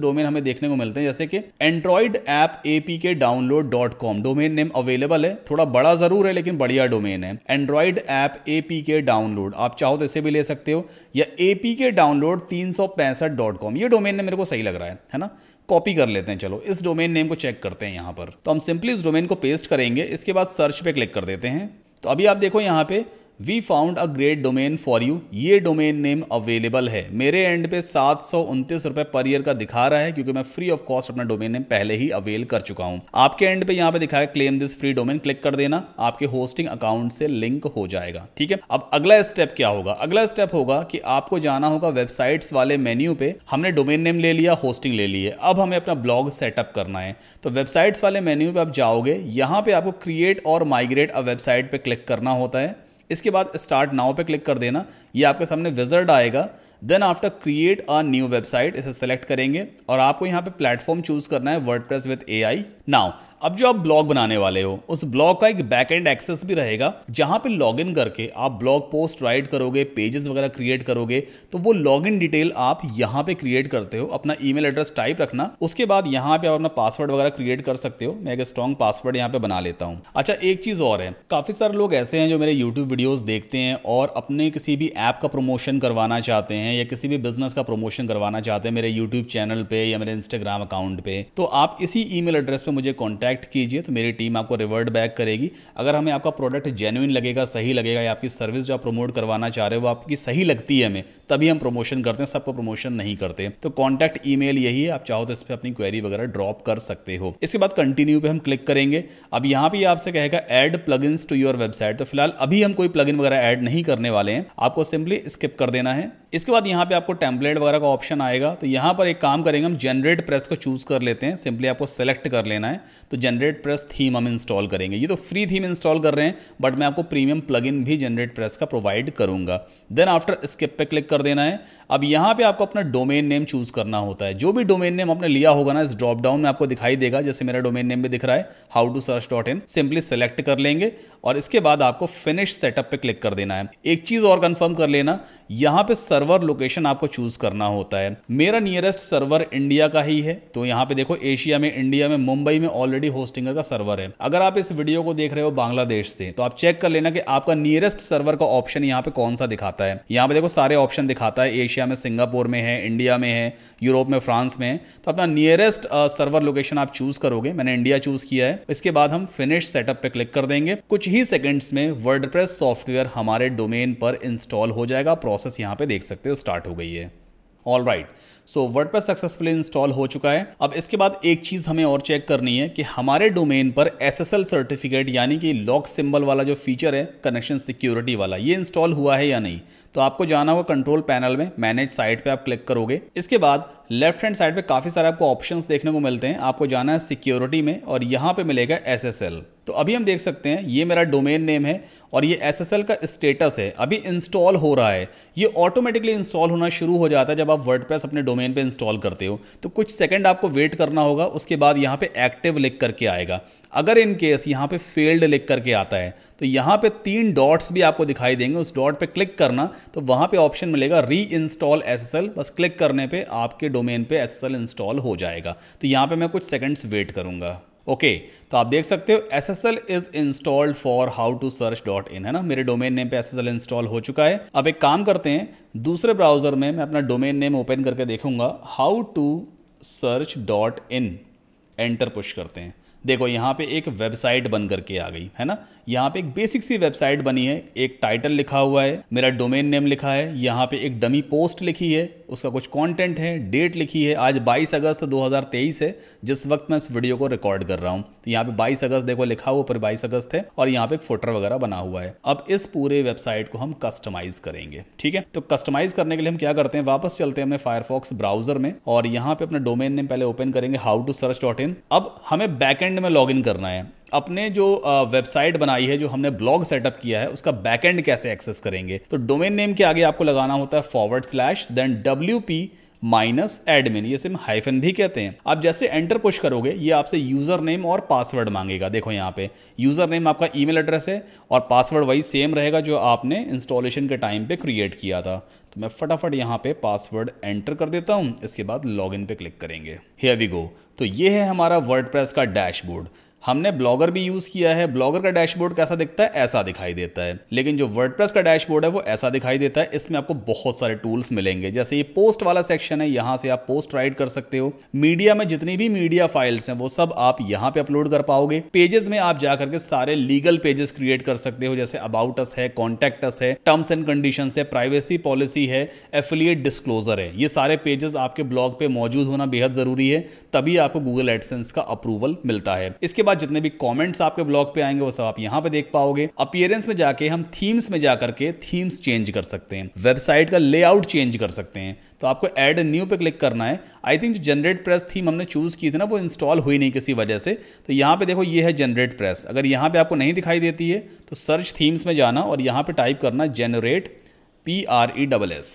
डोमेन हमें देखने को मिलते हैं जैसे कि Android app A P K download dot com domain name available है थोड़ा बड़ा जरूर है लेकिन बढ़िया डोमेन है Android app A P K download आप चाहो तो इसे भी ले सकते हो या ए पी के डाउनलोड तीन सौ पैंसठ डॉट कॉम ये डोमेन ने मेरे को सही लग रहा है है ना कॉपी कर लेते हैं चलो इस डोमेन नेम को चेक करते हैं यहाँ पर तो हम सिंपली इस डोमेन को पेस्ट करेंगे इसके बाद सर्च पे क्लिक कर देते हैं तो अभी आप देखो यहाँ पे we found a great domain for you ये डोमेन नेम अवेलेबल है मेरे एंड पे सात सौ उनतीस रुपए पर ईयर का दिखा रहा है क्योंकि मैं फ्री ऑफ कॉस्ट अपना डोमेन नेम पहले ही अवेल कर चुका हूं आपके एंड पे यहाँ पे दिखाया claim this free domain click कर देना आपके होस्टिंग अकाउंट से लिंक हो जाएगा ठीक है अब अगला स्टेप क्या होगा अगला स्टेप होगा कि आपको जाना होगा वेबसाइट वाले मेन्यू पे हमने डोमेन नेम ले लिया होस्टिंग ले ली है अब हमें अपना ब्लॉग सेटअप करना है तो वेबसाइट्स वाले मेन्यू पे आप जाओगे यहाँ पे आपको क्रिएट और माइग्रेट अ वेबसाइट पे क्लिक करना होता है इसके बाद स्टार्ट नाउ पे क्लिक कर देना ये आपके सामने विजर्ड आएगा then after create a new website इसे सेलेक्ट करेंगे और आपको यहाँ पे प्लेटफॉर्म चूज़ करना है WordPress with a now अब जो आप ब्लॉग बनाने वाले हो उस ब्लॉग का एक बैक एंड एक्सेस भी रहेगा जहां पे लॉगिन करके आप ब्लॉग पोस्ट राइट करोगे पेजेस वगैरह क्रिएट करोगे तो वो लॉगिन डिटेल आप यहां पे क्रिएट करते हो अपना ईमेल एड्रेस टाइप रखना उसके बाद यहां पे आप अपना पासवर्ड वगैरह क्रिएट कर सकते हो मैं एक स्ट्रॉन्ग पासवर्ड यहाँ पे बना लेता हूँ अच्छा एक चीज और है काफी सारे लोग ऐसे हैं जो मेरे यूट्यूब वीडियोज देखते हैं और अपने किसी भी ऐप का प्रमोशन करवाना चाहते हैं या किसी भी बिजनेस का प्रमोशन करवाना चाहते हैं मेरे यूट्यूब चैनल पे या मेरे इंस्टाग्राम अकाउंट पे तो आप इसी ई एड्रेस पे मुझे कॉन्टैक्ट कीजिए तो मेरी टीम आपको रिवर्ट बैक करेगी अगर हमें आपका प्रोडक्ट जेन्यून लगेगा सही लगेगा या आपकी सर्विस जो आप प्रमोट करवाना चाह रहे हो वो आपकी सही लगती है हमें तभी हम प्रमोशन करते हैं सबको प्रमोशन नहीं करते तो कॉन्टैक्ट ई यही है आप चाहो तो इस पर अपनी क्वेरी वगैरह ड्रॉप कर सकते हो इसके बाद कंटिन्यू पर हम क्लिक करेंगे अब यहाँ पर आपसे कहेगा add plug to your website तो फिलहाल अभी हम कोई प्लग वगैरह एड नहीं करने वाले हैं आपको सिंपली स्किप कर देना है इसके बाद यहाँ पे आपको टेम्पलेट वगैरह का ऑप्शन आएगा तो यहाँ पर एक काम करेंगे हम जनरेट प्रेस को चूज कर लेते हैं सिंपली आपको सेलेक्ट कर लेना करना है तो जनरेट प्रेस थीम हम इंस्टॉल करेंगे ये तो फ्री थीम इंस्टॉल कर रहे हैं बट मैं आपको प्रीमियम प्लग भी जनरेट प्रेस का प्रोवाइड करूंगा देन आफ्टर स्किप पे क्लिक कर देना है अब यहाँ पे आपको अपना डोमेन नेम चूज करना होता है जो भी डोमेन नेम आपने लिया होगा ना इस ड्रॉप डाउन में आपको दिखाई देगा जैसे मेरा डोमेन नेम भी दिख रहा है how to search dot in simply select कर लेंगे और इसके बाद आपको फिनिश सेटअप पे क्लिक कर देना है एक चीज और कंफर्म कर लेना यहां पे सर्वर लोकेशन आपको चूज करना होता है मेरा नियरेस्ट सर्वर इंडिया का ही है तो यहां पे देखो एशिया में इंडिया में मुंबई दुबई में ऑलरेडी होस्टिंगर का सर्वर है अगर आप इस वीडियो को देख रहे हो बांग्लादेश से तो आप चेक कर लेना कि आपका नियरेस्ट सर्वर का ऑप्शन यहाँ पे कौन सा दिखाता है यहाँ पे देखो सारे ऑप्शन दिखाता है एशिया में सिंगापुर में है इंडिया में है यूरोप में फ्रांस में तो अपना नियरेस्ट सर्वर लोकेशन आप चूज करोगे मैंने इंडिया चूज किया है इसके बाद हम फिनिश सेटअप पे क्लिक कर देंगे कुछ ही सेकंड्स में वर्ड सॉफ्टवेयर हमारे डोमेन पर इंस्टॉल हो जाएगा प्रोसेस यहाँ पे देख सकते हो स्टार्ट हो गई है all right right. So word successfully install हो चुका है अब इसके बाद एक चीज हमें और चेक करनी है कि हमारे डोमेन पर एस सर्टिफिकेट यानी कि लॉक सिंबल वाला जो फीचर है कनेक्शन सिक्योरिटी वाला ये इंस्टॉल हुआ है या नहीं तो आपको जाना होगा कंट्रोल पैनल में मैनेज साइट पे आप क्लिक करोगे इसके बाद लेफ्ट हैंड साइड पे काफ़ी सारे आपको ऑप्शंस देखने को मिलते हैं आपको जाना है सिक्योरिटी में और यहाँ पे मिलेगा एसएसएल तो अभी हम देख सकते हैं ये मेरा डोमेन नेम है और ये एस का स्टेटस है अभी इंस्टॉल हो रहा है ये ऑटोमेटिकली इंस्टॉल होना शुरू हो जाता है जब आप प्रेस अपने डोमेन पे इंस्टॉल करते हो तो कुछ सेकेंड आपको वेट करना होगा उसके बाद यहाँ पे एक्टिव लिख करके आएगा अगर इन केस यहाँ पे फेल्ड लिख करके आता है तो यहाँ पे तीन डॉट्स भी आपको दिखाई देंगे उस डॉट पे क्लिक करना तो वहाँ पे ऑप्शन मिलेगा री इंस्टॉल एस बस क्लिक करने पे आपके डोमेन पे एस इंस्टॉल हो जाएगा तो यहाँ पे मैं कुछ सेकंड्स वेट करूँगा ओके okay, तो आप देख सकते हो S S L is installed for how to search dot in है ना मेरे डोमेन नेम पे एस एस एल इंस्टॉल हो चुका है अब एक काम करते हैं दूसरे ब्राउजर में मैं अपना डोमेन नेम ओपन करके देखूंगा how to search dot in enter push करते हैं देखो यहाँ पे एक वेबसाइट बन करके आ गई है ना यहाँ पे एक बेसिक सी वेबसाइट बनी है एक टाइटल लिखा हुआ है मेरा डोमेन नेम लिखा है यहाँ पे एक डमी पोस्ट लिखी है उसका कुछ कंटेंट है डेट लिखी है आज 22 अगस्त 2023 है जिस वक्त मैं इस वीडियो को रिकॉर्ड कर रहा हूँ तो यहाँ पे 22 अगस्त देखो लिखा हुआ पर 22 अगस्त है और यहाँ पे एक फोटर वगैरह बना हुआ है अब इस पूरे वेबसाइट को हम कस्टमाइज करेंगे ठीक है तो कस्टमाइज करने के लिए हम क्या करते हैं वापस चलते हैं अपने फायरफॉक्स ब्राउजर में और यहाँ पे अपने डोमेन ने पहले ओपन करेंगे how to search dot in अब हमें बैकेंड में लॉग करना है अपने जो वेबसाइट बनाई है जो हमने ब्लॉग सेटअप किया है उसका बैकएंड कैसे एक्सेस करेंगे तो डोमेन नेम के आगे आपको लगाना होता है forward slash then W P minus admin ये सिम हाइफन भी कहते हैं आप जैसे एंटर पुश करोगे ये आपसे यूजर नेम और पासवर्ड मांगेगा देखो यहाँ पे यूजर नेम आपका ईमेल एड्रेस है और पासवर्ड वही सेम रहेगा जो आपने इंस्टॉलेशन के टाइम पे क्रिएट किया था तो मैं फटाफट यहाँ पे पासवर्ड एंटर कर देता हूँ इसके बाद लॉगिन पे क्लिक करेंगे हे वी गो तो ये है हमारा वर्डप्रेस का डैशबोर्ड हमने ब्लॉगर भी यूज किया है ब्लॉगर का डैशबोर्ड कैसा दिखता है ऐसा दिखाई देता है लेकिन जो वर्डप्रेस का डैशबोर्ड है वो ऐसा दिखाई देता है इसमें आपको बहुत सारे टूल्स मिलेंगे जैसे ये पोस्ट वाला सेक्शन है यहाँ से आप पोस्ट राइट कर सकते हो मीडिया में जितनी भी मीडिया फाइल्स हैं वो सब आप यहाँ पे अपलोड कर पाओगे पेजेस में आप जाकर के सारे लीगल पेजेस क्रिएट कर सकते हो जैसे अबाउट अस है कॉन्टेक्ट अस है टर्म्स एंड कंडीशन है प्राइवेसी पॉलिसी है एफिलियट डिस्क्लोजर है ये सारे पेजेस आपके ब्लॉग पे मौजूद होना बेहद जरूरी है तभी आपको गूगल एडसेंस का अप्रूवल मिलता है इसके बाद जितने भी कॉमेंट्स आपके ब्लॉग पे आएंगे वो सब आप यहाँ पे देख पाओगे अपियरेंस में जाके हम थीम्स में जाकर के थीम्स चेंज कर सकते हैं वेबसाइट का लेआउट चेंज कर सकते हैं तो आपको एड न्यू पे क्लिक करना है आई थिंक जो जनरेट प्रेस थीम हमने चूज की थी ना वो इंस्टॉल हुई नहीं किसी वजह से तो यहाँ पे देखो ये है जनरेट प्रेस अगर यहाँ पे आपको नहीं दिखाई देती है तो सर्च थीम्स में जाना और यहाँ पे टाइप करना generate P R E double S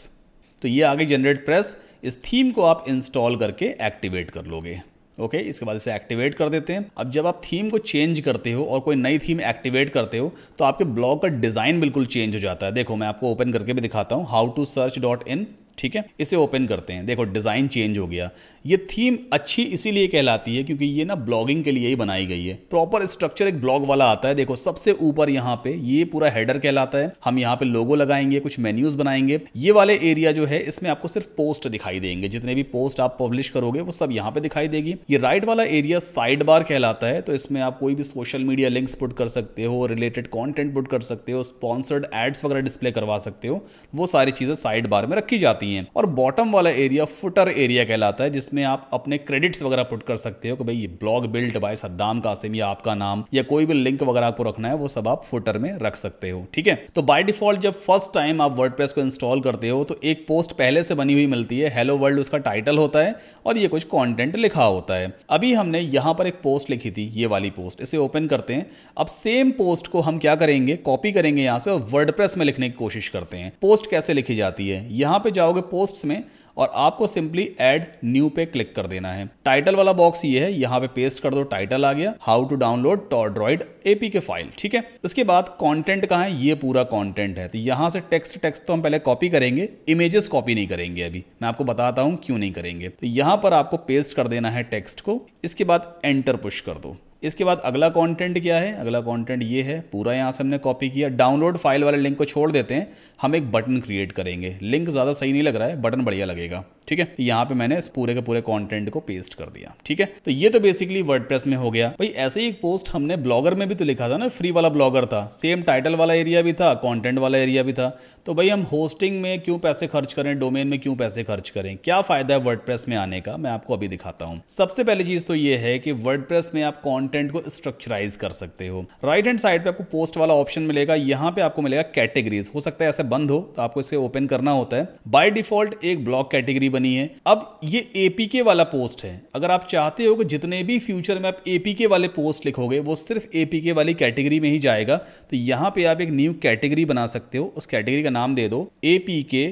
तो ये आगे जनरेट प्रेस इस थीम को आप इंस्टॉल करके एक्टिवेट कर लोगे ओके okay, इसके बाद इसे एक्टिवेट कर देते हैं अब जब आप थीम को चेंज करते हो और कोई नई थीम एक्टिवेट करते हो तो आपके ब्लॉग का डिज़ाइन बिल्कुल चेंज हो जाता है देखो मैं आपको ओपन करके भी दिखाता हूँ how to search dot in ठीक है इसे ओपन करते हैं देखो डिज़ाइन चेंज हो गया ये थीम अच्छी इसीलिए कहलाती है क्योंकि ये ना ब्लॉगिंग के लिए ही बनाई गई है प्रॉपर स्ट्रक्चर एक ब्लॉग वाला आता है देखो सबसे ऊपर यहाँ पे ये पूरा हेडर कहलाता है हम यहाँ पे लोगो लगाएंगे कुछ मेन्यूज बनाएंगे ये वाले एरिया जो है इसमें आपको सिर्फ पोस्ट दिखाई देंगे जितने भी पोस्ट आप पब्लिश करोगे वो सब यहाँ पे दिखाई देगी ये राइट वाला एरिया साइड बार कहलाता है तो इसमें आप कोई भी सोशल मीडिया लिंक्स पुट कर सकते हो रिलेटेड कॉन्टेंट पुट कर सकते हो स्पॉन्सर्ड एड्स वगैरह डिस्प्ले करवा सकते हो वो सारी चीज़ें साइड बार में रखी जाती आती हैं और बॉटम वाला एरिया फुटर एरिया कहलाता है जिसमें आप अपने क्रेडिट्स वगैरह पुट कर सकते हो कि भाई ये blog build by Saddam Qasim या आपका नाम या कोई भी लिंक वगैरह आपको रखना है वो सब आप फुटर में रख सकते हो ठीक है तो बाय डिफॉल्ट जब फर्स्ट टाइम आप वर्ड को इंस्टॉल करते हो तो एक पोस्ट पहले से बनी हुई मिलती है हेलो वर्ल्ड उसका टाइटल होता है और ये कुछ कॉन्टेंट लिखा होता है अभी हमने यहाँ पर एक पोस्ट लिखी थी ये वाली पोस्ट इसे ओपन करते हैं अब सेम पोस्ट को हम क्या करेंगे कॉपी करेंगे यहाँ से और वर्ड में लिखने की कोशिश करते हैं पोस्ट कैसे लिखी जाती है यहां पे जाओ जाओगे पोस्ट्स में और आपको सिंपली एड न्यू पे क्लिक कर देना है टाइटल वाला बॉक्स ये है यहाँ पे पेस्ट कर दो टाइटल आ गया हाउ टू डाउनलोड टॉड्रॉइड एपी के फाइल ठीक है उसके बाद कंटेंट कहाँ है ये पूरा कंटेंट है तो यहाँ से टेक्स्ट टेक्स्ट तो हम पहले कॉपी करेंगे इमेजेस कॉपी नहीं करेंगे अभी मैं आपको बताता हूँ क्यों नहीं करेंगे तो यहाँ पर आपको पेस्ट कर देना है टेक्स्ट को इसके बाद एंटर पुश कर दो इसके बाद अगला कंटेंट क्या है अगला कंटेंट ये है पूरा यहाँ से हमने कॉपी किया डाउनलोड फाइल वाले लिंक को छोड़ देते हैं हम एक बटन क्रिएट करेंगे लिंक ज़्यादा सही नहीं लग रहा है बटन बढ़िया लगेगा ठीक है तो यहाँ पे मैंने इस पूरे के पूरे कंटेंट को पेस्ट कर दिया ठीक है तो ये तो बेसिकली वर्डप्रेस में हो गया भाई ऐसे ही एक पोस्ट हमने ब्लॉगर में भी तो लिखा था ना फ्री वाला ब्लॉगर था सेम टाइटल वाला एरिया भी था कंटेंट वाला एरिया भी था तो भाई हम होस्टिंग में क्यों पैसे खर्च करें डोमेन में क्यों पैसे खर्च करें क्या फायदा है वर्ड में आने का मैं आपको अभी दिखाता हूँ सबसे पहली चीज तो ये है कि वर्ड में आप कॉन्टेंट को स्ट्रक्चराइज कर सकते हो राइट हैंड साइड पे आपको पोस्ट वाला ऑप्शन मिलेगा यहाँ पे आपको मिलेगा कैटेगरीज हो सकता है ऐसे बंद हो तो आपको इसे ओपन करना होता है बाई डिफॉल्ट एक ब्लॉक कैटेगरी बनी है अब ये एपीके वाला पोस्ट है अगर आप चाहते हो कि जितने भी फ्यूचर में आप एपीके वाले पोस्ट लिखोगे वो सिर्फ एपीके वाली कैटेगरी में ही जाएगा तो यहाँ पे आप एक न्यू कैटेगरी बना सकते हो उस कैटेगरी का नाम दे दो एपीके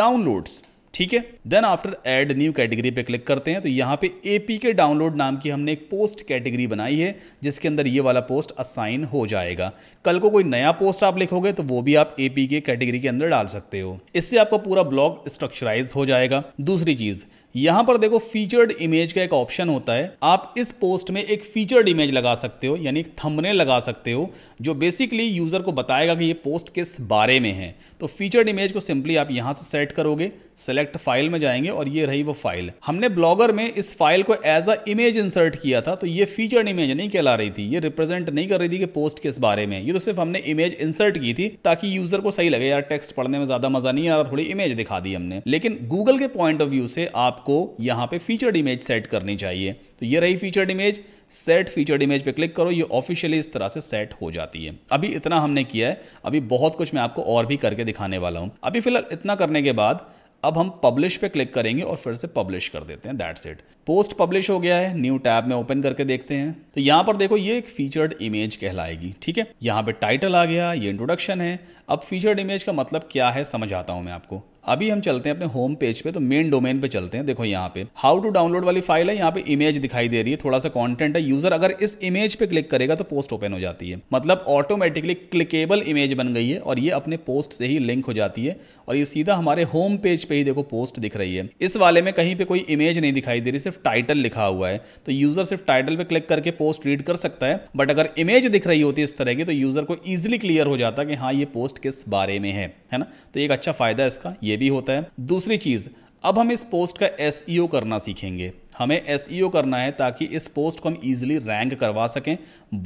डाउनलोड्स ठीक है then after add new category पे क्लिक करते हैं तो यहाँ पे एपीके डाउनलोड नाम की हमने एक पोस्ट कैटेगरी बनाई है जिसके अंदर ये वाला पोस्ट असाइन हो जाएगा कल को कोई नया पोस्ट आप लिखोगे तो वो भी आप एपीके कैटेगरी के अंदर डाल सकते हो इससे आपका पूरा ब्लॉग स्ट्रक्चराइज हो जाएगा दूसरी चीज यहां पर देखो फीचर्ड इमेज का एक ऑप्शन होता है आप इस पोस्ट में एक फीचर्ड इमेज लगा सकते हो यानी एक थंबनेल लगा सकते हो जो बेसिकली यूजर को बताएगा कि ये पोस्ट किस बारे में है तो फीचर्ड इमेज को सिंपली आप यहां से सेट करोगे सेलेक्ट फाइल में जाएंगे और ये रही वो फाइल हमने ब्लॉगर में इस फाइल को एज अ इमेज इंसर्ट किया था तो ये फीचर्ड इमेज नहीं कहला रही थी ये रिप्रेजेंट नहीं कर रही थी कि पोस्ट किस बारे में ये तो सिर्फ हमने इमेज इंसर्ट की थी ताकि यूजर को सही लगे यार टेक्स्ट पढ़ने में ज्यादा मजा नहीं आ रहा थोड़ी इमेज दिखा दी हमने लेकिन गूगल के पॉइंट ऑफ व्यू से आप आपको यहाँ पे फीचर्ड इमेज सेट करनी चाहिए तो ये रही featured image set featured image पे क्लिक करो ये ऑफिशियली इस तरह से सेट हो जाती है अभी इतना हमने किया है अभी बहुत कुछ मैं आपको और भी करके दिखाने वाला हूँ अभी फिलहाल इतना करने के बाद अब हम पब्लिश पे क्लिक करेंगे और फिर से पब्लिश कर देते हैं दैट्स इट पोस्ट पब्लिश हो गया है न्यू टैब में ओपन करके देखते हैं तो यहां पर देखो ये एक फीचर्ड इमेज कहलाएगी ठीक है यहां पे टाइटल आ गया ये इंट्रोडक्शन है अब फीचर्ड इमेज का मतलब क्या है समझ आता हूं मैं आपको अभी हम चलते हैं अपने होम पेज पे तो मेन डोमेन पे चलते हैं देखो यहाँ पे हाउ टू डाउनलोड वाली फाइल है यहाँ पे इमेज दिखाई दे रही है थोड़ा सा कॉन्टेंट है यूजर अगर इस इमेज पे क्लिक करेगा तो पोस्ट ओपन हो जाती है मतलब ऑटोमेटिकली क्लिकेबल इमेज बन गई है और ये अपने पोस्ट से ही लिंक हो जाती है और ये सीधा हमारे होम पेज पे ही देखो पोस्ट दिख रही है इस वाले में कहीं पे कोई इमेज नहीं दिखाई दे रही सिर्फ टाइटल लिखा हुआ है तो यूजर सिर्फ टाइटल पे क्लिक करके पोस्ट रीड कर सकता है बट अगर इमेज दिख रही होती है इस तरह की तो यूजर को ईजिली क्लियर हो जाता है कि हाँ ये पोस्ट किस बारे में है ना तो एक अच्छा फायदा है इसका ये भी होता है दूसरी चीज़ अब हम इस पोस्ट का एस e करना सीखेंगे हमें एस e करना है ताकि इस पोस्ट को हम इजिली रैंक करवा सकें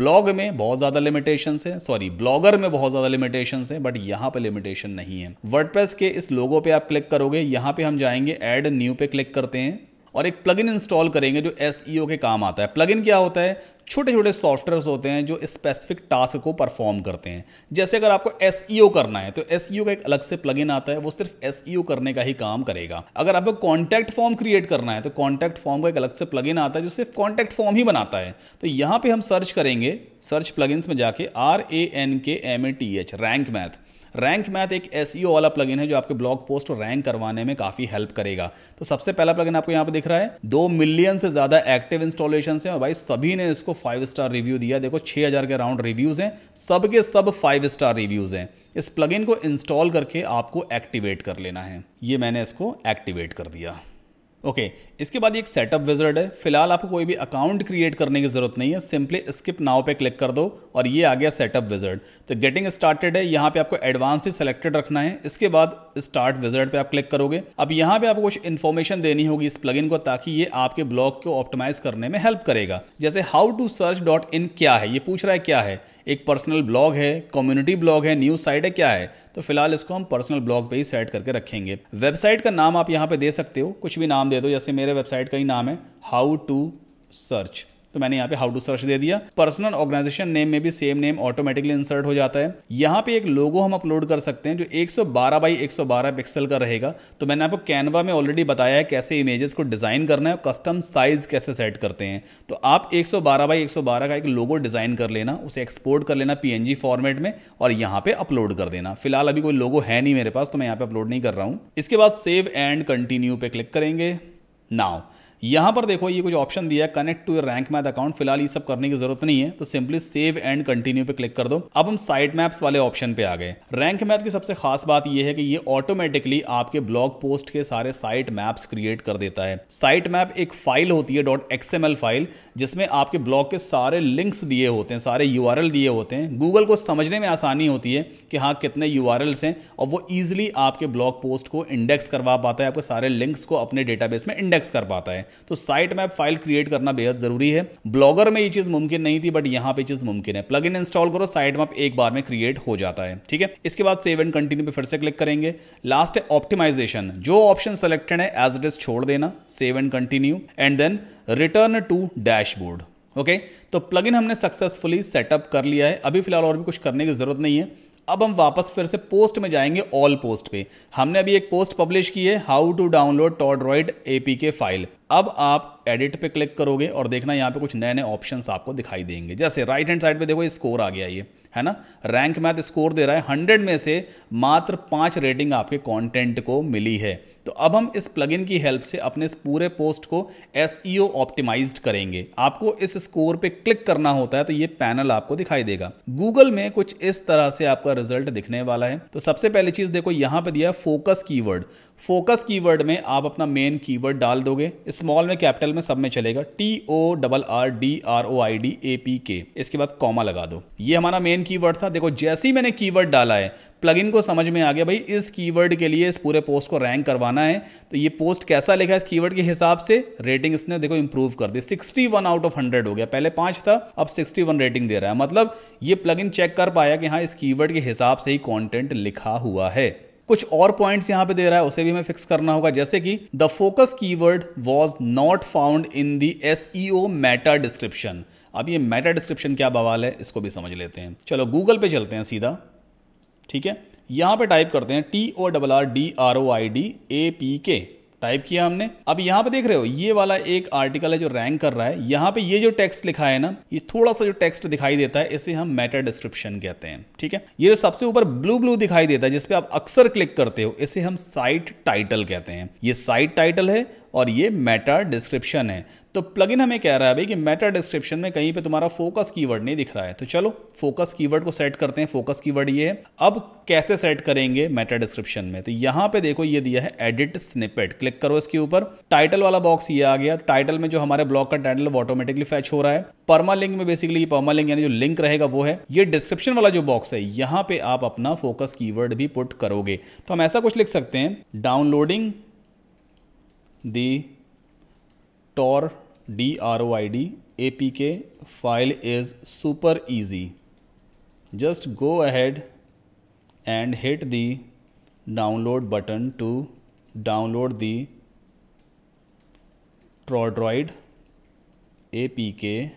ब्लॉग में बहुत ज़्यादा लिमिटेशन है सॉरी ब्लॉगर में बहुत ज़्यादा लिमिटेशन है बट यहाँ पे लिमिटेशन नहीं है वर्डप्रेस के इस लोगो पे आप क्लिक करोगे यहाँ पे हम जाएंगे एड न्यू पे क्लिक करते हैं और एक प्लगइन इंस्टॉल करेंगे जो एस e के काम आता है प्लगइन क्या होता है छोटे छोटे सॉफ्टवेयर्स होते हैं जो स्पेसिफिक टास्क को परफॉर्म करते हैं जैसे अगर आपको एस e करना है तो एस e का एक अलग से प्लगइन आता है वो सिर्फ एस e करने का ही काम करेगा अगर आपको कॉन्टैक्ट फॉर्म क्रिएट करना है तो कॉन्टैक्ट फॉर्म का एक अलग से प्लगइन आता है जो सिर्फ कॉन्टैक्ट फॉर्म ही बनाता है तो यहाँ पर हम सर्च करेंगे सर्च प्लगइन्स में जाके R A N K M A T H rank math rank math एक एस e वाला प्लगइन है जो आपके ब्लॉग पोस्ट रैंक करवाने में काफी हेल्प करेगा तो सबसे पहला प्लगइन आपको यहाँ पे दिख रहा है दो मिलियन से ज्यादा एक्टिव इंस्टॉलेशन है और भाई सभी ने इसको फाइव स्टार रिव्यू दिया देखो छह के राउंड रिव्यूज हैं सबके सब फाइव स्टार रिव्यूज हैं इस प्लगइन को इंस्टॉल करके आपको एक्टिवेट कर लेना है ये मैंने इसको एक्टिवेट कर दिया ओके okay, इसके बाद एक सेटअप विजर्ड है फिलहाल आपको कोई भी अकाउंट क्रिएट करने की ज़रूरत नहीं है सिंपली स्किप नाउ पे क्लिक कर दो और ये आ गया सेटअप विजर्ड तो गेटिंग स्टार्टेड है यहाँ पे आपको एडवांस्ड ही सिलेक्टेड रखना है इसके बाद स्टार्ट विजर्ड पे आप क्लिक करोगे अब यहाँ पे आपको कुछ इन्फॉर्मेशन देनी होगी इस प्लग को ताकि ये आपके ब्लॉग को ऑप्टिमाइज करने में हेल्प करेगा जैसे how to search dot in क्या है ये पूछ रहा है क्या है एक पर्सनल ब्लॉग है कम्युनिटी ब्लॉग है न्यूज़ साइट है क्या है तो फिलहाल इसको हम पर्सनल ब्लॉग पे ही सेट करके रखेंगे वेबसाइट का नाम आप यहाँ पे दे सकते हो कुछ भी नाम दे दो जैसे मेरे वेबसाइट का ही नाम है हाउ टू सर्च तो मैंने यहाँ पे हाउ टू सर्च दे दिया पर्सनल ऑर्गेनाइजेशन नेम में भी सेम नेम ऑटोमेटिकली इंसर्ट हो जाता है यहाँ पे एक लोगो हम अपलोड कर सकते हैं जो 112 सौ बारह बाई एक पिक्सल का रहेगा तो मैंने आपको कैनवा में ऑलरेडी बताया है कैसे इमेजेस को डिजाइन करना है और कस्टम साइज कैसे सेट करते हैं तो आप 112 बाई 112 का एक लोगो डिजाइन कर लेना उसे एक्सपोर्ट कर लेना पी फॉर्मेट में और यहाँ पे अपलोड कर देना फिलहाल अभी कोई लोगो है नहीं मेरे पास तो मैं यहाँ पे अपलोड नहीं कर रहा हूँ इसके बाद सेव एंड कंटिन्यू पे क्लिक करेंगे नाउ यहाँ पर देखो ये कुछ ऑप्शन दिया है connect to rank math account फिलहाल ये सब करने की जरूरत नहीं है तो सिंपली सेव एंड कंटिन्यू पे क्लिक कर दो अब हम साइट मैप्स वाले ऑप्शन पे आ गए रैंक मैथ की सबसे खास बात यह है कि ये ऑटोमेटिकली आपके ब्लॉग पोस्ट के सारे साइट मैप्स क्रिएट कर देता है साइट मैप एक फाइल होती है डॉट एक्सएमएल फाइल जिसमें आपके ब्लॉग के सारे लिंक्स दिए होते हैं सारे यू दिए होते हैं गूगल को समझने में आसानी होती है कि हाँ कितने यू हैं और वो ईजिली आपके ब्लॉग पोस्ट को इंडेक्स करवा पाता है आपके सारे लिंक्स को अपने डेटाबेस में इंडेक्स कर पाता है तो साइट मैप फाइल क्रिएट करना बेहद जरूरी है ब्लॉगर में ये चीज मुमकिन नहीं थी बट यहाँ पे चीज मुमकिन है प्लग इंस्टॉल करो साइट मैप एक बार में क्रिएट हो जाता है ठीक है इसके बाद सेव एंड कंटिन्यू पर फिर से क्लिक करेंगे लास्ट है ऑप्टिमाइजेशन जो ऑप्शन सेलेक्टेड है एज इट इज छोड़ देना save and continue and then return to dashboard okay तो प्लगइन हमने सक्सेसफुली सेटअप कर लिया है अभी फिलहाल और भी कुछ करने की जरूरत नहीं है अब हम वापस फिर से पोस्ट में जाएंगे ऑल पोस्ट पे हमने अभी एक पोस्ट पब्लिश की है how to download टॉड्रॉइड APK file अब आप एडिट पे क्लिक करोगे और देखना यहाँ पे कुछ नए नए ऑप्शंस आपको दिखाई देंगे जैसे राइट हैंड साइड पे देखो स्कोर आ गया ये है ना रैंक मैथ स्कोर दे रहा है हंड्रेड में से मात्र पांच रेटिंग आपके कॉन्टेंट को मिली है तो अब हम इस प्लगइन की हेल्प से अपने इस पूरे पोस्ट को एस ऑप्टिमाइज्ड e करेंगे आपको इस स्कोर पे क्लिक करना होता है तो ये पैनल आपको दिखाई देगा गूगल में कुछ इस तरह से आपका रिजल्ट दिखने वाला है तो सबसे पहली चीज देखो यहां पे दिया है फोकस कीवर्ड फोकस कीवर्ड में आप अपना मेन कीवर्ड डाल दोगे स्मॉल में कैपिटल में सब में चलेगा T O double R D R O I D A P K इसके बाद कॉमा लगा दो ये हमारा मेन कीवर्ड था देखो जैसे ही मैंने कीवर्ड डाला है प्लगइन को समझ में आ गया भाई इस कीवर्ड के लिए इस पूरे पोस्ट को रैंक करवाना है तो ये पोस्ट कैसा लिखा है इस कीवर्ड के हिसाब से रेटिंग इसने देखो इंप्रूव कर दी 61 आउट ऑफ 100 हो गया पहले पांच था अब 61 रेटिंग दे रहा है मतलब ये प्लग चेक कर पाया कि हाँ इस कीवर्ड के हिसाब से ही कॉन्टेंट लिखा हुआ है कुछ और पॉइंट्स यहां पे दे रहा है उसे भी हमें फिक्स करना होगा जैसे कि the focus keyword was not found in the S E O meta description अब ये मैटा डिस्क्रिप्शन क्या बवाल है इसको भी समझ लेते हैं चलो गूगल पे चलते हैं सीधा ठीक है यहां पे टाइप करते हैं T O double R D R O I D A P K type किया हमने अब यहां पे देख रहे हो ये वाला एक आर्टिकल है जो रैंक कर रहा है यहां पे ये जो टेक्स्ट लिखा है ना ये थोड़ा सा जो टेक्स्ट दिखाई देता है इसे हम मैटर डिस्क्रिप्शन कहते हैं ठीक है ये जो सबसे ऊपर ब्लू ब्लू दिखाई देता है जिसपे आप अक्सर क्लिक करते हो इसे हम साइट टाइटल कहते हैं ये साइट टाइटल है और ये मेटा डिस्क्रिप्शन है तो प्लगइन हमें कह रहा है भाई कि मेटा डिस्क्रिप्शन में कहीं पे तुम्हारा फोकस कीवर्ड नहीं दिख रहा है तो चलो फोकस कीवर्ड को सेट करते हैं फोकस कीवर्ड ये है अब कैसे सेट करेंगे मेटा डिस्क्रिप्शन में तो यहां पे देखो ये दिया है एडिट स्निपेट क्लिक करो इसके ऊपर टाइटल वाला बॉक्स ये आ गया टाइटल में जो हमारे ब्लॉग का टाइटल वो ऑटोमेटिकली फैच हो रहा है परमा लिंक में बेसिकली परमा लिंक यानी जो लिंक रहेगा वो है ये डिस्क्रिप्शन वाला जो बॉक्स है यहाँ पे आप अपना फोकस कीवर्ड भी पुट करोगे तो हम ऐसा कुछ लिख सकते हैं downloading the tor droid apk file is super easy just go ahead and hit the download button to download the Droid apk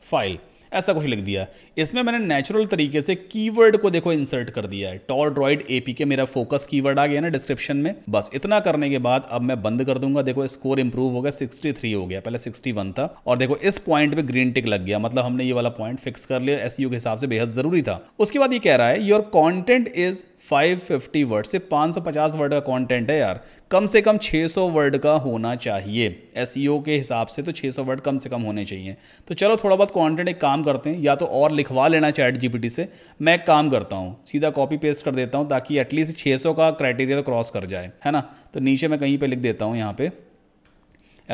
file ऐसा कुछ लिख दिया इसमें मैंने नेचुरल तरीके से कीवर्ड को देखो इंसर्ट कर दिया है टॉर ड्रॉइड के मेरा फोकस कीवर्ड आ गया ना डिस्क्रिप्शन में बस इतना करने के बाद अब मैं बंद कर दूंगा देखो स्कोर इंप्रूव हो गया 63 हो गया पहले 61 था और देखो इस पॉइंट पे ग्रीन टिक लग गया मतलब हमने ये वाला पॉइंट फिक्स कर लिया एस e के हिसाब से बेहद जरूरी था उसके बाद ये कह रहा है योर कॉन्टेंट इज 550 वर्ड से 550 वर्ड का कंटेंट है यार कम से कम 600 वर्ड का होना चाहिए एस e के हिसाब से तो 600 वर्ड कम से कम होने चाहिए तो चलो थोड़ा बहुत कंटेंट एक काम काम करते हैं या तो और लिखवा लेना चैट जीपीटी से मैं काम करता हूँ सीधा कॉपी पेस्ट कर देता हूँ ताकि एटलीस्ट 600 का क्राइटेरिया तो क्रॉस कर जाए है ना तो नीचे मैं कहीं पे लिख देता हूँ यहाँ पे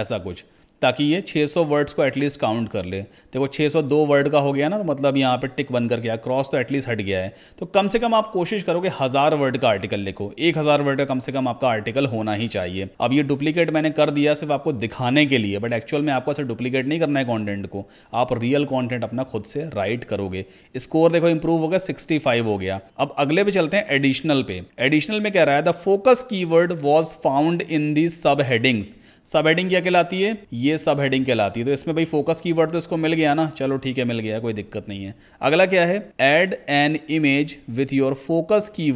ऐसा कुछ ताकि ये 600 वर्ड्स को एटलीस्ट काउंट कर ले देखो 602 वर्ड का हो गया ना तो मतलब यहाँ पे टिक बंद कर गया क्रॉस तो एटलीस्ट हट गया है तो कम से कम आप कोशिश करो कि हज़ार वर्ड का आर्टिकल लिखो एक हज़ार वर्ड का कम से कम आपका आर्टिकल होना ही चाहिए अब ये डुप्लीकेट मैंने कर दिया सिर्फ आपको दिखाने के लिए बट एक्चुअल में आपको ऐसे डुप्लीकेट नहीं करना है कॉन्टेंट को आप रियल कॉन्टेंट अपना खुद से राइट करोगे स्कोर देखो इंप्रूव हो गया सिक्सटी हो गया अब अगले पे चलते हैं एडिशनल पे एडिशनल में कह रहा है the focus keyword was found in the sub headings सब हेडिंग क्या कहलाती है ये सब हेडिंग कहलाती है तो इसमें भाई फोकस की तो इसको मिल गया ना चलो ठीक है मिल गया कोई दिक्कत नहीं है अगला क्या है add an image with your focus key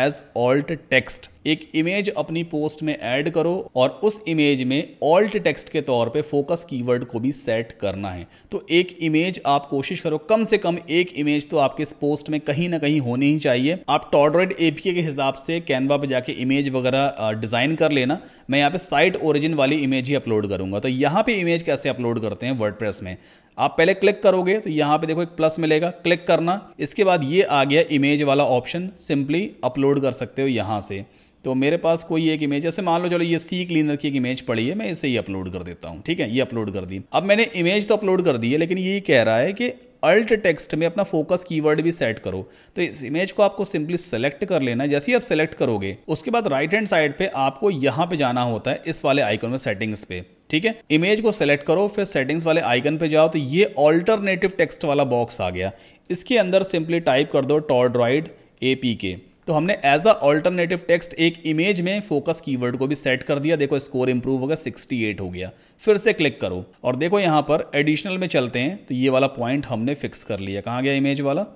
as alt text एक इमेज अपनी पोस्ट में ऐड करो और उस इमेज में ऑल्ट टेक्स्ट के तौर पे फोकस कीवर्ड को भी सेट करना है तो एक इमेज आप कोशिश करो कम से कम एक इमेज तो आपके इस पोस्ट में कहीं ना कहीं होनी ही चाहिए आप टॉडरेट एपीके के हिसाब से कैनवा पे जाके इमेज वगैरह डिज़ाइन कर लेना मैं यहाँ पे साइट ओरिजिन वाली इमेज ही अपलोड करूंगा तो यहाँ पे इमेज कैसे अपलोड करते हैं वर्ड में आप पहले क्लिक करोगे तो यहाँ पे देखो एक प्लस मिलेगा क्लिक करना इसके बाद ये आ गया इमेज वाला ऑप्शन सिंपली अपलोड कर सकते हो यहाँ से तो मेरे पास कोई एक इमेज जैसे मान लो चलो ये सी क्लीनर की एक इमेज पड़ी है मैं इसे ही अपलोड कर देता हूँ ठीक है ये अपलोड कर दी अब मैंने इमेज तो अपलोड कर दी है लेकिन ये कह रहा है कि अल्ट टेक्स्ट में अपना फोकस कीवर्ड भी सेट करो तो इस इमेज को आपको सिंपली सेलेक्ट कर लेना है जैसे ही आप सेलेक्ट करोगे उसके बाद राइट हैंड साइड पे आपको यहाँ पे जाना होता है इस वाले आइकन में सेटिंग्स पे ठीक है इमेज को सेलेक्ट करो फिर सेटिंग्स वाले आइकन पे जाओ तो ये ऑल्टरनेटिव टेक्स्ट वाला बॉक्स आ गया इसके अंदर सिंपली टाइप कर दो टॉड्रॉइड ए पी के तो हमने एज अ ऑल्टरनेटिव टेक्स्ट एक इमेज में फोकस कीवर्ड को भी सेट कर दिया देखो स्कोर इंप्रूव हो गया 68 हो गया फिर से क्लिक करो और देखो यहां पर एडिशनल में चलते हैं तो ये वाला पॉइंट हमने फिक्स कर लिया कहाँ गया इमेज वाला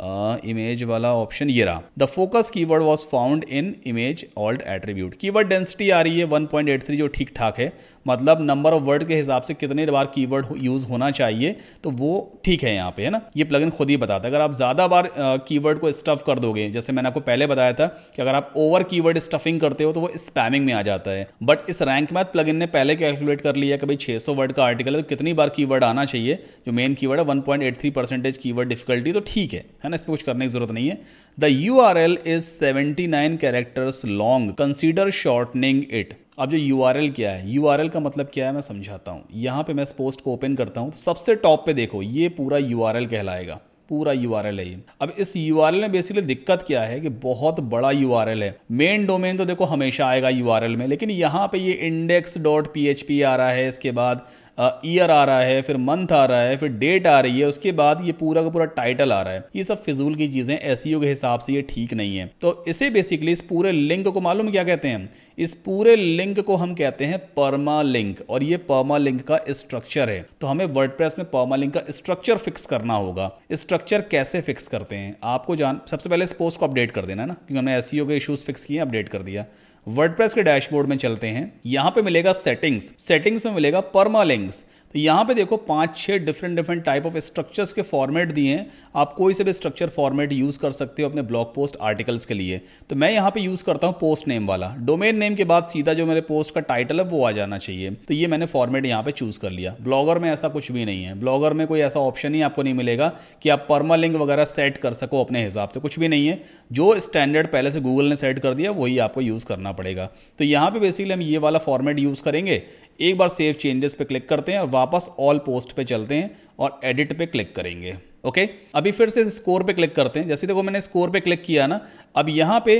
इमेज वाला ऑप्शन ये रहा the focus keyword was found in image alt attribute keyword density आ रही है 1.83 जो ठीक ठाक है मतलब नंबर ऑफ वर्ड के हिसाब से कितने बार कीवर्ड यूज होना चाहिए तो वो ठीक है यहाँ पे है ना ये प्लगइन खुद ही बताता है अगर आप ज़्यादा बार कीवर्ड को स्टफ कर दोगे जैसे मैंने आपको पहले बताया था कि अगर आप ओवर कीवर्ड स्टफिंग करते हो तो वो स्पैमिंग में आ जाता है बट इस रैंक मैथ प्लगइन ने पहले कैलकुलेट कर लिया कि भाई सौ वर्ड का आर्टिकल है तो कितनी बार की आना चाहिए जो मेन कीवर्ड है थ्री परसेंटेज वर्ड डिफिकल्टी तो ठीक है है ना इसमें कुछ करने की जरूरत नहीं है the U R L is seventy nine characters long consider shortening it अब जो यू आर एल क्या है यू आर एल का मतलब क्या है मैं समझाता हूँ यहाँ पे मैं इस पोस्ट को ओपन करता हूँ तो सबसे टॉप पे देखो ये पूरा यू आर एल कहलाएगा पूरा यू आर एल है ये अब इस यू आर एल में बेसिकली दिक्कत क्या है कि बहुत बड़ा यू आर एल है मेन डोमेन तो देखो हमेशा आएगा यू आर एल में लेकिन यहाँ पे ये index dot P H P आ रहा है इसके बाद ईयर आ रहा है फिर मंथ आ रहा है फिर डेट आ रही है उसके बाद ये पूरा का पूरा टाइटल आ रहा है ये सब फिजूल की चीज़ें एस e के हिसाब से ये ठीक नहीं है तो इसे बेसिकली इस पूरे लिंक को मालूम क्या कहते हैं इस पूरे लिंक को हम कहते हैं परमा लिंक और ये परमा लिंक का स्ट्रक्चर है तो हमें वर्डप्रेस में परमा लिंक का स्ट्रक्चर फिक्स करना होगा स्ट्रक्चर कैसे फिक्स करते हैं आपको जान सबसे पहले इस पोस्ट को अपडेट कर देना है ना क्योंकि हमने एस e के इशूज़ फिक्स किए अपडेट कर दिया वर्डप्रेस के डैशबोर्ड में चलते हैं यहां पे मिलेगा सेटिंग्स सेटिंग्स में मिलेगा परमा लिंक्स तो यहाँ पे देखो पांच छह different different type of structures के फॉर्मेट दिए हैं आप कोई से भी स्ट्रक्चर फॉर्मेट यूज़ कर सकते हो अपने ब्लॉग पोस्ट आर्टिकल्स के लिए तो मैं यहाँ पे यूज़ करता हूँ पोस्ट नेम वाला डोमेन नेम के बाद सीधा जो मेरे पोस्ट का टाइटल है वो आ जाना चाहिए तो ये मैंने फॉर्मेट यहाँ पे चूज़ कर लिया ब्लॉगर में ऐसा कुछ भी नहीं है ब्लॉगर में कोई ऐसा ऑप्शन ही आपको नहीं मिलेगा कि आप परमा लिंक वगैरह सेट कर सको अपने हिसाब से कुछ भी नहीं है जो स्टैंडर्ड पहले से गूगल ने सेट कर दिया वही आपको यूज़ करना पड़ेगा तो यहाँ पर बेसिकली हम ये वाला फॉर्मेट यूज़ करेंगे एक बार सेव चेंजेस पे क्लिक करते हैं और वापस ऑल पोस्ट पे चलते हैं और एडिट पे क्लिक करेंगे ओके अभी फिर से स्कोर पे क्लिक करते हैं जैसे देखो मैंने स्कोर पे क्लिक किया ना अब यहाँ पे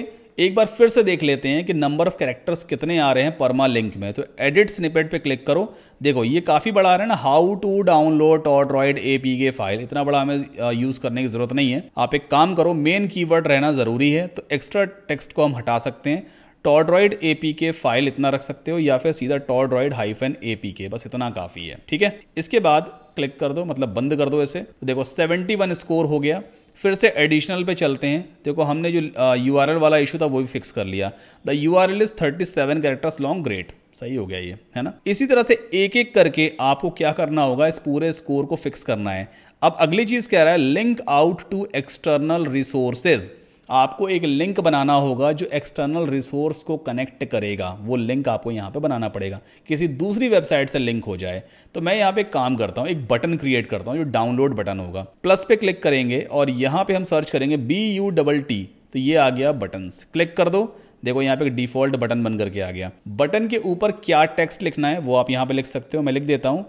एक बार फिर से देख लेते हैं कि नंबर ऑफ कैरेक्टर्स कितने आ रहे हैं परमा लिंक में तो एडिट स्निपेट पे क्लिक करो देखो ये काफ़ी बड़ा आ रहा है ना हाउ टू डाउनलोड और droid A P K file इतना बड़ा हमें यूज़ करने की ज़रूरत नहीं है आप एक काम करो मेन कीवर्ड रहना ज़रूरी है तो एक्स्ट्रा टेक्स्ट को हम हटा सकते हैं टॉड्रॉइड ए पी के फाइल इतना रख सकते हो या फिर सीधा टॉड्रॉइड हाइफन ए पी के बस इतना काफ़ी है ठीक है इसके बाद क्लिक कर दो मतलब बंद कर दो इसे तो देखो 71 स्कोर हो गया फिर से एडिशनल पे चलते हैं देखो हमने जो यू आर एल वाला इशू था वो भी फिक्स कर लिया the U R L is thirty seven characters long great सही हो गया ये है ना इसी तरह से एक एक करके आपको क्या करना होगा इस पूरे स्कोर को फिक्स करना है अब अगली चीज़ कह रहा है link out to external resources आपको एक लिंक बनाना होगा जो एक्सटर्नल रिसोर्स को कनेक्ट करेगा वो लिंक आपको यहाँ पे बनाना पड़ेगा किसी दूसरी वेबसाइट से लिंक हो जाए तो मैं यहाँ पे काम करता हूँ एक बटन क्रिएट करता हूँ जो डाउनलोड बटन होगा प्लस पे क्लिक करेंगे और यहाँ पे हम सर्च करेंगे बी यू डबल टी तो ये आ गया बटन्स क्लिक कर दो देखो यहाँ पे एक डिफॉल्ट बटन बन करके आ गया बटन के ऊपर क्या टेक्स्ट लिखना है वो आप यहाँ पर लिख सकते हो मैं लिख देता हूँ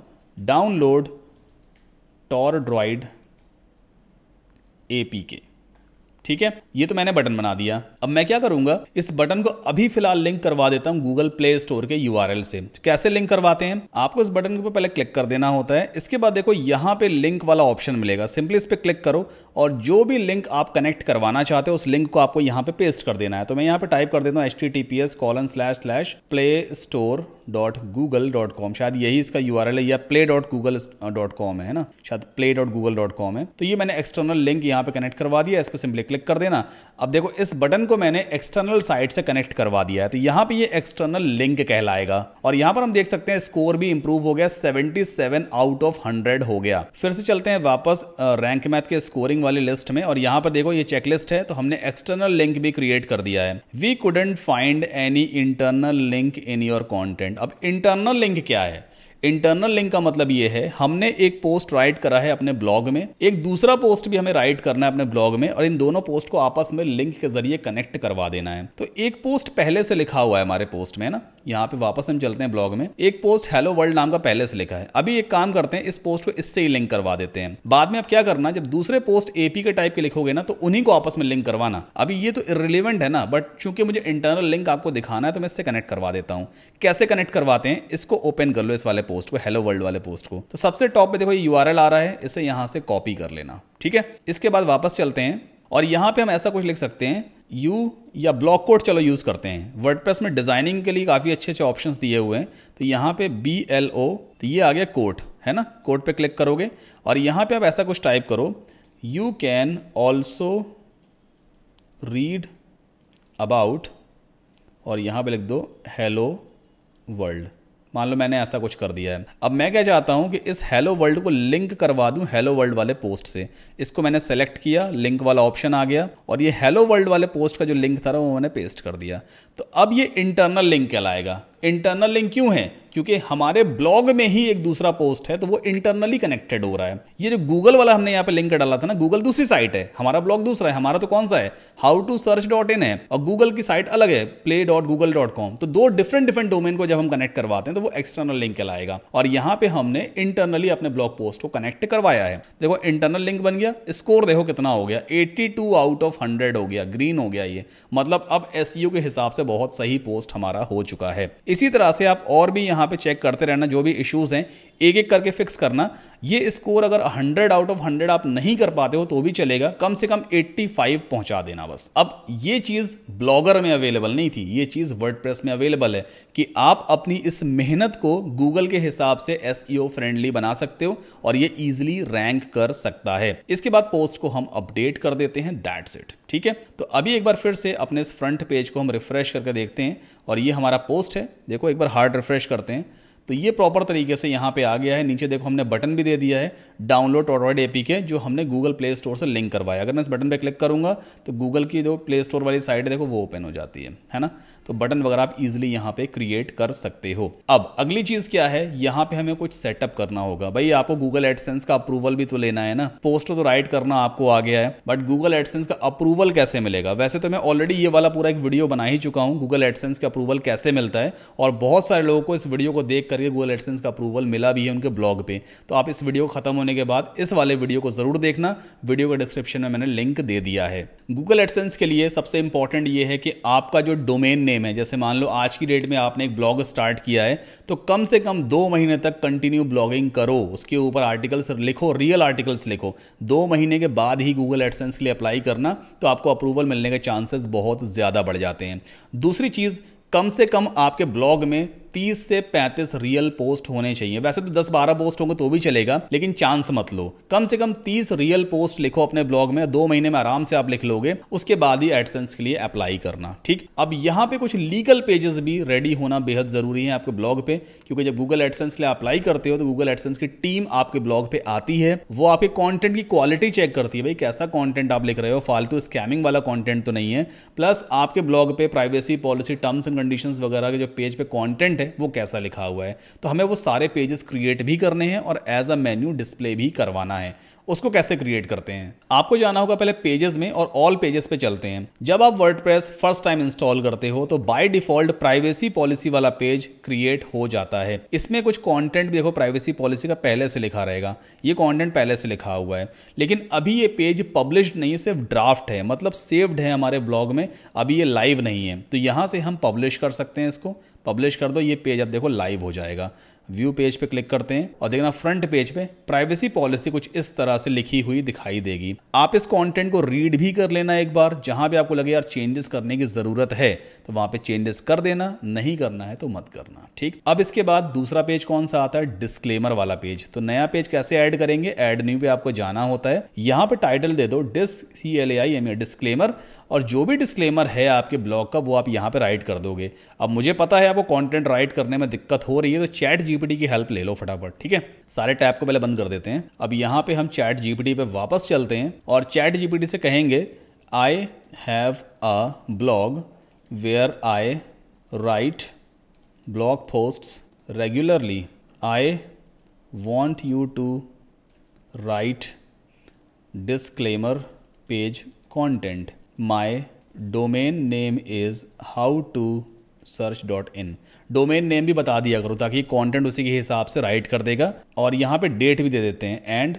download tor droid A P K ठीक है ये तो मैंने बटन बना दिया अब मैं क्या करूंगा इस बटन को अभी फिलहाल लिंक करवा देता हूं गूगल प्ले स्टोर के यू से तो कैसे लिंक करवाते हैं आपको इस बटन के ऊपर पहले क्लिक कर देना होता है इसके बाद देखो यहाँ पे लिंक वाला ऑप्शन मिलेगा सिंपली इस पर क्लिक करो और जो भी लिंक आप कनेक्ट करवाना चाहते हो उस लिंक को आपको यहाँ पे पेस्ट कर देना है तो मैं यहाँ पे टाइप कर देता हूँ H T T P S colon slash slash play store dot Google dot com शायद यही इसका यू है या play dot Google dot com है ना शायद play dot Google dot com है तो ये मैंने एक्सटर्नल लिंक यहाँ पे कनेक्ट करवा दिया इस पर सिंपली क्लिक कर देना अब देखो इस बटन को मैंने एक्सटर्नल साइट से कनेक्ट करवा दिया है तो यहाँ पे ये एक्सटर्नल लिंक कहलाएगा और यहाँ पर हम देख सकते हैं स्कोर भी इंप्रूव हो गया सेवन आउट ऑफ हंड्रेड हो गया फिर से चलते हैं वापस रैंक मैथ के स्कोरिंग वाली लिस्ट में और यहाँ पर देखो ये चेकलिस्ट है तो हमने एक्सटर्नल लिंक भी क्रिएट कर दिया है we couldn't find any internal link in your content अब इंटरनल लिंक क्या है इंटरनल लिंक का मतलब ये है हमने एक पोस्ट राइट करा है अपने ब्लॉग में एक दूसरा पोस्ट भी हमें राइट करना है अपने ब्लॉग में और इन दोनों पोस्ट को आपस में लिंक के जरिए कनेक्ट करवा देना है तो एक पोस्ट पहले से लिखा हुआ है हमारे पोस्ट में ना यहाँ पे वापस हम चलते हैं ब्लॉग में एक पोस्ट हेलो वर्ल्ड नाम का पहले से लिखा है अभी एक काम करते हैं इस पोस्ट को इससे ही लिंक करवा देते हैं बाद में अब क्या करना जब दूसरे पोस्ट एपी के टाइप के लिखोगे ना तो उन्हीं को आपस में लिंक करवाना अभी ये तो इरेलीवेंट है ना बट चूंकि मुझे इंटरनल लिंक आपको दिखाना है तो मैं इससे कनेक्ट करवा देता हूँ कैसे कनेक्ट करवाते हैं इसको ओपन कर लो इस वाले पोस्ट को हेलो वर्ल्ड वाले पोस्ट को तो सबसे टॉप पे देखो ये यू आ रहा है इसे यहां से कॉपी कर लेना ठीक है इसके बाद वापस चलते हैं और यहां पे हम ऐसा कुछ लिख सकते हैं यू या ब्लॉक कोड चलो यूज़ करते हैं वर्ड में डिज़ाइनिंग के लिए काफ़ी अच्छे अच्छे ऑप्शन दिए हुए हैं तो यहाँ पे बी एल ओ तो ये आ गया कोट है ना कोट पे क्लिक करोगे और यहाँ पे आप ऐसा कुछ टाइप करो you can also read about और यहां पे लिख दो हेलो वर्ल्ड मान लो मैंने ऐसा कुछ कर दिया है अब मैं क्या चाहता हूँ कि इस हेलो वर्ल्ड को लिंक करवा दूँ हेलो वर्ल्ड वाले पोस्ट से इसको मैंने सेलेक्ट किया लिंक वाला ऑप्शन आ गया और ये हेलो वर्ल्ड वाले पोस्ट का जो लिंक था वो मैंने पेस्ट कर दिया तो अब ये इंटरनल लिंक कहलाएगा इंटरनल लिंक क्यों है क्योंकि हमारे ब्लॉग में ही एक दूसरा पोस्ट है तो वो इंटरनली कनेक्टेड हो रहा है ये जो गूगल वाला हमने यहाँ पे लिंक डाला था ना गूगल दूसरी साइट है हमारा ब्लॉग दूसरा है हमारा तो कौन सा है how to search dot in है और गूगल की साइट अलग है play dot Google dot com तो दो डिफरेंट डिफरेंट डोमेन को जब हम कनेक्ट करवाते हैं तो वो एक्सटर्नल लिंक कहलाएगा और यहाँ पे हमने इंटरनली अपने ब्लॉग पोस्ट को कनेक्ट करवाया है देखो इंटरनल लिंक बन गया स्कोर देखो कितना हो गया एट्टी आउट ऑफ हंड्रेड हो गया ग्रीन हो गया ये मतलब अब एस e के हिसाब से बहुत सही पोस्ट हमारा हो चुका है इसी तरह से आप और भी यहाँ पे चेक करते रहना जो भी इश्यूज़ हैं एक एक करके फिक्स करना ये स्कोर अगर 100 आउट ऑफ 100 आप नहीं कर पाते हो तो भी चलेगा कम से कम 85 पहुंचा देना बस अब ये चीज़ ब्लॉगर में अवेलेबल नहीं थी ये चीज़ वर्ड में अवेलेबल है कि आप अपनी इस मेहनत को गूगल के हिसाब से एस फ्रेंडली e बना सकते हो और ये ईजिली रैंक कर सकता है इसके बाद पोस्ट को हम अपडेट कर देते हैं दैट्स इट ठीक है तो अभी एक बार फिर से अपने इस फ्रंट पेज को हम रिफ़्रेश करके देखते हैं और ये हमारा पोस्ट है देखो एक बार हार्ड रिफ़्रेश करते हैं तो ये प्रॉपर तरीके से यहाँ पे आ गया है नीचे देखो हमने बटन भी दे दिया है डाउनलोड ऑर्डर ए के जो हमने गूगल प्ले स्टोर से लिंक करवाया अगर मैं इस बटन पे क्लिक करूँगा तो गूगल की जो प्ले स्टोर वाली साइट है देखो वो ओपन हो जाती है है ना तो बटन वगैरह आप इजिली यहाँ पे क्रिएट कर सकते हो अब अगली चीज क्या है यहाँ पे हमें कुछ सेटअप करना होगा भाई आपको गूगल एडसेंस का अप्रूवल भी तो लेना है ना पोस्ट तो राइट करना आपको आ गया है बट गूगल एडसेंस का अप्रूवल कैसे मिलेगा वैसे तो मैं ऑलरेडी ये वाला पूरा एक वीडियो बना ही चुका हूँ गूगल एडसेंस का अप्रूवल कैसे मिलता है और बहुत सारे लोगों को इस वीडियो को देख करके गूगल एडसेंस का अप्रूवल मिला भी है उनके ब्लॉग पे तो आप इस वीडियो खत्म होने के बाद इस वाले वीडियो को जरूर देखना वीडियो का डिस्क्रिप्शन में मैंने लिंक दे दिया है गूगल एडसेंस के लिए सबसे इंपॉर्टेंट ये है कि आपका जो डोमेन नेम सेम है जैसे मान लो आज की डेट में आपने एक ब्लॉग स्टार्ट किया है तो कम से कम दो महीने तक कंटिन्यू ब्लॉगिंग करो उसके ऊपर आर्टिकल्स लिखो रियल आर्टिकल्स लिखो दो महीने के बाद ही गूगल एडसेंस के लिए अप्लाई करना तो आपको अप्रूवल मिलने के चांसेस बहुत ज़्यादा बढ़ जाते हैं दूसरी चीज़ कम से कम आपके ब्लॉग में 30 से 35 रियल पोस्ट होने चाहिए वैसे तो 10-12 पोस्ट होंगे तो भी चलेगा लेकिन चांस मत लो कम से कम 30 रियल पोस्ट लिखो अपने ब्लॉग में दो महीने में आराम से आप लिख लोगे उसके बाद ही एडसेंस के लिए अप्लाई करना ठीक अब यहाँ पे कुछ लीगल पेजेस भी रेडी होना बेहद जरूरी है आपके ब्लॉग पे क्योंकि जब गूगल एडसेंस के लिए अप्लाई करते हो तो गूगल एडसेंस की टीम आपके ब्लॉग पे आती है वो आपके कॉन्टेंट की क्वालिटी चेक करती है भाई कैसा कॉन्टेंट आप लिख रहे हो फालतू स्कैमिंग वाला कॉन्टेंट तो नहीं है प्लस आपके ब्लॉग पे privacy policy terms and condition वगैरह के जो पेज पे कॉन्टेंट कंटेंट है वो कैसा लिखा हुआ है तो हमें वो सारे पेजेस क्रिएट भी करने हैं और एज अ मेन्यू डिस्प्ले भी करवाना है उसको कैसे क्रिएट करते हैं आपको जाना होगा पहले पेजेस में और ऑल पेजेस पे चलते हैं जब आप वर्ड फर्स्ट टाइम इंस्टॉल करते हो तो बाय डिफॉल्ट प्राइवेसी पॉलिसी वाला पेज क्रिएट हो जाता है इसमें कुछ कंटेंट देखो प्राइवेसी पॉलिसी का पहले से लिखा रहेगा ये कंटेंट पहले से लिखा हुआ है लेकिन अभी ये पेज पब्लिश नहीं सिर्फ ड्राफ्ट है मतलब सेव्ड है हमारे ब्लॉग में अभी ये लाइव नहीं है तो यहाँ से हम पब्लिश कर सकते हैं इसको पब्लिश कर दो ये पेज अब देखो लाइव हो जाएगा व्यू पेज पे क्लिक करते हैं और देखना फ्रंट पेज पे प्राइवेसी पॉलिसी कुछ इस तरह से लिखी हुई दिखाई देगी आप इस कंटेंट को रीड भी कर लेना एक बार जहां भी आपको लगे यार चेंजेस करने की ज़रूरत है तो वहां पे चेंजेस कर देना नहीं करना है तो मत करना ठीक अब इसके बाद दूसरा पेज कौन सा आता है डिस्कलेमर वाला पेज तो नया पेज कैसे ऐड करेंगे एड न्यू पे आपको जाना होता है यहाँ पे टाइटल दे दो disc C L A I M disclaimer और जो भी डिस्क्लेमर है आपके ब्लॉग का वो आप यहाँ पे राइट कर दोगे अब मुझे पता है आपको कंटेंट राइट करने में दिक्कत हो रही है तो चैट जीपीटी की हेल्प ले लो फटाफट ठीक है सारे टैब को पहले बंद कर देते हैं अब यहाँ पे हम चैट जीपीटी पे वापस चलते हैं और चैट जीपीटी से कहेंगे I have a blog where I write blog post regularly I want you to write disclaimer page content my domain name is how to search dot in domain name भी बता दिया करो ताकि कॉन्टेंट उसी के हिसाब से राइट कर देगा और यहाँ पे डेट भी दे देते हैं and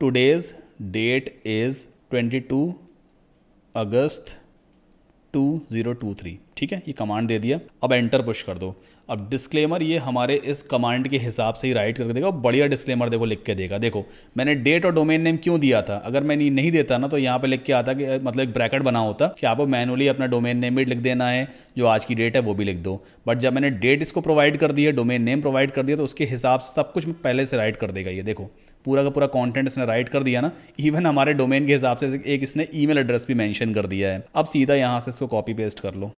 today's date is twenty two August two zero two three ठीक है ये कमांड दे दिया अब एंटर पुश कर दो अब डिस्क्लेमर ये हमारे इस कमांड के हिसाब से ही राइट करके देगा बढ़िया डिस्क्लेमर देखो लिख के देगा देखो मैंने डेट और डोमेन नेम क्यों दिया था अगर मैं नहीं देता ना तो यहाँ पे लिख के आता कि मतलब एक ब्रैकेट बना होता कि आपको मैनुअली अपना डोमेन नेम भी लिख देना है जो आज की डेट है वो भी लिख दो बट जब मैंने डेट इसको प्रोवाइड कर दी है डोमेन नेम प्रोवाइड कर दिया तो उसके हिसाब से सब कुछ पहले से राइट कर देगा ये देखो पूरा का पूरा कंटेंट इसने राइट कर दिया ना इवन हमारे डोमेन के हिसाब से एक इसने ईमेल एड्रेस भी मेंशन कर दिया है अब सीधा यहाँ से इसको कॉपी पेस्ट कर लो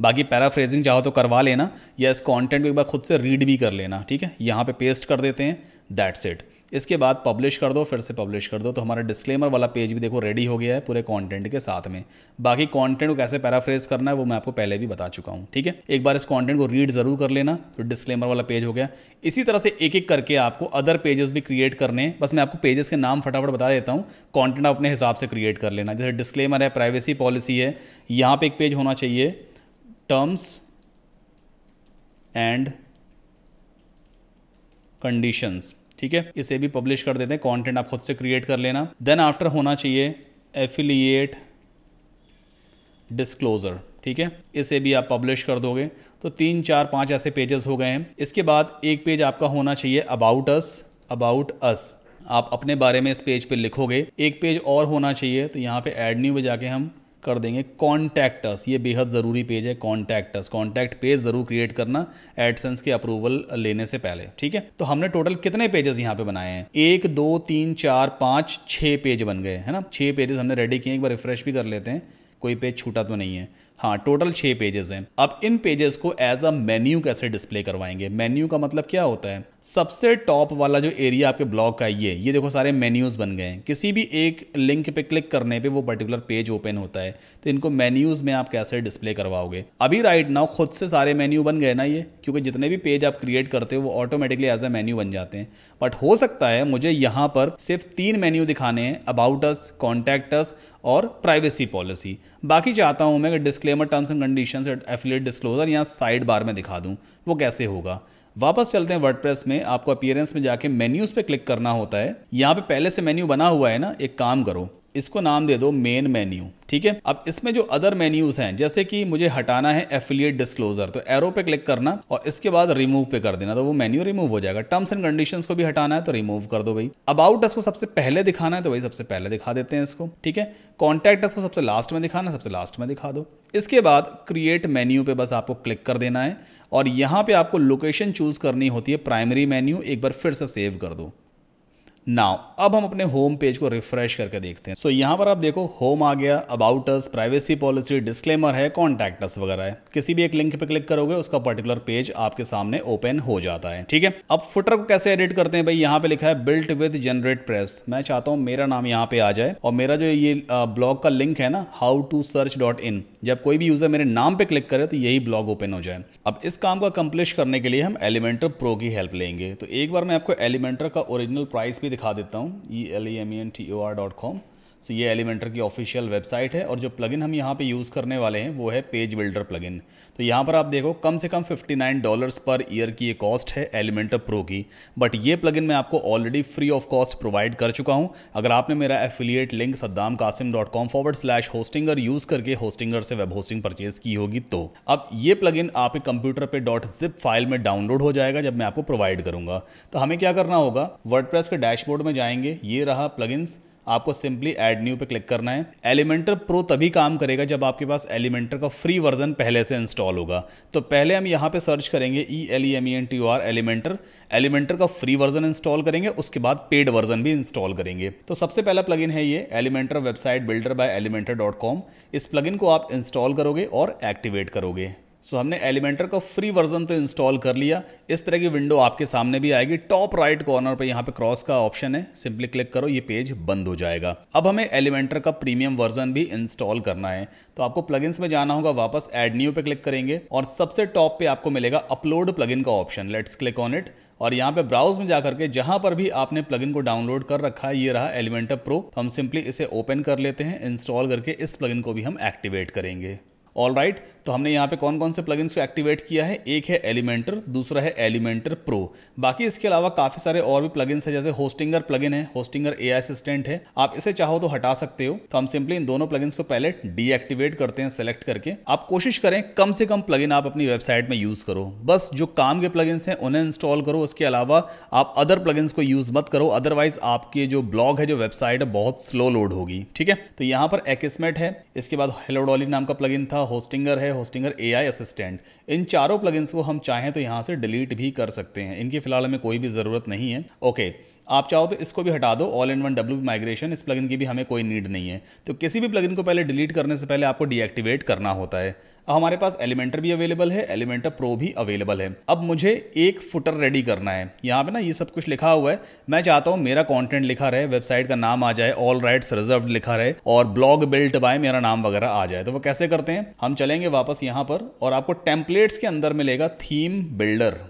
बाकी पैराफ्रेजिंग चाहो तो करवा लेना या इस कॉन्टेंट को एक बार खुद से रीड भी कर लेना ठीक है यहाँ पे पेस्ट कर देते हैं दैट्स इट इसके बाद पब्लिश कर दो फिर से पब्लिश कर दो तो हमारा डिस्क्लेमर वाला पेज भी देखो रेडी हो गया है पूरे कॉन्टेंट के साथ में बाकी कॉन्टेंट को कैसे पैराफ्रेज करना है वो मैं आपको पहले भी बता चुका हूँ ठीक है एक बार इस कॉन्टेंट को रीड जरूर कर लेना तो डिस्क्लेमर वाला पेज हो गया इसी तरह से एक एक करके आपको अदर पेजेस भी क्रिएट करने हैं बस मैं आपको पेजेस के नाम फटाफट बता देता हूँ कॉन्टेंट आप अपने हिसाब से क्रिएट कर लेना जैसे डिस्क्लेमर है प्राइवेसी पॉलिसी है यहाँ पर एक पेज होना चाहिए टर्म्स एंड कंडीशंस ठीक है इसे भी पब्लिश कर देते हैं कॉन्टेंट आप खुद से क्रिएट कर लेना देन आफ्टर होना चाहिए एफिलिएट डिस्क्लोज़र ठीक है इसे भी आप पब्लिश कर दोगे तो तीन चार पांच ऐसे पेजेस हो गए हैं इसके बाद एक पेज आपका होना चाहिए अबाउट अस अबाउट अस आप अपने बारे में इस पेज पे लिखोगे एक पेज और होना चाहिए तो यहाँ पे एड न्यू पे जाके हम कर देंगे कॉन्टैक्टस ये बेहद ज़रूरी पेज है कॉन्टैक्टस कॉन्टैक्ट पेज ज़रूर क्रिएट करना एडसेंस के अप्रूवल लेने से पहले ठीक है तो हमने टोटल कितने पेजेस यहाँ पे बनाए हैं एक दो तीन चार पाँच छः पेज बन गए है ना छः पेजेस हमने रेडी किए एक बार रिफ्रेश भी कर लेते हैं कोई पेज छूटा तो नहीं है हाँ टोटल छः पेजेस हैं अब इन पेजेस को एज अ मेन्यू कैसे डिस्प्ले करवाएंगे मेन्यू का मतलब क्या होता है सबसे टॉप वाला जो एरिया आपके ब्लॉग का ये ये देखो सारे मेन्यूज़ बन गए हैं किसी भी एक लिंक पे क्लिक करने पे वो पर्टिकुलर पेज ओपन होता है तो इनको मेन्यूज़ में आप कैसे डिस्प्ले करवाओगे अभी राइट नाउ खुद से सारे मेन्यू बन गए ना ये क्योंकि जितने भी पेज आप क्रिएट करते हो वो ऑटोमेटिकली एज ए मेन्यू बन जाते हैं बट हो सकता है मुझे यहाँ पर सिर्फ तीन मेन्यू दिखाने हैं अबाउट अस कॉन्टैक्ट अस और प्राइवेसी पॉलिसी बाकी चाहता हूँ मैं disclaimer terms and condition affiliate disclosure यहाँ साइड बार में दिखा दूँ वो कैसे होगा वापस चलते हैं वर्डप्रेस में आपको अपियरेंस में जाके मेन्यूज पे क्लिक करना होता है यहाँ पे पहले से मेन्यू बना हुआ है ना एक काम करो इसको नाम दे दो मेन मेन्यू ठीक है अब इसमें जो अदर मेन्यूज हैं जैसे कि मुझे हटाना है एफिलियट डिस्क्लोजर तो एरो पे क्लिक करना और इसके बाद रिमूव पे कर देना तो वो मेन्यू रिमूव हो जाएगा टर्म्स एंड कंडीशंस को भी हटाना है तो रिमूव कर दो भाई अबाउट को सबसे पहले दिखाना है तो भाई सबसे पहले दिखा देते हैं इसको ठीक है कॉन्टैक्ट को सबसे लास्ट में दिखाना सबसे लास्ट में दिखा दो इसके बाद क्रिएट मेन्यू पे बस आपको क्लिक कर देना है और यहां पे आपको लोकेशन चूज़ करनी होती है प्राइमरी मेन्यू एक बार फिर से सेव कर दो नाउ अब हम अपने होम पेज को रिफ्रेश करके देखते हैं सो so, यहां पर आप देखो होम आ गया about us privacy policy disclaimer है कॉन्टैक्ट अस वगैरह है किसी भी एक लिंक पे क्लिक करोगे उसका पर्टिकुलर पेज आपके सामने ओपन हो जाता है ठीक है अब फुटर को कैसे एडिट करते हैं भाई यहाँ पे लिखा है बिल्ट विद जनरेट प्रेस मैं चाहता हूं मेरा नाम यहां पर आ जाए और मेरा जो ये ब्लॉग का लिंक है ना how to search dot in जब कोई भी यूज़र मेरे नाम पे क्लिक करे तो यही ब्लॉग ओपन हो जाए अब इस काम को अकम्प्लिश करने के लिए हम एलिमेंटर प्रो की हेल्प लेंगे तो एक बार मैं आपको एलिमेंटर का ओरिजिनल प्राइस भी दिखा देता हूँ E L E M E N T O R dot com so ये एलिमेंटर की ऑफिशियल वेबसाइट है और जो प्लगइन हम यहाँ पे यूज़ करने वाले हैं वो है पेज बिल्डर प्लगइन तो यहाँ पर आप देखो कम से कम 59 डॉलर्स पर ईयर की ये कॉस्ट है एलिमेंटर प्रो की बट ये प्लगइन मैं आपको already free of cost provide कर चुका हूँ अगर आपने मेरा affiliate link Saddam Qasim dot com forward slash Hostinger use करके होस्टिंगर से वेब होस्टिंग परचेज की होगी तो अब ये इन आपके कंप्यूटर पर डॉट जिप फाइल में डाउनलोड हो जाएगा जब मैं आपको प्रोवाइड करूँगा तो हमें क्या करना होगा वर्ड के डैशबोर्ड में जाएंगे ये रहा प्लगइन्स आपको सिंपली एड न्यू पे क्लिक करना है एलिमेंटर प्रो तभी काम करेगा जब आपके पास एलिमेंटर का फ्री वर्जन पहले से इंस्टॉल होगा तो पहले हम यहाँ पे सर्च करेंगे E L E M E N T R Elementor Elementor का फ्री वर्जन इंस्टॉल करेंगे उसके बाद पेड वर्जन भी इंस्टॉल करेंगे तो सबसे पहला प्लगइन है ये Elementor website builder by Elementor dot com इस प्लगइन को आप इंस्टॉल करोगे और एक्टिवेट करोगे सो हमने एलिमेंटर का फ्री वर्जन तो इंस्टॉल कर लिया इस तरह की विंडो आपके सामने भी आएगी टॉप राइट कॉर्नर पर यहाँ पे क्रॉस का ऑप्शन है सिंपली क्लिक करो ये पेज बंद हो जाएगा अब हमें एलिमेंटर का प्रीमियम वर्जन भी इंस्टॉल करना है तो आपको प्लगइन्स में जाना होगा वापस एड न्यू पे क्लिक करेंगे और सबसे टॉप पे आपको मिलेगा अपलोड प्लग का option let's click on it और यहाँ पे ब्राउज में जाकर के जहां पर भी आपने प्लगइन को डाउनलोड कर रखा है ये रहा एलिमेंटर प्रो तो हम सिंपली इसे ओपन कर लेते हैं इंस्टॉल करके इस प्लगइन को भी हम एक्टिवेट करेंगे ऑल राइट right, तो हमने यहाँ पे कौन कौन से प्लगइन्स को एक्टिवेट किया है एक है एलिमेंटर दूसरा है एलिमेंटर प्रो बाकी इसके अलावा काफ़ी सारे और भी प्लगइन्स है जैसे होस्टिंगर प्लगइन है होस्टिंगर ए असिस्टेंट है आप इसे चाहो तो हटा सकते हो तो हम सिंपली इन दोनों प्लगइन्स को पहले डीएक्टिवेट करते हैं सेलेक्ट करके आप कोशिश करें कम से कम प्लगइन आप अपनी वेबसाइट में यूज़ करो बस जो काम के प्लगइन्स हैं उन्हें इंस्टॉल करो उसके अलावा आप अदर प्लगइन्स को यूज़ मत करो अदरवाइज आपके जो ब्लॉग है जो वेबसाइट है बहुत स्लो लोड होगी ठीक है तो यहाँ पर एक्समेट है इसके बाद हेलो नाम का प्लगइन था होस्टिंगर है है होस्टिंगर एआई असिस्टेंट इन चारों प्लगइन्स को हम चाहें तो यहाँ से डिलीट भी कर सकते हैं इनकी फिलहाल हमें कोई भी ज़रूरत नहीं है ओके आप चाहो तो इसको भी हटा दो all in one W migration इस प्लगइन की भी हमें कोई नीड नहीं है तो किसी भी प्लगइन को पहले डिलीट करने से पहले आपको डीएक्टिवेट करना होता है हमारे पास एलिमेंटर भी अवेलेबल है एलिमेंटर प्रो भी अवेलेबल है अब मुझे एक फुटर रेडी करना है यहाँ पे ना ये सब कुछ लिखा हुआ है मैं चाहता हूँ मेरा कंटेंट लिखा रहे वेबसाइट का नाम आ जाए ऑल राइट्स रिजर्व लिखा रहे और ब्लॉग बिल्ट बाय मेरा नाम वगैरह आ जाए तो वो कैसे करते हैं हम चलेंगे वापस यहाँ पर और आपको टेम्पलेट्स के अंदर मिलेगा थीम बिल्डर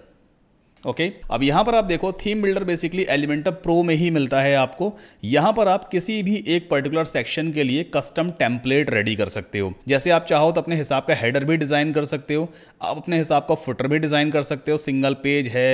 ओके okay? अब यहां पर आप देखो theme builder basically Elementor pro में ही मिलता है आपको यहाँ पर आप किसी भी एक पर्टिकुलर सेक्शन के लिए कस्टम टेम्पलेट रेडी कर सकते हो जैसे आप चाहो तो अपने हिसाब का हेडर भी डिज़ाइन कर सकते हो आप अपने हिसाब का फुटर भी डिज़ाइन कर सकते हो सिंगल पेज है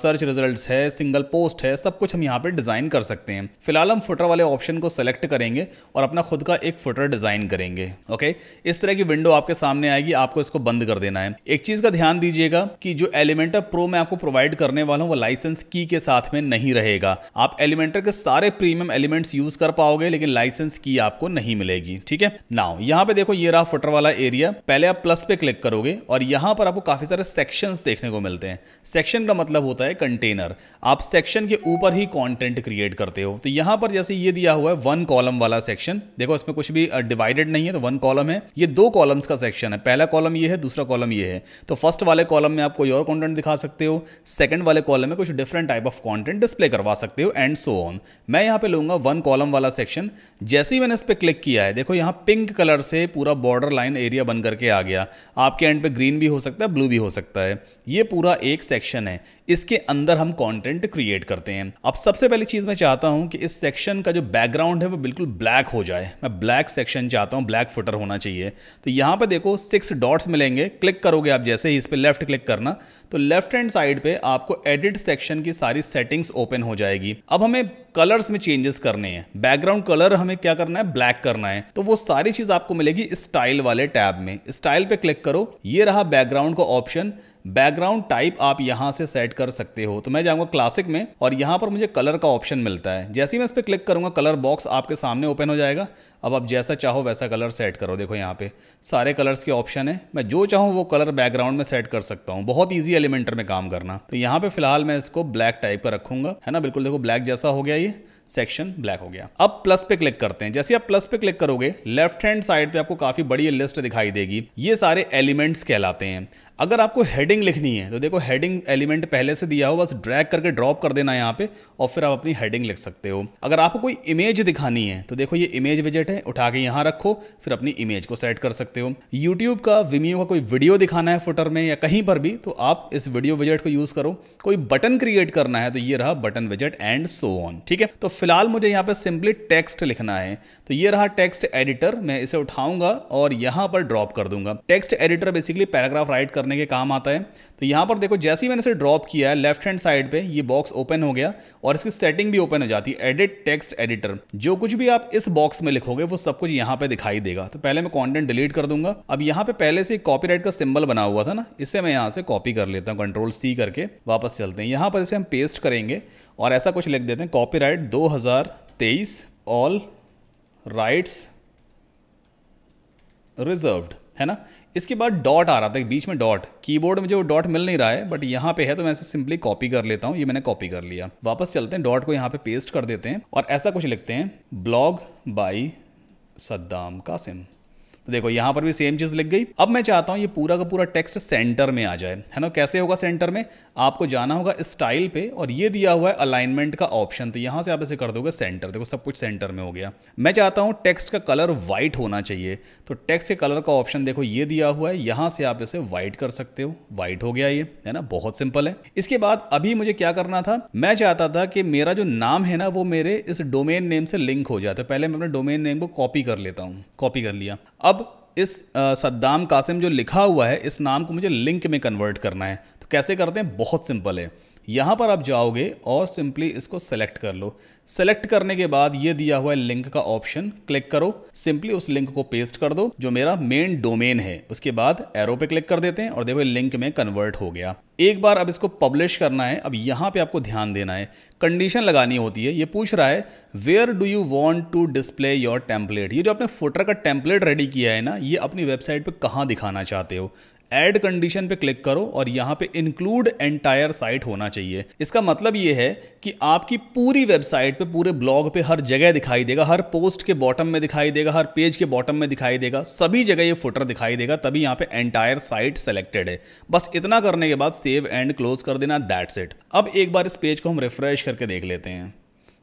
सर्च रिजल्ट है सिंगल पोस्ट है सब कुछ हम यहाँ पर डिज़ाइन कर सकते हैं फिलहाल हम फुटर वाले ऑप्शन को सिलेक्ट करेंगे और अपना खुद का एक फुटर डिज़ाइन करेंगे ओके okay? इस तरह की विंडो आपके सामने आएगी आपको इसको बंद कर देना है एक चीज़ का ध्यान दीजिएगा कि जो एलिमेंटा प्रो में आपको प्रोवाइड करने वाला हूँ वो लाइसेंस की के साथ में नहीं रहेगा आप एलिमेंटर के सारे प्रीमियम एलिमेंट्स यूज कर पाओगे लेकिन लाइसेंस की आपको नहीं मिलेगी ठीक है नाउ यहाँ पे देखो ये रहा फुटर वाला एरिया पहले आप प्लस पे क्लिक करोगे और यहाँ पर आपको काफी सारे सेक्शन देखने को मिलते हैं सेक्शन का मतलब होता है कंटेनर आप सेक्शन के ऊपर ही कॉन्टेंट क्रिएट करते हो तो यहाँ पर जैसे ये दिया हुआ है वन कॉलम वाला सेक्शन देखो इसमें कुछ भी डिवाइडेड नहीं है तो वन कॉलम है ये दो कॉलम्स का सेक्शन है पहला कॉलम ये है दूसरा कॉलम ये है तो फर्स्ट वाले कॉलम में आप कोई और कंटेंट दिखा सकते हो सेकंड वाले कॉलम में कुछ different type of content display करवा सकते हो एंड सो ऑन मैं यहाँ पे लूंगा वन कॉलम वाला सेक्शन जैसे ही मैंने इस पर क्लिक किया है देखो यहाँ पिंक कलर से पूरा बॉर्डर लाइन एरिया बन करके आ गया आपके एंड पे ग्रीन भी हो सकता है ब्लू भी हो सकता है ये पूरा एक सेक्शन है इसके अंदर हम कंटेंट क्रिएट करते हैं अब सबसे पहली चीज़ मैं चाहता हूं कि इस सेक्शन का जो बैकग्राउंड है वो बिल्कुल ब्लैक हो जाए मैं ब्लैक सेक्शन चाहता हूं ब्लैक फुटर होना चाहिए तो यहाँ पर देखो सिक्स डॉट्स मिलेंगे क्लिक करोगे आप जैसे ही इस पर लेफ्ट क्लिक करना तो लेफ्ट हैंड साइड पर आपको एडिट सेक्शन की सारी सेटिंग्स ओपन हो जाएगी अब हमें कलर्स में चेंजेस करने हैं बैकग्राउंड कलर हमें क्या करना है ब्लैक करना है तो वो सारी चीज़ आपको मिलेगी स्टाइल वाले टैब में स्टाइल पे क्लिक करो ये रहा बैकग्राउंड का ऑप्शन बैकग्राउंड टाइप आप यहाँ से सेट कर सकते हो तो मैं जाऊंगा क्लासिक में और यहाँ पर मुझे कलर का ऑप्शन मिलता है जैसे ही मैं इस पर क्लिक करूंगा कलर बॉक्स आपके सामने ओपन हो जाएगा अब आप जैसा चाहो वैसा कलर सेट करो देखो यहाँ पे सारे कलर्स के ऑप्शन है मैं जो चाहूँ वो कलर बैकग्राउंड में सेट कर सकता हूँ बहुत ईजी एलिमेंटर में काम करना तो यहाँ पे फिलहाल मैं इसको ब्लैक टाइप का रखूंगा है ना बिल्कुल देखो ब्लैक जैसा हो गया ये सेक्शन ब्लैक हो गया अब प्लस पे क्लिक करते हैं जैसे आप प्लस पे क्लिक करोगे लेफ्ट हैंड साइड पे आपको काफी बड़ी लिस्ट दिखाई देगी ये सारे एलिमेंट्स कहलाते हैं अगर आपको हेडिंग लिखनी है तो देखो हेडिंग एलिमेंट पहले से दिया हो बस ड्रैग करके ड्रॉप कर देना यहाँ पे और फिर आप अपनी हेडिंग लिख सकते हो अगर आपको कोई इमेज दिखानी है तो देखो ये इमेज विजेट है उठा के यहाँ रखो फिर अपनी इमेज को सेट कर सकते हो यूट्यूब का विमियो का कोई वीडियो दिखाना है फुटर में या कहीं पर भी तो आप इस वीडियो विजेट को यूज करो कोई बटन क्रिएट करना है तो ये रहा बटन विजेट एंड सो ऑन ठीक है तो फिलहाल मुझे यहाँ पे सिंपली टेक्स्ट लिखना है तो ये रहा टेक्स्ट एडिटर मैं इसे उठाऊंगा और यहाँ पर ड्रॉप कर दूंगा text editor basically paragraph write करने करने के काम आता है तो यहाँ पर देखो जैसे ही मैंने इसे ड्रॉप किया है लेफ्ट हैंड साइड पे ये बॉक्स ओपन हो गया और इसकी सेटिंग भी ओपन हो जाती है एडिट टेक्स्ट एडिटर जो कुछ भी आप इस बॉक्स में लिखोगे वो सब कुछ यहाँ पे दिखाई देगा तो पहले मैं कॉन्टेंट डिलीट कर दूंगा अब यहाँ पे पहले से कॉपी का सिंबल बना हुआ था ना इसे मैं यहाँ से कॉपी कर लेता हूँ कंट्रोल सी करके वापस चलते हैं यहाँ पर इसे हम पेस्ट करेंगे और ऐसा कुछ लिख देते हैं copyright all rights reserved है ना इसके बाद डॉट आ रहा था बीच में डॉट कीबोर्ड में जो डॉट मिल नहीं रहा है बट यहाँ पे है तो मैं इसे सिंपली कॉपी कर लेता हूँ ये मैंने कॉपी कर लिया वापस चलते हैं डॉट को यहाँ पे पेस्ट कर देते हैं और ऐसा कुछ लिखते हैं ब्लॉग बाई सद्दाम कासिम तो देखो यहां पर भी सेम चीज़ लिख गई अब मैं चाहता हूं ये पूरा का पूरा टेक्स्ट सेंटर में आ जाए है ना कैसे होगा सेंटर में आपको जाना होगा स्टाइल पे और ये दिया हुआ है अलाइनमेंट का ऑप्शन तो यहां से आप इसे कर दोगे सेंटर देखो सब कुछ सेंटर में हो गया मैं चाहता हूं टेक्स्ट का कलर व्हाइट होना चाहिए तो टेक्स्ट के कलर का ऑप्शन देखो ये दिया हुआ है यहां से आप इसे व्हाइट कर सकते हो व्हाइट हो गया ये है ना बहुत सिंपल है इसके बाद अभी मुझे क्या करना था मैं चाहता था कि मेरा जो नाम है ना वो मेरे इस डोमेन नेम से लिंक हो जाता तो है पहले मैं अपने डोमेन नेम को कॉपी कर लेता हूँ कॉपी कर लिया अब इस सद्दाम कासिम जो लिखा हुआ है इस नाम को मुझे लिंक में कन्वर्ट करना है तो कैसे करते हैं बहुत सिंपल है यहाँ पर आप जाओगे और सिंपली इसको सेलेक्ट कर लो सेलेक्ट करने के बाद ये दिया हुआ है लिंक का ऑप्शन क्लिक करो सिंपली उस लिंक को पेस्ट कर दो जो मेरा मेन डोमेन है उसके बाद एरो पे क्लिक कर देते हैं और देखो लिंक में कन्वर्ट हो गया एक बार अब इसको पब्लिश करना है अब यहाँ पे आपको ध्यान देना है कंडीशन लगानी होती है ये पूछ रहा है where do you want to display your template ये जो आपने फोटर का टेम्पलेट रेडी किया है ना ये अपनी वेबसाइट पर कहाँ दिखाना चाहते हो ऐड कंडीशन पे क्लिक करो और यहाँ पे इंक्लूड एंटायर साइट होना चाहिए इसका मतलब ये है कि आपकी पूरी वेबसाइट पे पूरे ब्लॉग पे हर जगह दिखाई देगा हर पोस्ट के बॉटम में दिखाई देगा हर पेज के बॉटम में दिखाई देगा सभी जगह ये फुटर दिखाई देगा तभी यहाँ पे एंटायर साइट सेलेक्टेड है बस इतना करने के बाद सेव एंड क्लोज कर देना दैट्स इट अब एक बार इस पेज को हम रिफ्रेश करके देख लेते हैं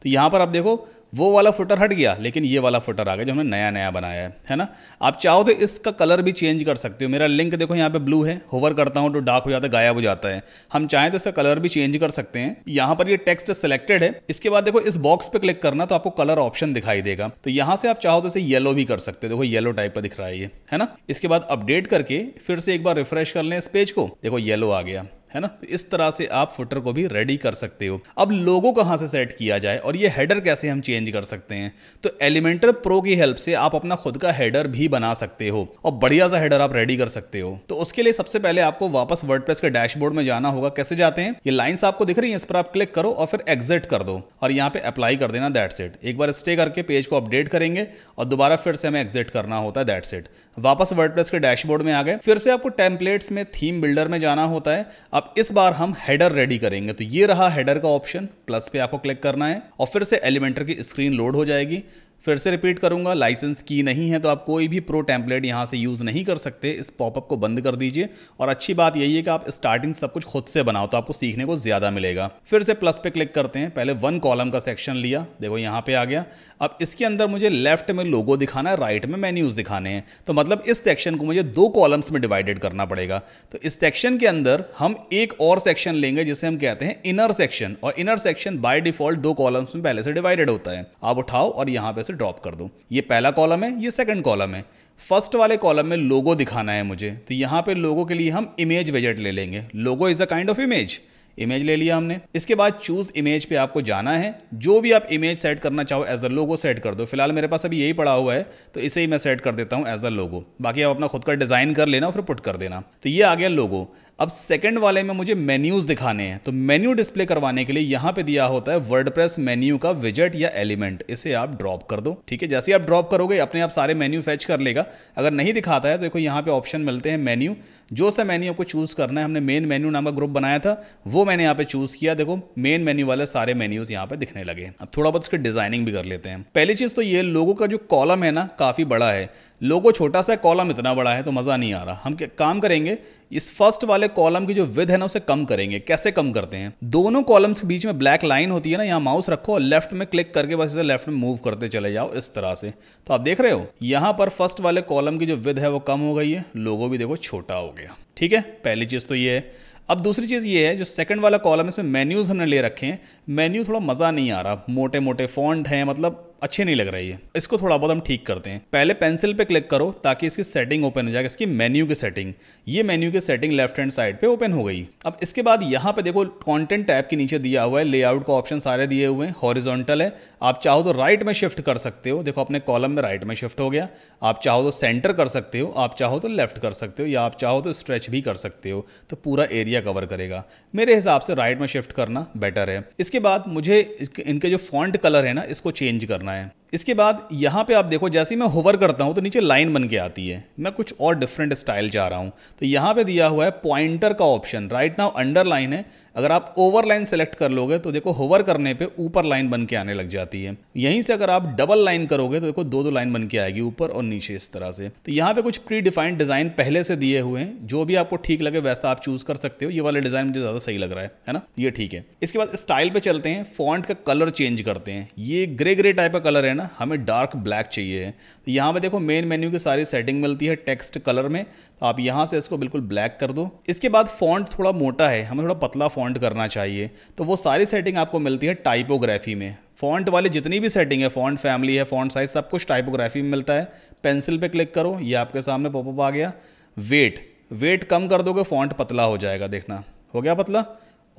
तो यहाँ पर आप देखो वो वाला फुटर हट गया लेकिन ये वाला फुटर आ गया जो हमने नया नया बनाया है है ना आप चाहो तो इसका कलर भी चेंज कर सकते हो मेरा लिंक देखो यहाँ पे ब्लू है होवर करता हूँ तो डार्क हो जाता है गायब हो जाता है हम चाहें तो इसका कलर भी चेंज कर सकते हैं यहाँ पर ये टेक्स्ट सिलेक्टेड है इसके बाद देखो इस बॉक्स पे क्लिक करना तो आपको कलर ऑप्शन दिखाई देगा तो यहाँ से आप चाहो तो इसे येलो भी कर सकते हो देखो येलो टाइप का दिख रहा है ये है ना इसके बाद अपडेट करके फिर से एक बार रिफ्रेश कर लें इस पेज को देखो येलो आ गया है ना तो इस तरह से आप फुटर को भी रेडी कर सकते हो अब लोगो कहाँ से सेट किया जाए और ये हेडर कैसे हम चेंज कर सकते हैं तो एलिमेंटर प्रो की हेल्प से आप अपना खुद का हेडर भी बना सकते हो और बढ़िया सा हेडर आप रेडी कर सकते हो तो उसके लिए सबसे पहले आपको वापस वर्ड के डैशबोर्ड में जाना होगा कैसे जाते हैं ये लाइन्स आपको दिख रही है इस पर आप क्लिक करो और फिर एग्जिट कर दो और यहाँ पे अप्लाई कर देना दैट सेट एक बार स्टे करके पेज को अपडेट करेंगे और दोबारा फिर से हमें एग्जिट करना होता है दैट सेट वापस वर्डप्रेस के डैशबोर्ड में आ गए फिर से आपको टेम्पलेट्स में थीम बिल्डर में जाना होता है अब इस बार हम हेडर रेडी करेंगे तो ये रहा हेडर का ऑप्शन प्लस पे आपको क्लिक करना है और फिर से एलिमेंटर की स्क्रीन लोड हो जाएगी फिर से रिपीट करूंगा लाइसेंस की नहीं है तो आप कोई भी प्रो टेम्पलेट यहाँ से यूज़ नहीं कर सकते इस पॉपअप को बंद कर दीजिए और अच्छी बात यही है कि आप स्टार्टिंग सब कुछ खुद से बनाओ तो आपको सीखने को ज़्यादा मिलेगा फिर से प्लस पे क्लिक करते हैं पहले वन कॉलम का सेक्शन लिया देखो यहाँ पे आ गया अब इसके अंदर मुझे लेफ्ट में लोगो दिखाना है राइट में मेन्यूज़ दिखाने हैं तो मतलब इस सेक्शन को मुझे दो कॉलम्स में डिवाइडेड करना पड़ेगा तो इस सेक्शन के अंदर हम एक और सेक्शन लेंगे जिसे हम कहते हैं इनर सेक्शन और इनर सेक्शन बाय डिफॉल्ट दो कॉलम्स में पहले से डिवाइडेड होता है आप उठाओ और यहां पर से ड्रॉप कर दो ये पहला कॉलम है ये सेकेंड कॉलम है फर्स्ट वाले कॉलम में लोगो दिखाना है मुझे तो यहाँ पे लोगो के लिए हम इमेज वेजेट ले लेंगे logo is a kind of image image ले लिया हमने इसके बाद चूज इमेज पे आपको जाना है जो भी आप इमेज सेट करना चाहो एज अ लोगो सेट कर दो फिलहाल मेरे पास अभी यही पड़ा हुआ है तो इसे ही मैं सेट कर देता हूँ एज अ लोगो बाकी आप अपना खुद का डिजाइन कर लेना और फिर पुट कर देना तो ये आ गया लोगो अब सेकंड वाले में मुझे मेन्यूज़ दिखाने हैं तो मेन्यू डिस्प्ले करवाने के लिए यहां पे दिया होता है वर्डप्रेस मेन्यू का विजेट या एलिमेंट इसे आप ड्रॉप कर दो ठीक है जैसे आप ड्रॉप करोगे अपने आप सारे मेन्यू फैच कर लेगा अगर नहीं दिखाता है तो देखो यहाँ पे ऑप्शन मिलते हैं मेन्यू जो सा मेन्यू आपको चूज करना है हमने मेन मेन्यू नाम का ग्रुप बनाया था वो मैंने यहाँ पे चूज किया देखो मेन मेन्यू वाले सारे मेन्यूज यहाँ पे दिखने लगे अब थोड़ा बहुत उसकी डिजाइनिंग भी कर लेते हैं पहली चीज तो ये लोगों का जो कॉलम है ना काफी बड़ा है लोगो छोटा सा कॉलम इतना बड़ा है तो मज़ा नहीं आ रहा हम काम करेंगे इस फर्स्ट वाले कॉलम की जो विध है ना उसे कम करेंगे कैसे कम करते हैं दोनों कॉलम्स के बीच में ब्लैक लाइन होती है ना यहाँ माउस रखो और लेफ्ट में क्लिक करके बस इसे लेफ्ट में मूव करते चले जाओ इस तरह से तो आप देख रहे हो यहाँ पर फर्स्ट वाले कॉलम की जो विध है वो कम हो गई है लोगो भी देखो छोटा हो गया ठीक है पहली चीज़ तो ये है अब दूसरी चीज़ ये है जो सेकंड वाला कॉलम इसमें मेन्यूज़ हमने ले रखे हैं मेन्यू थोड़ा मज़ा नहीं आ रहा मोटे मोटे फॉन्ट हैं मतलब अच्छे नहीं लग रही है इसको थोड़ा बहुत हम ठीक करते हैं पहले पेंसिल पे क्लिक करो ताकि इसकी सेटिंग ओपन हो जाएगा इसकी मेन्यू की सेटिंग ये मेन्यू की सेटिंग लेफ्ट हैंड साइड पे ओपन हो गई अब इसके बाद यहाँ पे देखो कंटेंट टैब के नीचे दिया हुआ है लेआउट का ऑप्शन सारे दिए हुए हैं हॉरिजोंटल है आप चाहो तो राइट में शिफ्ट कर सकते हो देखो अपने कॉलम में राइट में शिफ्ट हो गया आप चाहो तो सेंटर कर सकते हो आप चाहो तो लेफ्ट कर सकते हो या आप चाहो तो स्ट्रेच भी कर सकते हो तो पूरा एरिया कवर करेगा मेरे हिसाब से राइट में शिफ्ट करना बेटर है इसके बाद मुझे इनके जो फॉन्ट कलर है ना इसको चेंज करना करना है इसके बाद यहाँ पे आप देखो जैसे ही मैं होवर करता हूँ तो नीचे लाइन बन के आती है मैं कुछ और डिफरेंट स्टाइल चाह रहा हूँ तो यहाँ पे दिया हुआ है पॉइंटर का option right now underline है अगर आप ओवर लाइन सेलेक्ट कर लोगे तो देखो होवर करने पे ऊपर लाइन बन के आने लग जाती है यहीं से अगर आप डबल लाइन करोगे तो देखो दो दो लाइन बन के आएगी ऊपर और नीचे इस तरह से तो यहाँ पे कुछ प्री डिफाइंड डिजाइन पहले से दिए हुए हैं जो भी आपको ठीक लगे वैसा आप चूज कर सकते हो ये वाले डिजाइन मुझे ज्यादा सही लग रहा है है ना ये ठीक है इसके बाद स्टाइल पे चलते हैं फॉन्ट का कलर चेंज करते हैं ये ग्रे ग्रे टाइप का कलर है ना हमें डार्क ब्लैक चाहिए है तो यहाँ पे देखो मेन मेन्यू की सारी सेटिंग मिलती है टेक्स्ट कलर में तो आप यहाँ से इसको बिल्कुल ब्लैक कर दो इसके बाद फॉन्ट थोड़ा मोटा है हमें थोड़ा पतला फॉन्ट करना चाहिए तो वो सारी सेटिंग आपको मिलती है टाइपोग्राफी में फॉन्ट वाले जितनी भी सेटिंग है फॉन्ट फैमिली है फॉन्ट साइज सब कुछ टाइपोग्राफी में मिलता है पेंसिल पे क्लिक करो ये आपके सामने पॉपअप आ गया वेट वेट कम कर दोगे फॉन्ट पतला हो जाएगा देखना हो गया पतला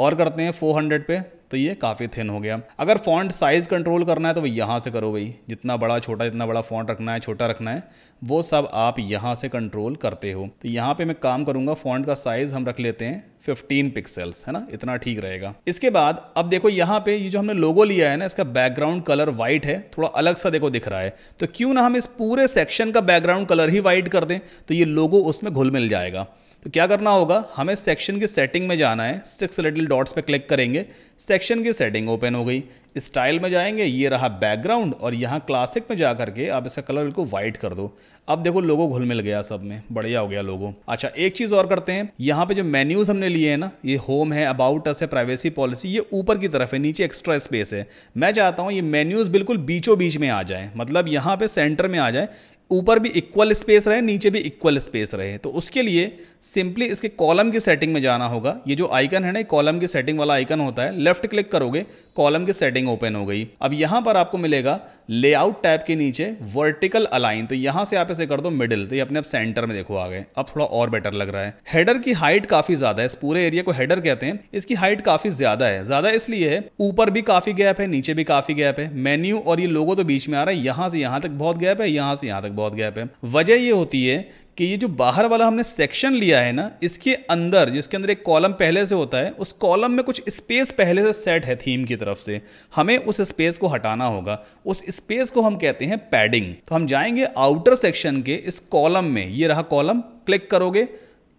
और करते हैं 400 पे तो ये काफ़ी थिन हो गया अगर फॉन्ट साइज़ कंट्रोल करना है तो वो यहाँ से करो भाई जितना बड़ा छोटा जितना बड़ा फॉन्ट रखना है छोटा रखना है वो सब आप यहाँ से कंट्रोल करते हो तो यहाँ पे मैं काम करूँगा फॉन्ट का साइज़ हम रख लेते हैं 15 पिक्सल्स है ना इतना ठीक रहेगा इसके बाद अब देखो यहाँ पे ये जो हमने लोगो लिया है ना इसका बैकग्राउंड कलर वाइट है थोड़ा अलग सा देखो दिख रहा है तो क्यों ना हम इस पूरे सेक्शन का बैकग्राउंड कलर ही वाइट कर दें तो ये लोगो उसमें घुल मिल जाएगा तो क्या करना होगा हमें सेक्शन की सेटिंग में जाना है सिक्स लिटिल डॉट्स पे क्लिक करेंगे सेक्शन की सेटिंग ओपन हो गई स्टाइल में जाएंगे ये रहा बैकग्राउंड और यहाँ क्लासिक में जा करके आप इसका कलर बिल्कुल वाइट कर दो अब देखो लोगों घुल मिल गया सब में बढ़िया हो गया लोगों अच्छा एक चीज़ और करते हैं यहाँ पे जो मेन्यूज़ हमने लिए हैं ना ये होम है अबाउट अस है प्राइवेसी पॉलिसी ये ऊपर की तरफ है नीचे एक्स्ट्रा स्पेस है मैं चाहता हूँ ये मेन्यूज़ बिल्कुल बीचों बीच में आ जाए मतलब यहाँ पे सेंटर में आ जाए ऊपर भी इक्वल स्पेस रहे नीचे भी इक्वल स्पेस रहे तो उसके लिए सिंपली इसके कॉलम की सेटिंग में जाना होगा ये जो आइकन है ना कॉलम की सेटिंग वाला आइकन होता है लेफ्ट क्लिक करोगे कॉलम की सेटिंग ओपन हो गई अब यहां पर आपको मिलेगा लेआउट टैब के नीचे वर्टिकल अलाइन तो यहां से आप इसे कर दो मिडिल तो ये अपने आप सेंटर में देखो आ गए अब थोड़ा और बेटर लग रहा है हेडर की हाइट काफी ज्यादा है इस पूरे एरिया को हेडर कहते हैं इसकी हाइट काफी ज्यादा है ज्यादा इसलिए है ऊपर भी काफी गैप है नीचे भी काफी गैप है मेन्यू और ये लोगो तो बीच में आ रहा है यहाँ से यहाँ तक बहुत गैप है यहाँ से यहाँ तक बहुत गैप है वजह ये होती है कि ये जो बाहर वाला हमने सेक्शन लिया है ना इसके अंदर जिसके अंदर एक कॉलम पहले से होता है उस कॉलम में कुछ स्पेस पहले से सेट है थीम की तरफ से हमें उस स्पेस को हटाना होगा उस स्पेस को हम कहते हैं पैडिंग तो हम जाएंगे आउटर सेक्शन के इस कॉलम में ये रहा कॉलम क्लिक करोगे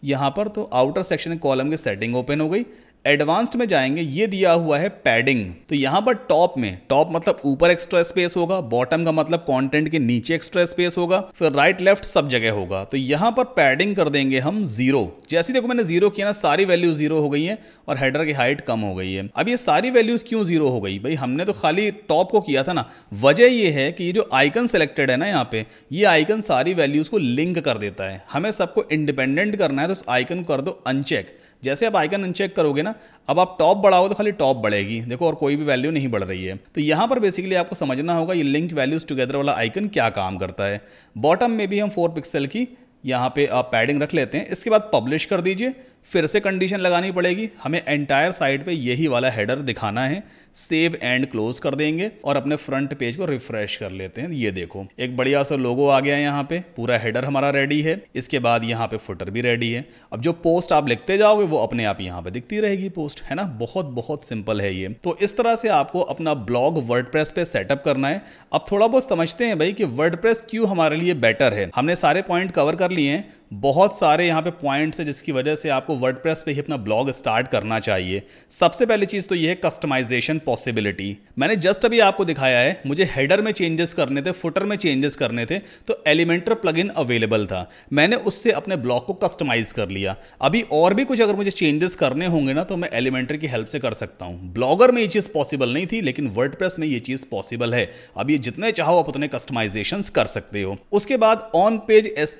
यहाँ पर तो आउटर सेक्शन कॉलम की सेटिंग ओपन हो गई एडवांस्ड में जाएंगे ये दिया हुआ है पैडिंग तो यहां पर टॉप में टॉप मतलब ऊपर एक्स्ट्रा स्पेस होगा बॉटम का मतलब कॉन्टेंट के नीचे एक्स्ट्रा स्पेस होगा फिर राइट लेफ्ट सब जगह होगा तो यहां पर पैडिंग कर देंगे हम जीरो जैसे देखो मैंने जीरो किया ना सारी वैल्यू जीरो हो गई है और हेडर की हाइट कम हो गई है अब ये सारी वैल्यूज क्यों जीरो हो गई भाई हमने तो खाली टॉप को किया था ना वजह यह है कि ये जो आइकन सेलेक्टेड है ना यहाँ पे ये आइकन सारी वैल्यूज को लिंक कर देता है हमें सबको इंडिपेंडेंट करना है तो आइकन को कर दो अनचेक जैसे आप आइकन अनचेक करोगे ना अब आप टॉप बढ़ाओगे तो खाली टॉप बढ़ेगी देखो और कोई भी वैल्यू नहीं बढ़ रही है तो यहाँ पर बेसिकली आपको समझना होगा ये लिंक वैल्यूज टुगेदर वाला आइकन क्या काम करता है बॉटम में भी हम फोर पिक्सल की यहाँ पे आप पैडिंग रख लेते हैं इसके बाद पब्लिश कर दीजिए फिर से कंडीशन लगानी पड़ेगी हमें एंटायर साइड पे यही वाला हेडर दिखाना है सेव एंड क्लोज कर देंगे और अपने फ्रंट पेज को रिफ्रेश कर लेते हैं ये देखो एक बढ़िया सा लोगो आ गया है यहाँ पे पूरा हेडर हमारा रेडी है इसके बाद यहाँ पे फुटर भी रेडी है अब जो पोस्ट आप लिखते जाओगे वो अपने आप यहाँ पे दिखती रहेगी पोस्ट है ना बहुत बहुत सिंपल है ये तो इस तरह से आपको अपना ब्लॉग वर्ड पे सेटअप करना है अब थोड़ा बहुत समझते हैं भाई कि वर्ड क्यों हमारे लिए बेटर है हमने सारे पॉइंट कवर कर लिए हैं बहुत सारे यहाँ पे पॉइंट्स हैं जिसकी वजह से आपको प्रेस पर ही अपना ब्लॉग स्टार्ट करना चाहिए सबसे पहली चीज़ तो ये है कस्टमाइजेशन पॉसिबिलिटी मैंने जस्ट अभी आपको दिखाया है मुझे हेडर में चेंजेस करने थे फुटर में चेंजेस करने थे तो एलिमेंटर प्लग अवेलेबल था मैंने उससे अपने ब्लॉग को कस्टमाइज़ कर लिया अभी और भी कुछ अगर मुझे चेंजेस करने होंगे ना तो मैं एलिमेंटर की हेल्प से कर सकता हूँ ब्लॉगर में ये चीज़ पॉसिबल नहीं थी लेकिन वर्ड में ये चीज़ पॉसिबल है अब ये जितने चाहो आप उतने कस्टमाइजेशन कर सकते हो उसके बाद ऑन पेज एस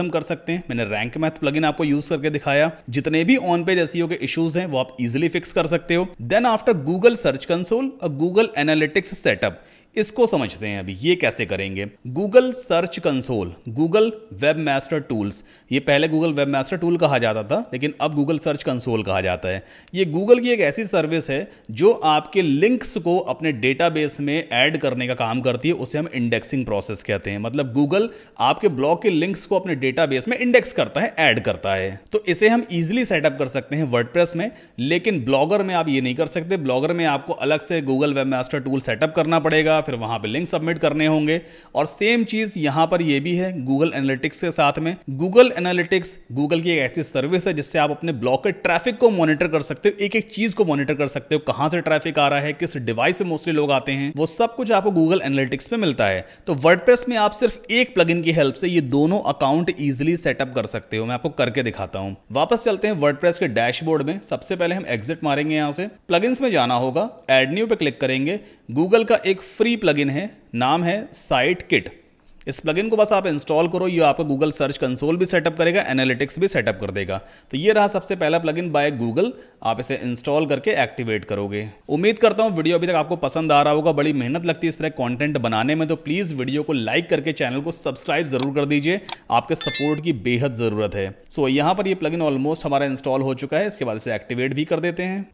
हम कर सकते सकते हैं मैंने रैंक मैथ प्लगइन आपको यूज करके दिखाया जितने भी ऑन पेज एसईओ के इश्यूज हैं वो आप इजिली फिक्स कर सकते हो then after Google search console और गूगल एनालिटिक्स सेटअप इसको समझते हैं अभी ये कैसे करेंगे Google search console Google web master tools ये पहले गूगल वेब मास्टर टूल कहा जाता था लेकिन अब गूगल सर्च कंसोल कहा जाता है ये गूगल की एक ऐसी सर्विस है जो आपके लिंक्स को अपने डेटाबेस में ऐड करने का काम करती है उसे हम इंडेक्सिंग प्रोसेस कहते हैं मतलब गूगल आपके ब्लॉग के लिंक्स को अपने डेटाबेस में इंडेक्स करता है ऐड करता है तो इसे हम इजिली सेटअप कर सकते हैं वर्ड में लेकिन ब्लॉगर में आप ये नहीं कर सकते ब्लॉगर में आपको अलग से Google web master tool setup करना पड़ेगा होगा फिर वहां पे लिंक सबमिट करने होंगे और सेम चीज़ यहां पर ये भी है गूगल एनालिटिक्स के साथ में गूगल एनालिटिक्स गूगल की एक ऐसी सर्विस है जिससे आप अपने ब्लॉक के ट्रैफिक को मॉनिटर कर सकते हो एक एक चीज़ को मॉनिटर कर सकते हो कहां से ट्रैफिक आ रहा है किस डिवाइस से मोस्टली लोग आते हैं वो सब कुछ आपको गूगल एनालिटिक्स पे मिलता है तो वर्ड में आप सिर्फ एक प्लग की हेल्प से ये दोनों अकाउंट इजिली सेटअप कर सकते हो मैं आपको करके दिखाता हूं वापस चलते हैं वर्ड के डैशबोर्ड में सबसे पहले हम एग्जिट मारेंगे यहां से प्लग में जाना होगा एड न्यू पे क्लिक करेंगे गूगल का एक फ्री फ्री प्लगइन है नाम है साइट किट इस प्लगइन को बस आप इंस्टॉल करो ये आपका गूगल सर्च कंसोल भी सेटअप करेगा एनालिटिक्स भी सेटअप कर देगा तो ये रहा सबसे पहला प्लगइन बाय गूगल आप इसे इंस्टॉल करके एक्टिवेट करोगे उम्मीद करता हूँ वीडियो अभी तक आपको पसंद आ रहा होगा बड़ी मेहनत लगती है इस तरह कॉन्टेंट बनाने में तो प्लीज़ वीडियो को लाइक करके चैनल को सब्सक्राइब जरूर कर दीजिए आपके सपोर्ट की बेहद ज़रूरत है सो यहाँ पर यह प्लगइन ऑलमोस्ट हमारा इंस्टॉल हो चुका है इसके बाद इसे एक्टिवेट भी कर देते हैं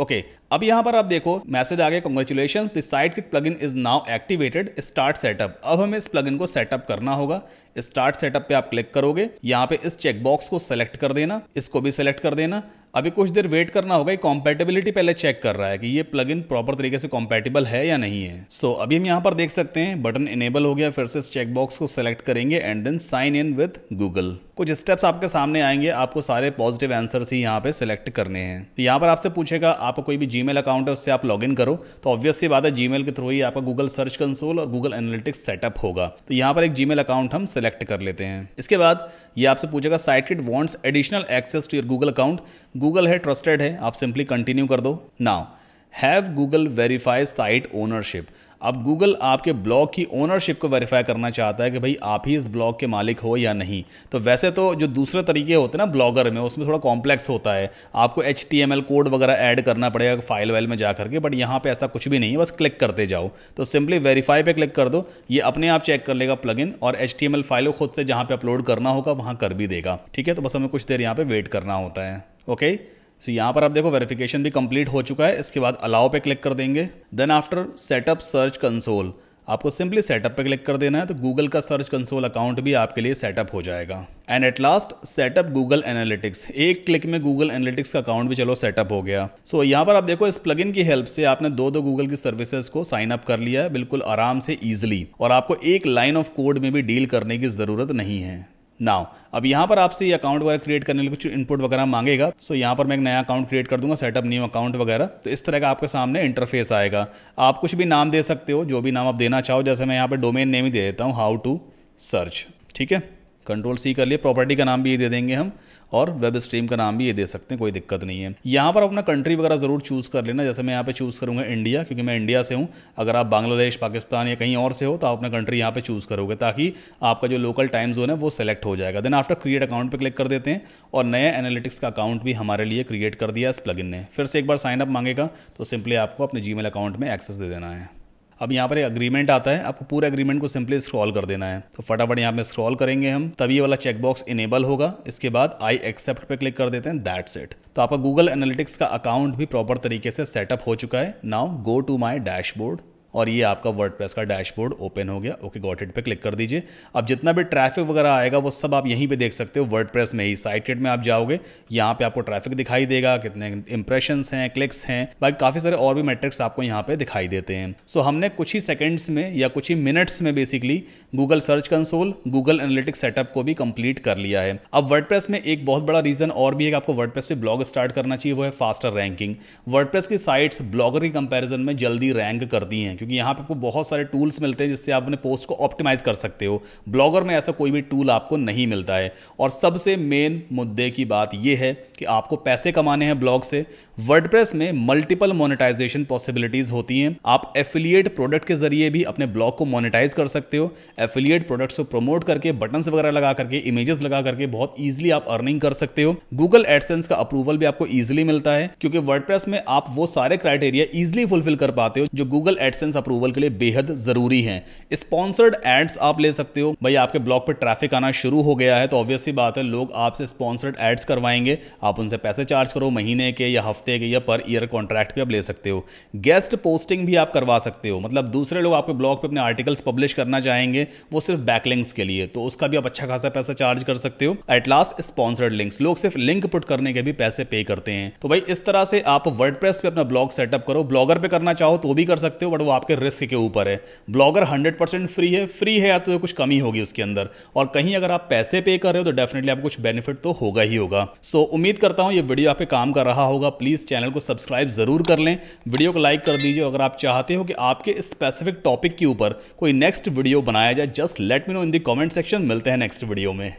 ओके okay, अब यहाँ पर आप देखो मैसेज आ गया congratulation this site kit plugin is now activated start setup अब हमें इस प्लगइन को सेटअप करना होगा स्टार्ट सेटअप पे आप क्लिक करोगे यहाँ पे इस चेकबॉक्स को सेलेक्ट कर देना इसको भी सेलेक्ट कर देना अभी कुछ देर वेट करना होगा कॉम्पेटेबिलिटी पहले चेक कर रहा है कि ये इन प्रॉपर तरीके से कॉम्पेटेबल है या नहीं है सो so, अभी हम यहाँ पर देख सकते हैं बटन इनेबल हो गया फिर से इस चेकबॉक्स को सेलेक्ट करेंगे and then sign in with Google कुछ स्टेप्स आपके सामने आएंगे आपको सारे पॉजिटिव आंसर्स ही यहाँ पे सिलेक्ट करने हैं तो यहाँ पर आपसे पूछेगा आप कोई भी जीमेल अकाउंट है उससे आप लॉगिन करो तो ऑब्वियसली बात है जीमेल के थ्रू ही आपका गूगल सर्च कंसोल और गूगल एनालिटिक्स सेटअप होगा तो यहाँ पर एक जीमेल अकाउंट हम सिलेक्ट कर लेते हैं इसके बाद ये आपसे पूछेगा sited wants additional access to your Google account Google है ट्रस्टेड है आप सिंपली कंटिन्यू कर दो now have Google verify site ownership अब गूगल आपके ब्लॉग की ओनरशिप को वेरीफाई करना चाहता है कि भाई आप ही इस ब्लॉग के मालिक हो या नहीं तो वैसे तो जो दूसरे तरीके होते हैं ना ब्लॉगर में उसमें थोड़ा कॉम्प्लेक्स होता है आपको एच कोड वगैरह ऐड करना पड़ेगा फाइल वाइल में जा करके बट यहाँ पे ऐसा कुछ भी नहीं है बस क्लिक करते जाओ तो सिंपली वेरीफाई पे क्लिक कर दो ये अपने आप चेक कर लेगा इन और एच फाइल को खुद से जहाँ पे अपलोड करना होगा वहाँ कर भी देगा ठीक है तो बस हमें कुछ देर यहाँ पे वेट करना होता है ओके सो so, यहाँ पर आप देखो वेरिफिकेशन भी कंप्लीट हो चुका है इसके बाद अलाउ पे क्लिक कर देंगे then after setup search console आपको सिंपली सेटअप पे क्लिक कर देना है तो गूगल का सर्च कंसोल अकाउंट भी आपके लिए सेटअप हो जाएगा and at last setup Google Analytics एक क्लिक में गूगल एनालिटिक्स का अकाउंट भी चलो सेटअप हो गया सो so, यहाँ पर आप देखो इस प्लग की हेल्प से आपने दो दो गूगल की सर्विसेज को साइन अप कर लिया है बिल्कुल आराम से ईजिली और आपको एक लाइन ऑफ कोड में भी डील करने की जरूरत नहीं है नाउ अब यहाँ पर आपसे ये अकाउंट वगैरह क्रिएट करने के लिए कुछ इनपुट वगैरह मांगेगा सो यहाँ पर मैं एक नया अकाउंट क्रिएट कर दूंगा सेटअप न्यू अकाउंट वगैरह तो इस तरह का आपके सामने इंटरफेस आएगा आप कुछ भी नाम दे सकते हो जो भी नाम आप देना चाहो जैसे मैं यहाँ पर डोमेन नेम ही दे देता हूँ हाउ टू सर्च ठीक है कंट्रोल सी कर लिए प्रॉपर्टी का नाम भी ये दे देंगे हम और वेब स्ट्रीम का नाम भी ये दे सकते हैं कोई दिक्कत नहीं है यहाँ पर अपना कंट्री वगैरह ज़रूर चूज़ कर लेना जैसे मैं यहाँ पे चूज़ करूँगा इंडिया क्योंकि मैं इंडिया से हूँ अगर आप बांग्लादेश पाकिस्तान या कहीं और से हो तो आप अपना कंट्री यहाँ पर चूज़ करोगे ताकि आपका जो लोकल टाइम जोन है वो सेलेक्ट हो जाएगा देन आफ्टर क्रिएट अकाउंट पर क्लिक कर देते हैं और नए एनालिटिक्स का अकाउंट भी हमारे लिए क्रिएट कर दिया इस प्लगिन ने फिर से एक बार साइनअप मांगेगा तो सिंपली आपको अपने जी अकाउंट में एक्सेस दे देना है अब यहाँ पर अग्रीमेंट आता है आपको पूरे अग्रीमेंट को सिंपली स्क्रॉल कर देना है तो फटाफट यहाँ पे स्क्रॉल करेंगे हम तभी वाला चेकबॉक्स इनेबल होगा इसके बाद आई एक्सेप्ट पे क्लिक कर देते हैं दैट्स इट तो आपका गूगल एनालिटिक्स का अकाउंट भी प्रॉपर तरीके से सेटअप हो चुका है now go to my dashboard और ये आपका वर्ड का डैशबोर्ड ओपन हो गया ओके गॉट इट पे क्लिक कर दीजिए अब जितना भी ट्रैफिक वगैरह आएगा वो सब आप यहीं पे देख सकते हो वर्ड में ही साइटेड में आप जाओगे यहाँ पे आपको ट्रैफिक दिखाई देगा कितने इंप्रेशन हैं क्लिक्स हैं बाकी काफ़ी सारे और भी मेट्रिक्स आपको यहाँ पे दिखाई देते हैं सो हमने कुछ ही सेकेंड्स में या कुछ ही मिनट्स में basically Google search console Google analytics setup को भी कंप्लीट कर लिया है अब वर्ड में एक बहुत बड़ा रीज़न और भी है कि आपको वर्ड पे ब्लॉग स्टार्ट करना चाहिए वो है फास्टर रैंकिंग वर्ड की साइट्स ब्लॉगर के कंपेरिजन में जल्दी रैंक करती हैं क्योंकि यहाँ पे आपको बहुत सारे टूल्स मिलते हैं जिससे आप अपने पोस्ट को ऑप्टिमाइज़ कर सकते हो ब्लॉगर में ऐसा कोई भी टूल आपको नहीं मिलता है और सबसे मेन मुद्दे की बात यह है कि आपको पैसे कमाने हैं ब्लॉग से वर्ड में मल्टीपल मोनिटाइजेशन पॉसिबिलिटीज़ होती हैं आप एफिलिएट प्रोडक्ट के जरिए भी अपने ब्लॉग को मोनिटाइज कर सकते हो एफिलिएट प्रोडक्ट्स को प्रमोट करके बटन्स वगैरह लगा करके इमेजेस लगा करके बहुत ईजिली आप अर्निंग कर सकते हो गूगल एडसेंस का अप्रूवल भी आपको ईजिली मिलता है क्योंकि वर्ड में आप वो सारे क्राइटेरिया ईजिली फुलफिल कर पाते हो जो गूगल एडसेंस एडसेंस अप्रूवल के लिए बेहद जरूरी हैं स्पॉन्सर्ड एड्स आप ले सकते हो भाई आपके ब्लॉग पर ट्रैफिक आना शुरू हो गया है तो ऑब्वियसली बात है लोग आपसे स्पॉन्सर्ड एड्स करवाएंगे आप उनसे पैसे चार्ज करो महीने के या हफ्ते के या पर ईयर कॉन्ट्रैक्ट भी आप ले सकते हो गेस्ट पोस्टिंग भी आप करवा सकते हो मतलब दूसरे लोग आपके ब्लॉग पर अपने आर्टिकल्स पब्लिश करना चाहेंगे वो सिर्फ बैकलिंक्स के लिए तो उसका भी आप अच्छा खासा पैसा चार्ज कर सकते हो एट लास्ट स्पॉन्सर्ड लिंक्स लोग सिर्फ लिंक पुट करने के भी पैसे पे करते हैं तो भाई इस तरह से आप वर्ड पे अपना ब्लॉग सेटअप करो ब्लॉगर पे करना चाहो तो भी कर सकते हो बट वो आपके रिस्क के ऊपर है ब्लॉगर 100 परसेंट फ्री है फ्री है या तो कुछ कमी होगी उसके अंदर और कहीं अगर आप पैसे पे कर रहे हो तो डेफिनेटली आपको कुछ बेनिफिट तो होगा ही होगा सो so, उम्मीद करता हूँ ये वीडियो आपके काम कर रहा होगा प्लीज़ चैनल को सब्सक्राइब ज़रूर कर लें वीडियो को लाइक कर दीजिए अगर आप चाहते हो कि आपके स्पेसिफिक टॉपिक के ऊपर कोई नेक्स्ट वीडियो बनाया जाए just let me know in the comment section मिलते हैं नेक्स्ट वीडियो में